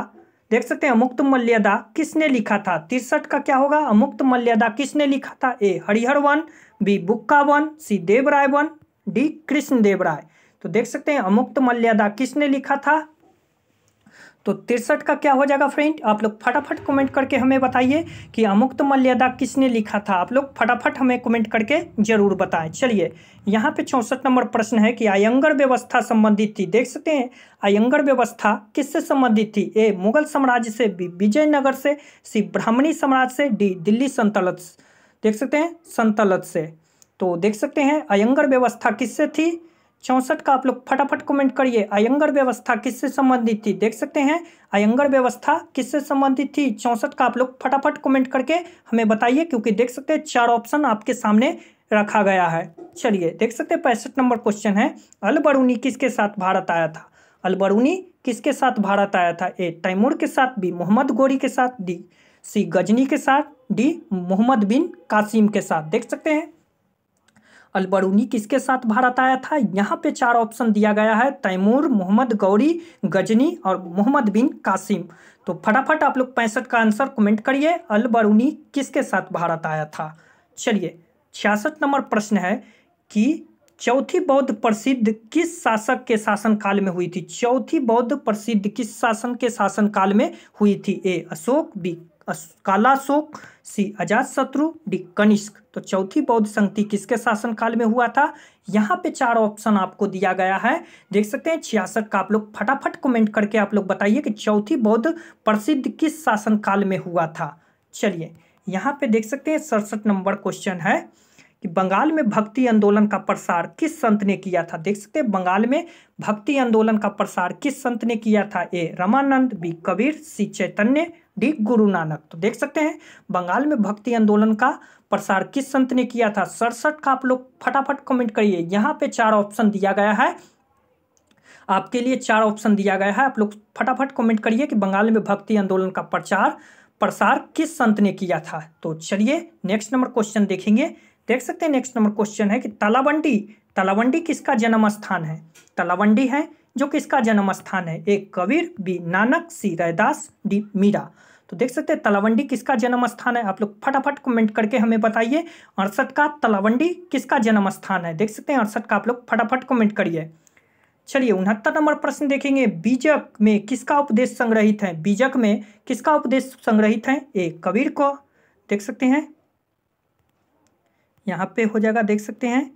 देख सकते हैं अमुक्त मल्यादा किसने लिखा था तिरसठ का क्या होगा अमुक्त मल्यादा किसने लिखा था A Harihara one B Bukka one C Devaraya one D Krishnadeva Raya तो देख सकते हैं अमुक्त मल्यादा किसने लिखा था तो तिरसठ का क्या हो जाएगा फ्रेंड आप लोग फटाफट कमेंट करके हमें बताइए कि अमुक्त मल्यादा किसने लिखा था आप लोग फटाफट हमें कमेंट करके जरूर बताएं चलिए यहाँ पे चौंसठ नंबर प्रश्न है कि आयंगर व्यवस्था संबंधित थी देख सकते हैं आयंगर व्यवस्था किससे संबंधित थी ए मुगल साम्राज्य से बी विजयनगर से सी ब्राह्मणी साम्राज्य से डी दिल्ली संतलत देख सकते हैं संतलत से तो देख सकते हैं अयंगर व्यवस्था किससे थी चौंसठ का आप लोग फटाफट कमेंट करिए अयंगर व्यवस्था किससे संबंधित थी देख सकते हैं अयंगर व्यवस्था किससे संबंधित थी चौंसठ का आप लोग फटाफट कमेंट करके हमें बताइए क्योंकि देख सकते हैं चार ऑप्शन आपके सामने रखा गया है चलिए देख सकते हैं पैंसठ नंबर क्वेश्चन है अलबरूनी किसके साथ भारत आया था अलबरूनी किसके साथ भारत आया था ए तैमूर के साथ बी मोहम्मद गोरी के साथ डी सी गजनी के साथ डी मोहम्मद बिन कासिम के साथ देख सकते हैं अलबरूनी किसके साथ भारत आया था यहाँ पे चार ऑप्शन दिया गया है तैमूर मोहम्मद गौरी गजनी और मोहम्मद बिन कासिम तो फटाफट आप लोग पैंसठ का आंसर कमेंट करिए अलबरूनी किसके साथ भारत आया था चलिए छियासठ नंबर प्रश्न है कि चौथी बौद्ध प्रसिद्ध किस शासक के शासनकाल में हुई थी चौथी बौद्ध प्रसिद्ध किस शासन के शासनकाल में हुई थी A Ashoka B Kalashoka C Ajatashatru D Kanishka तो चौथी बौद्ध संगति किसके शासनकाल में हुआ था यहाँ पे चार ऑप्शन आपको दिया गया है देख सकते हैं छियासठ का आप लोग फटाफट कमेंट करके आप लोग बताइए कि चौथी बौद्ध प्रसिद्ध किस शासनकाल में हुआ था चलिए यहाँ पे देख सकते हैं सड़सठ नंबर क्वेश्चन है कि बंगाल में भक्ति आंदोलन का प्रसार किस संत ने किया था देख सकते हैं बंगाल में भक्ति आंदोलन का प्रसार किस संत ने किया था A Ramanand B Kabir C Chaitanya D Guru Nanak तो देख सकते हैं बंगाल में भक्ति आंदोलन का प्रसार किस संत ने किया था सड़सठ का आप लोग फटाफट कमेंट करिए यहाँ पे चार ऑप्शन दिया गया है आपके लिए चार ऑप्शन दिया गया है आप लोग फटाफट कमेंट करिए कि बंगाल में भक्ति आंदोलन का प्रचार प्रसार किस संत ने किया था तो चलिए नेक्स्ट नंबर क्वेश्चन देखेंगे देख सकते हैं नेक्स्ट नंबर क्वेश्चन है कि तालाबंडी तालाबंडी किसका जन्म स्थान है तालाबंडी है जो किसका जन्म स्थान है एक Kabir B Nanak C Raidas D Meera तो देख सकते हैं तलावंडी किसका जन्म स्थान है आप लोग फटाफट कमेंट करके हमें बताइए अड़सठ का तलावंडी किसका जन्म स्थान है देख सकते हैं अड़सठ का आप लोग फटाफट कमेंट करिए चलिए उनहत्तर नंबर प्रश्न देखेंगे बीजक में किसका उपदेश संग्रहित है बीजक में किसका उपदेश संग्रहित है ए कबीर को देख सकते हैं यहाँ पे हो जाएगा देख सकते हैं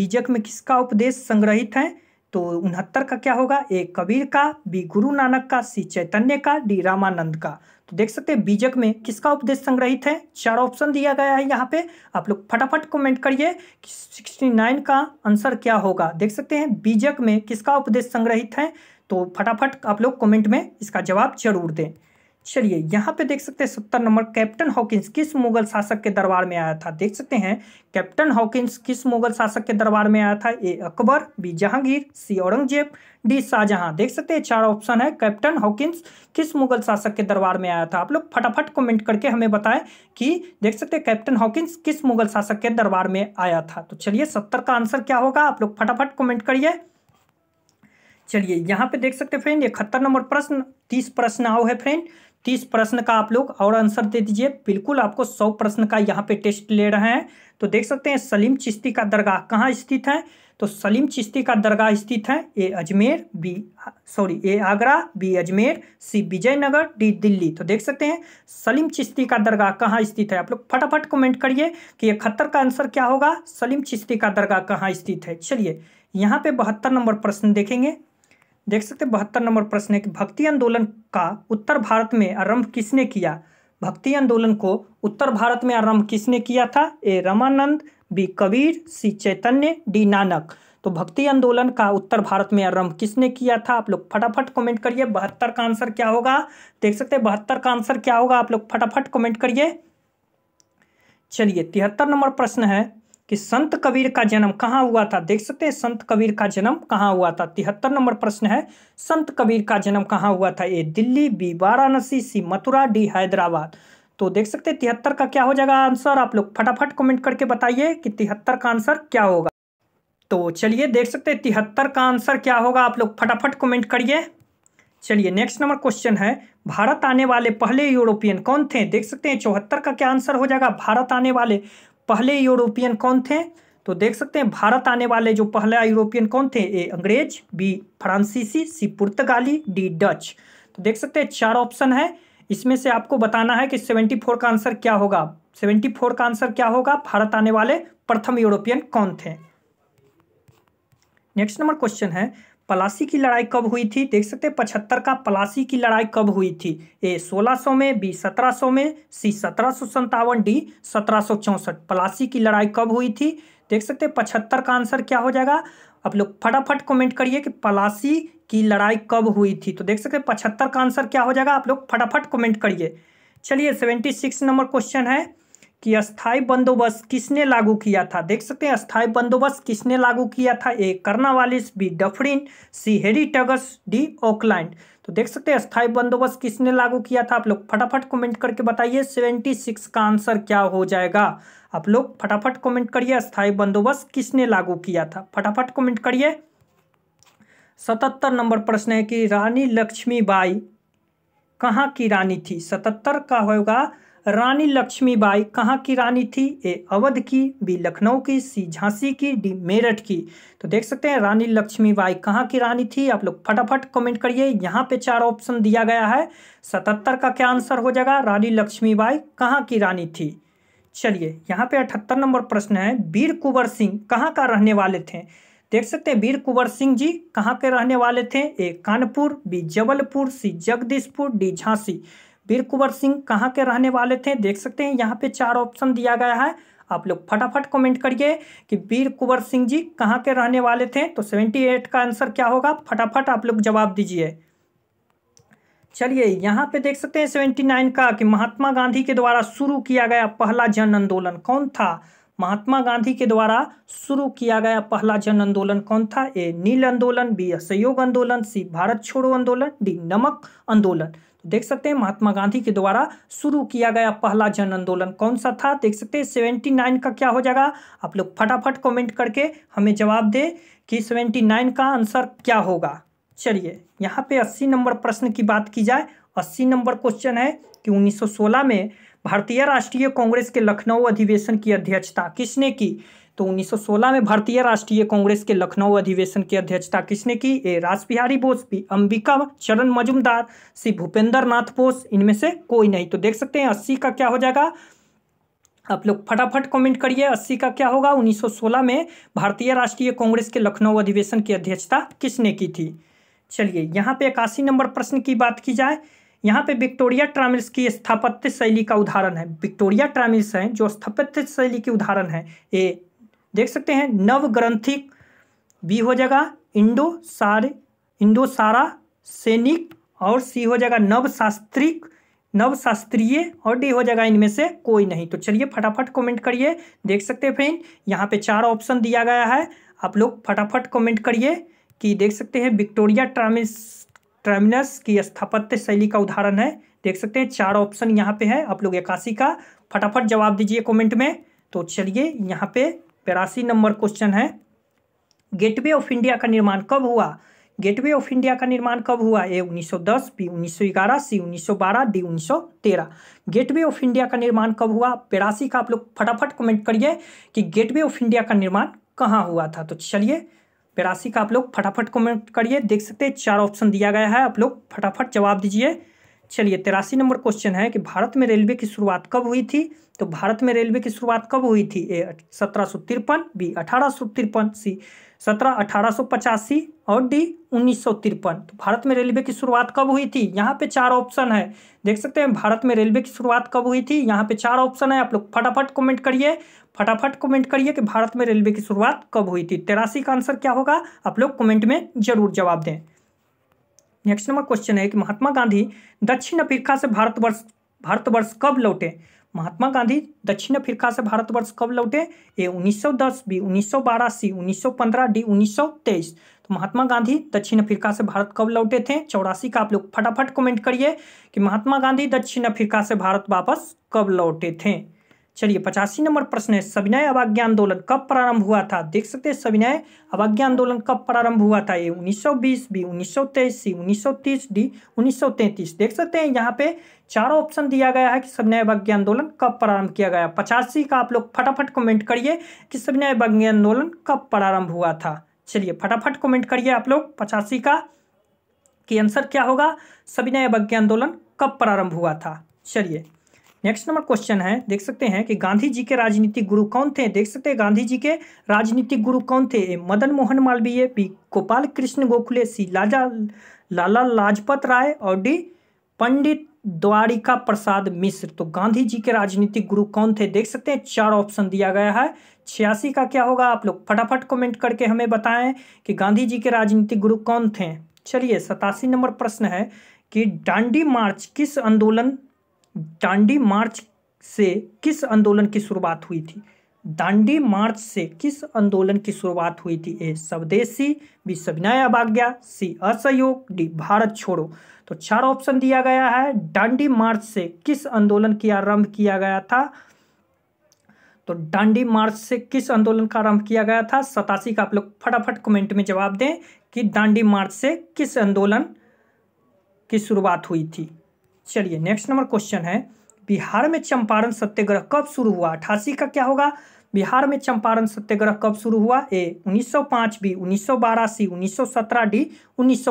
बीजक में किसका उपदेश संग्रहित है तो उनहत्तर का क्या होगा ए कबीर का बी गुरु नानक का सी चैतन्य का डी रामानंद का तो देख सकते हैं बीजक में किसका उपदेश संग्रहित है चार ऑप्शन दिया गया है यहाँ पे आप लोग फटाफट कमेंट करिए कि 69 का आंसर क्या होगा देख सकते हैं बीजक में किसका उपदेश संग्रहित है तो फटाफट आप लोग कमेंट में इसका जवाब जरूर दें चलिए यहाँ पे देख सकते हैं सत्तर नंबर कैप्टन हॉकिंस किस मुगल शासक के दरबार में आया था देख सकते हैं कैप्टन हॉकिंस किस मुगल शासक के दरबार में आया था A Akbar B Jahangir C Aurangzeb D Shahjahan देख सकते हैं चार ऑप्शन है कैप्टन हॉकिंस किस मुगल शासक के दरबार में आया था आप लोग फटाफट कमेंट करके हमें बताएं कि देख सकते हैं कैप्टन हॉकिंस किस मुगल शासक के दरबार में आया था तो चलिए सत्तर का आंसर क्या होगा आप लोग फटाफट कमेंट करिए चलिए यहाँ पे देख सकते हैं फ्रेंड इकहत्तर नंबर प्रश्न तीस प्रश्न आओ है फ्रेंड तीस प्रश्न का आप लोग और आंसर दे दीजिए बिल्कुल आपको सौ प्रश्न का यहाँ पे टेस्ट ले रहे हैं तो देख सकते हैं सलीम चिश्ती का दरगाह कहाँ स्थित है तो सलीम चिश्ती का दरगाह स्थित है A Ajmer B sorry A Agra B Ajmer C Vijayanagar D Delhi तो देख सकते हैं सलीम चिश्ती का दरगाह कहाँ स्थित है आप लोग फटाफट कमेंट करिए कि इकहत्तर का आंसर क्या होगा सलीम चिश्ती का दरगाह कहाँ स्थित है चलिए यहाँ पे बहत्तर नंबर प्रश्न देखेंगे देख सकते हैं बहत्तर नंबर प्रश्न है कि भक्ति आंदोलन का उत्तर भारत में आरंभ किसने किया भक्ति आंदोलन को उत्तर भारत में आरंभ किसने किया था A Ramanand B Kabir C Chaitanya D Nanak तो भक्ति आंदोलन का उत्तर भारत में आरंभ किसने किया था आप लोग फटाफट कमेंट करिए बहत्तर का आंसर क्या होगा देख सकते हैं बहत्तर का आंसर क्या होगा आप लोग फटाफट कमेंट करिए चलिए तिहत्तर नंबर प्रश्न है कि संत कबीर का जन्म कहाँ हुआ था देख सकते हैं संत कबीर का जन्म कहाँ हुआ था तिहत्तर नंबर प्रश्न है संत कबीर का जन्म कहाँ हुआ था A Delhi B Varanasi C Mathura D Hyderabad तो देख सकते हैं तिहत्तर का क्या हो जाएगा आंसर आप लोग फटाफट कमेंट करके बताइए कि तिहत्तर का आंसर क्या होगा तो चलिए देख सकते हैं तिहत्तर का आंसर क्या होगा आप लोग फटाफट कमेंट करिए चलिए नेक्स्ट नंबर क्वेश्चन है भारत आने वाले पहले यूरोपियन कौन थे देख सकते हैं चौहत्तर का क्या आंसर हो जाएगा भारत आने वाले पहले यूरोपियन कौन थे तो देख सकते हैं भारत आने वाले जो पहला यूरोपियन कौन थे ए अंग्रेज बी फ्रांसीसी सी पुर्तगाली डी डच तो देख सकते हैं चार ऑप्शन है इसमें से आपको बताना है कि सेवेंटी फोर का आंसर क्या होगा सेवेंटी फोर का आंसर क्या होगा भारत आने वाले प्रथम यूरोपियन कौन थे नेक्स्ट नंबर क्वेश्चन है पलासी की लड़ाई कब हुई थी देख सकते हैं पचहत्तर का पलासी की लड़ाई कब हुई थी ए 1600 में बी 1700 में सी सत्रह डी सत्रह पलासी की लड़ाई कब हुई थी देख सकते हैं पचहत्तर का आंसर क्या हो जाएगा आप लोग फटाफट कमेंट करिए कि पलासी की लड़ाई कब हुई थी तो देख सकते हैं पचहत्तर का आंसर क्या हो जाएगा आप लोग फटाफट कॉमेंट करिए चलिए सेवेंटी सिक्स नंबर क्वेश्चन है कि अस्थाई बंदोबस्त किसने लागू किया था देख सकते हैं अस्थाई बंदोबस्त किसने लागू किया था ए कर्नावालिस बी डफरिन सी हेरी टगस डी ऑकलैंड तो देख सकते हैं अस्थाई बंदोबस्त किसने लागू किया था आप लोग फटाफट कमेंट करके बताइए सेवेंटी सिक्स का आंसर क्या हो जाएगा आप लोग फटाफट कमेंट करिए अस्थाई बंदोबस्त किसने लागू किया था फटाफट कमेंट करिए सतहत्तर नंबर प्रश्न है कि रानी लक्ष्मीबाई कहाँ की रानी थी सतहत्तर का होगा रानी लक्ष्मीबाई कहाँ की रानी थी ए अवध की बी लखनऊ की सी झांसी की डी मेरठ की तो देख सकते हैं रानी लक्ष्मीबाई कहाँ की रानी थी आप लोग फटाफट कमेंट करिए यहाँ पे चार ऑप्शन दिया गया है सतहत्तर का क्या आंसर हो जाएगा रानी लक्ष्मीबाई कहाँ की रानी थी चलिए यहाँ पे अठहत्तर नंबर प्रश्न है वीर कुंवर सिंह कहाँ का रहने वाले थे देख सकते हैं वीर कुंवर सिंह जी कहाँ के रहने वाले थे A Kanpur B Jabalpur C Jagdishpur D Jhansi Veer Kunwar Singh कहाँ के रहने वाले थे देख सकते हैं यहाँ पे चार ऑप्शन दिया गया है आप लोग फटाफट कमेंट करिए कि वीर कुंवर सिंह जी कहाँ के रहने वाले थे तो सेवेंटी एट का आंसर क्या होगा फटाफट आप लोग जवाब दीजिए चलिए यहाँ पे देख सकते हैं सेवेंटी नाइन का कि महात्मा गांधी के द्वारा शुरू किया गया पहला जन आंदोलन कौन था महात्मा गांधी के द्वारा शुरू किया गया पहला जन आंदोलन कौन था ए नील आंदोलन बी असहयोग आंदोलन सी भारत छोड़ो आंदोलन डी नमक आंदोलन देख सकते हैं महात्मा गांधी के द्वारा शुरू किया गया पहला जन आंदोलन कौन सा था देख सकते हैं सेवेंटी नाइन का क्या हो जाएगा आप लोग फटाफट कमेंट करके हमें जवाब दे कि सेवेंटी नाइन का आंसर क्या होगा चलिए यहाँ पे अस्सी नंबर प्रश्न की बात की जाए अस्सी नंबर क्वेश्चन है कि 1916 में भारतीय राष्ट्रीय कांग्रेस के लखनऊ अधिवेशन की अध्यक्षता किसने की तो 1916 में भारतीय राष्ट्रीय कांग्रेस के लखनऊ अधिवेशन की अध्यक्षता किसने की ए राजबिहारी बोस बी अंबिका चरण मजुमदार सी भूपेंद्र नाथ बोस इनमें से कोई नहीं तो देख सकते हैं अस्सी का क्या हो जाएगा आप लोग फटाफट कमेंट करिए अस्सी का क्या होगा 1916 में भारतीय राष्ट्रीय कांग्रेस के लखनऊ अधिवेशन की अध्यक्षता किसने की थी चलिए यहाँ पे इक्यासी नंबर प्रश्न की बात की जाए यहाँ पे विक्टोरिया ट्रामिल्स की स्थापत्य शैली का उदाहरण है विक्टोरिया ट्रामिल्स हैं जो स्थापत्य शैली के उदाहरण है ए देख सकते हैं नवग्रंथिक बी हो जाएगा इंडो सारे इंडो सारा सैनिक और सी हो जाएगा नवशास्त्रिक नवशास्त्रीय और डी हो जाएगा इनमें से कोई नहीं तो चलिए फटाफट कमेंट करिए देख सकते हैं फ्रेंड यहाँ पे चार ऑप्शन दिया गया है आप लोग फटाफट कमेंट करिए कि देख सकते हैं विक्टोरिया ट्रामिस टर्मिनस की स्थापत्य शैली का उदाहरण है देख सकते हैं चार ऑप्शन यहाँ पे है आप लोग एकासी का फटाफट जवाब दीजिए कॉमेंट में तो चलिए यहाँ पे बेरासी नंबर क्वेश्चन है गेटवे ऑफ इंडिया का निर्माण कब हुआ गेटवे ऑफ इंडिया का निर्माण कब हुआ A 1910 B 1911 C 1912 D 1913 gateway of India का निर्माण कब हुआ बेरासी का आप लोग फटाफट कमेंट करिए कि गेटवे ऑफ इंडिया का निर्माण कहाँ हुआ था तो चलिए बेरासी का आप लोग फटाफट कमेंट करिए देख सकते हैं चार ऑप्शन दिया गया है आप लोग फटाफट जवाब दीजिए चलिए तिरासी नंबर क्वेश्चन है कि भारत में रेलवे की शुरुआत कब हुई थी तो भारत में रेलवे की शुरुआत कब हुई थी ए सत्रह सौ तिरपन बी अठारह सौ तिरपन सी सत्रह अठारह सौ पचासी और डी उन्नीस सौ तिरपन तो भारत में रेलवे की शुरुआत कब हुई थी यहाँ पे चार ऑप्शन है देख सकते हैं भारत में रेलवे की शुरुआत कब हुई थी यहाँ पे चार ऑप्शन है आप लोग फटाफट कमेंट करिए फटाफट कमेंट करिए कि भारत में रेलवे की शुरुआत कब हुई थी तेरासी का आंसर क्या होगा आप लोग कमेंट में जरूर जवाब दें नेक्स्ट नंबर क्वेश्चन है कि महात्मा गांधी दक्षिण अफ्रीका से भारतवर्ष भारतवर्ष कब लौटे महात्मा गांधी दक्षिण अफ्रीका से भारतवर्ष कब लौटे ए 1910 बी 1912 सी 1915 डी 1923 तो महात्मा गांधी दक्षिण अफ्रीका से भारत कब लौटे थे चौरासी का आप लोग फटाफट कमेंट करिए कि महात्मा गांधी दक्षिण अफ्रीका से भारत वापस कब लौटे थे चलिए पचासी नंबर प्रश्न है सविनय अवाज्ञ आंदोलन कब प्रारंभ हुआ था देख सकते हैं सविनय अवाज्ञ आंदोलन कब प्रारंभ हुआ था ये 1920 बी 1923 सी 1930 डी 1933 देख सकते हैं यहाँ पे चारों ऑप्शन दिया गया है कि सविनय अवाज्ञ आंदोलन कब प्रारंभ किया गया पचासी का आप लोग फटाफट कमेंट करिए कि सविनय अवाज्ञ आंदोलन कब प्रारंभ हुआ था चलिए फटाफट कॉमेंट करिए आप लोग पचासी का कि आंसर क्या होगा सविनय अवज्ञ आंदोलन कब प्रारंभ हुआ था चलिए नेक्स्ट नंबर क्वेश्चन है देख सकते हैं कि गांधी जी के राजनीतिक गुरु कौन थे देख सकते हैं गांधी जी के राजनीतिक गुरु कौन थे मदन मोहन मालवीय बी गोपाल कृष्ण गोखले सी लाजा लाला लाजपत राय और डी पंडित द्वारिका प्रसाद मिश्र तो गांधी जी के राजनीतिक गुरु कौन थे देख सकते हैं चार ऑप्शन दिया गया है छियासी का क्या होगा आप लोग फटाफट कमेंट करके हमें बताएं कि गांधी जी के राजनीतिक गुरु कौन थे चलिए सतासी नंबर प्रश्न है कि डांडी मार्च किस आंदोलन दांडी मार्च से किस आंदोलन की शुरुआत हुई थी दांडी मार्च से किस आंदोलन की शुरुआत हुई थी ए स्वदेशी बी सविनय अवाज्ञा सी असहयोग डी भारत छोड़ो तो चार ऑप्शन दिया गया है दांडी मार्च से किस आंदोलन की आरंभ किया गया था तो दांडी मार्च से किस आंदोलन का आरंभ किया गया था सतासी का आप लोग फटाफट कमेंट में जवाब दें कि दांडी मार्च से किस आंदोलन की शुरुआत हुई थी चलिए नेक्स्ट नंबर क्वेश्चन है बिहार में चंपारण सत्याग्रह कब शुरू हुआ अठासी का क्या होगा बिहार में चंपारण सत्याग्रह कब शुरू हुआ ए 1905 बी उन्नीस सौ उन्नीस सी सत्रह डी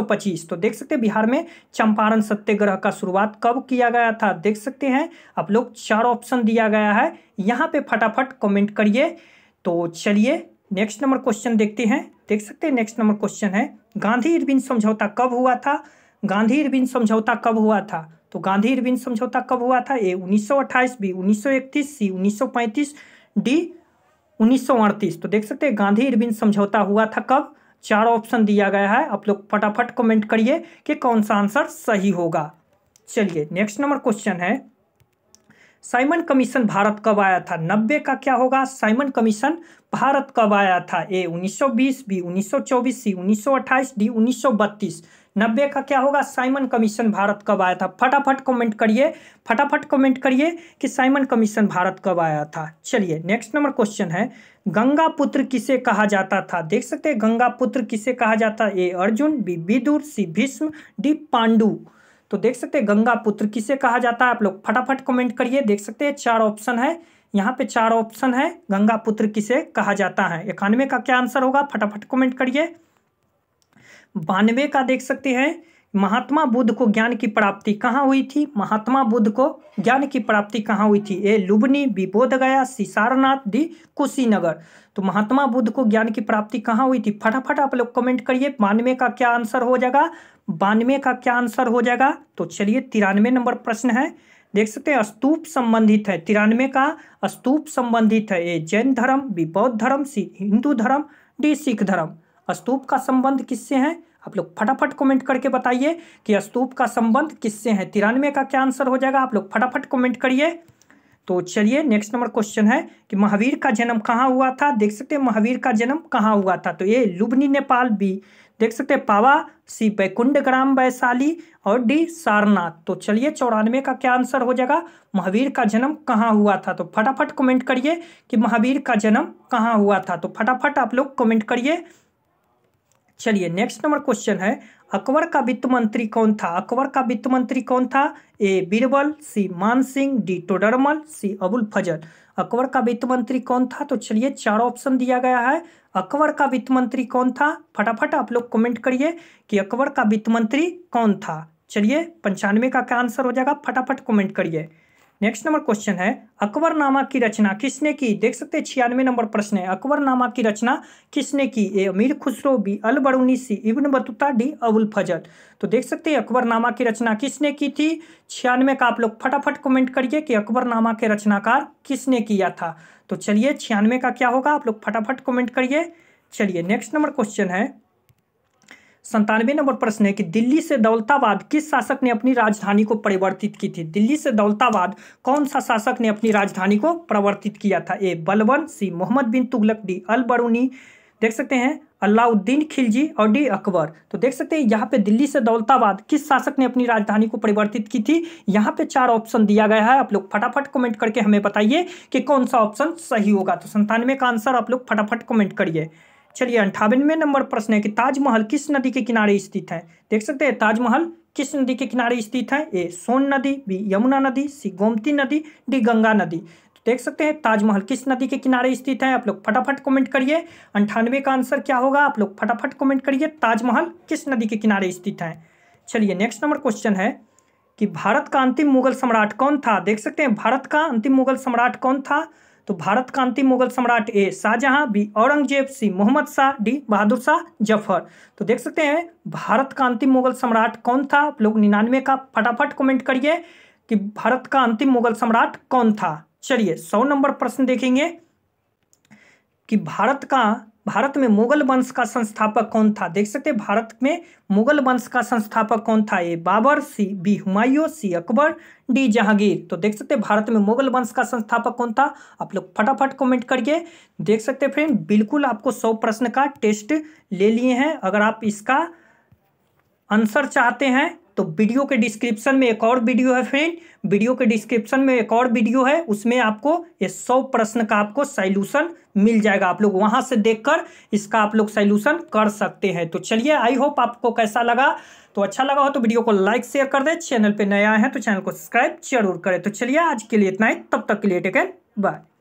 पच्चीस तो देख सकते हैं बिहार में चंपारण सत्याग्रह का शुरुआत कब किया गया था देख सकते हैं आप लोग चार ऑप्शन दिया गया है यहाँ पे फटाफट कमेंट करिए तो चलिए नेक्स्ट नंबर क्वेश्चन देखते हैं देख सकते हैं नेक्स्ट नंबर क्वेश्चन है गांधी इरबिन समझौता कब हुआ था गांधी इरबिन समझौता कब हुआ था तो गांधी इरविन समझौता कब हुआ था ए 1928 बी 1931 सी 1935 डी 1938 तो देख सकते हैं गांधी इरविन समझौता हुआ था कब चार ऑप्शन दिया गया है आप लोग फटाफट कमेंट करिए कि कौन सा आंसर सही होगा चलिए नेक्स्ट नंबर क्वेश्चन है साइमन कमीशन भारत कब आया था नब्बे का क्या होगा साइमन कमीशन भारत कब आया था ए 1920 बी 1924 सी 1928 डी 1932 नब्बे का क्या होगा साइमन कमीशन भारत कब आया था फटाफट कमेंट करिए फटाफट कमेंट करिए कि साइमन कमीशन भारत कब आया था चलिए नेक्स्ट नंबर क्वेश्चन है गंगा पुत्र किसे कहा जाता था देख सकते हैं गंगा पुत्र किसे कहा जाता A Arjun B Vidur C Bhishma D Pandu तो देख सकते हैं गंगा पुत्र किसे कहा जाता है आप लोग फटाफट कमेंट करिए देख सकते हैं चार ऑप्शन है यहाँ पे चार ऑप्शन है गंगा पुत्र किसे कहा जाता है इक्यानवे का क्या आंसर होगा फटाफट कमेंट करिए बानवे का देख सकते हैं महात्मा बुद्ध को ज्ञान की प्राप्ति कहाँ हुई थी महात्मा बुद्ध को ज्ञान की प्राप्ति कहाँ हुई थी A Lumbini B C Sarnath D Kushinagar तो महात्मा बुद्ध को ज्ञान की प्राप्ति कहाँ हुई थी फटाफट आप लोग कमेंट करिए बानवे का क्या आंसर हो जाएगा बानवे का क्या आंसर हो जाएगा तो चलिए तिरानवे नंबर प्रश्न है देख सकते हैं स्तूप संबंधित है तिरानवे का स्तूप संबंधित है ए जैन धर्म बी बौद्ध धर्म सी हिंदू धर्म डी सिख धर्म स्तूप का संबंध किससे है आप लोग फटाफट कमेंट करके बताइए कि स्तूप का संबंध किससे है तिरानवे का क्या आंसर हो जाएगा आप लोग फटाफट कमेंट करिए तो चलिए नेक्स्ट नंबर क्वेश्चन है कि महावीर का जन्म कहाँ हुआ था देख सकते हैं महावीर का जन्म कहाँ हुआ था तो ये लुबनी नेपाल बी देख सकते हैं पावा सी बैकुंड ग्राम वैशाली और डी सारनाथ तो चलिए चौरानवे का क्या आंसर हो जाएगा महावीर का जन्म कहाँ हुआ था तो फटाफट कमेंट करिए कि महावीर का जन्म कहाँ हुआ था तो फटाफट आप लोग कमेंट करिए चलिए नेक्स्ट नंबर क्वेश्चन है अकबर का वित्त मंत्री कौन था अकबर का वित्त मंत्री कौन था ए Birbal C Man Singh D Todarmal C Abul Fazl Akbar का वित्त मंत्री कौन था तो चलिए चार ऑप्शन दिया गया है अकबर का वित्त मंत्री कौन था फटाफट आप लोग कमेंट करिए कि अकबर का वित्त मंत्री कौन था चलिए पंचानवे का क्या आंसर हो जाएगा फटाफट कमेंट करिए नेक्स्ट नंबर क्वेश्चन है अकबरनामा की रचना किसने की देख सकते हैं छियानवे नंबर प्रश्न है अकबरनामा की रचना किसने की A Amir Khusro B Al Biruni C Ibn Battuta D Abul Fazl तो देख सकते हैं अकबरनामा की रचना किसने की थी छियानवे का आप लोग फटाफट कमेंट करिए कि अकबरनामा के रचनाकार किसने किया था तो चलिए छियानवे का क्या होगा आप लोग फटाफट कमेंट करिए चलिए नेक्स्ट नंबर क्वेश्चन है संतानवे नंबर प्रश्न है कि दिल्ली से दौलताबाद किस शासक ने अपनी राजधानी को परिवर्तित की थी दिल्ली से दौलताबाद कौन सा शासक ने अपनी राजधानी को परिवर्तित किया था A Balban C Mohammad bin Tughlaq D Al Biruni देख सकते हैं अलाउद्दीन खिलजी और डी अकबर तो देख सकते हैं यहाँ पे दिल्ली से दौलताबाद किस शासक ने अपनी राजधानी को परिवर्तित की थी यहाँ पे चार ऑप्शन दिया गया है आप लोग फटाफट कमेंट करके हमें बताइए कि कौन सा ऑप्शन सही होगा तो संतानवे का आंसर आप लोग फटाफट कमेंट करिए चलिए अंठावनवे नंबर प्रश्न है कि ताजमहल किस नदी के किनारे स्थित है देख सकते हैं ताजमहल किस नदी के किनारे स्थित है ए सोन नदी बी यमुना नदी सी गोमती नदी डी गंगा नदी तो देख सकते हैं ताजमहल किस नदी के किनारे स्थित है आप लोग फटाफट कमेंट करिए अंठानवे का आंसर क्या होगा आप लोग फटाफट कमेंट करिए ताजमहल किस नदी के किनारे स्थित है चलिए नेक्स्ट नंबर क्वेश्चन है कि भारत का अंतिम मुगल सम्राट कौन था देख सकते हैं भारत का अंतिम मुगल सम्राट कौन था तो भारत का अंतिम मुगल सम्राट A Shahjahan B Aurangzeb C Mohammad Shah D Bahadur Shah Zafar तो देख सकते हैं भारत का अंतिम मुगल सम्राट कौन था आप लोग निन्यानवे का फटाफट कमेंट करिए कि भारत का अंतिम मुगल सम्राट कौन था चलिए सौ नंबर प्रश्न देखेंगे कि भारत का भारत में मुगल वंश का संस्थापक कौन था देख सकते हैं भारत में मुगल वंश का संस्थापक कौन था ये Babur C B Humayun C Akbar D Jahangir तो देख सकते हैं भारत में मुगल वंश का संस्थापक कौन था आप लोग फटाफट कमेंट करके देख सकते हैं फ्रेंड बिल्कुल आपको सौ प्रश्न का टेस्ट ले लिए हैं अगर आप इसका आंसर चाहते हैं तो वीडियो के डिस्क्रिप्शन में एक और वीडियो है फ्रेंड वीडियो के डिस्क्रिप्शन में एक और वीडियो है उसमें आपको ये सौ प्रश्न का आपको सोल्यूशन मिल जाएगा आप लोग वहां से देखकर इसका आप लोग सैल्यूशन कर सकते हैं तो चलिए आई होप आपको कैसा लगा तो अच्छा लगा हो तो वीडियो को लाइक शेयर कर दें चैनल पर नया है तो चैनल को सब्सक्राइब जरूर करें तो चलिए आज के लिए इतना ही तब तक के लिए टेकन बाय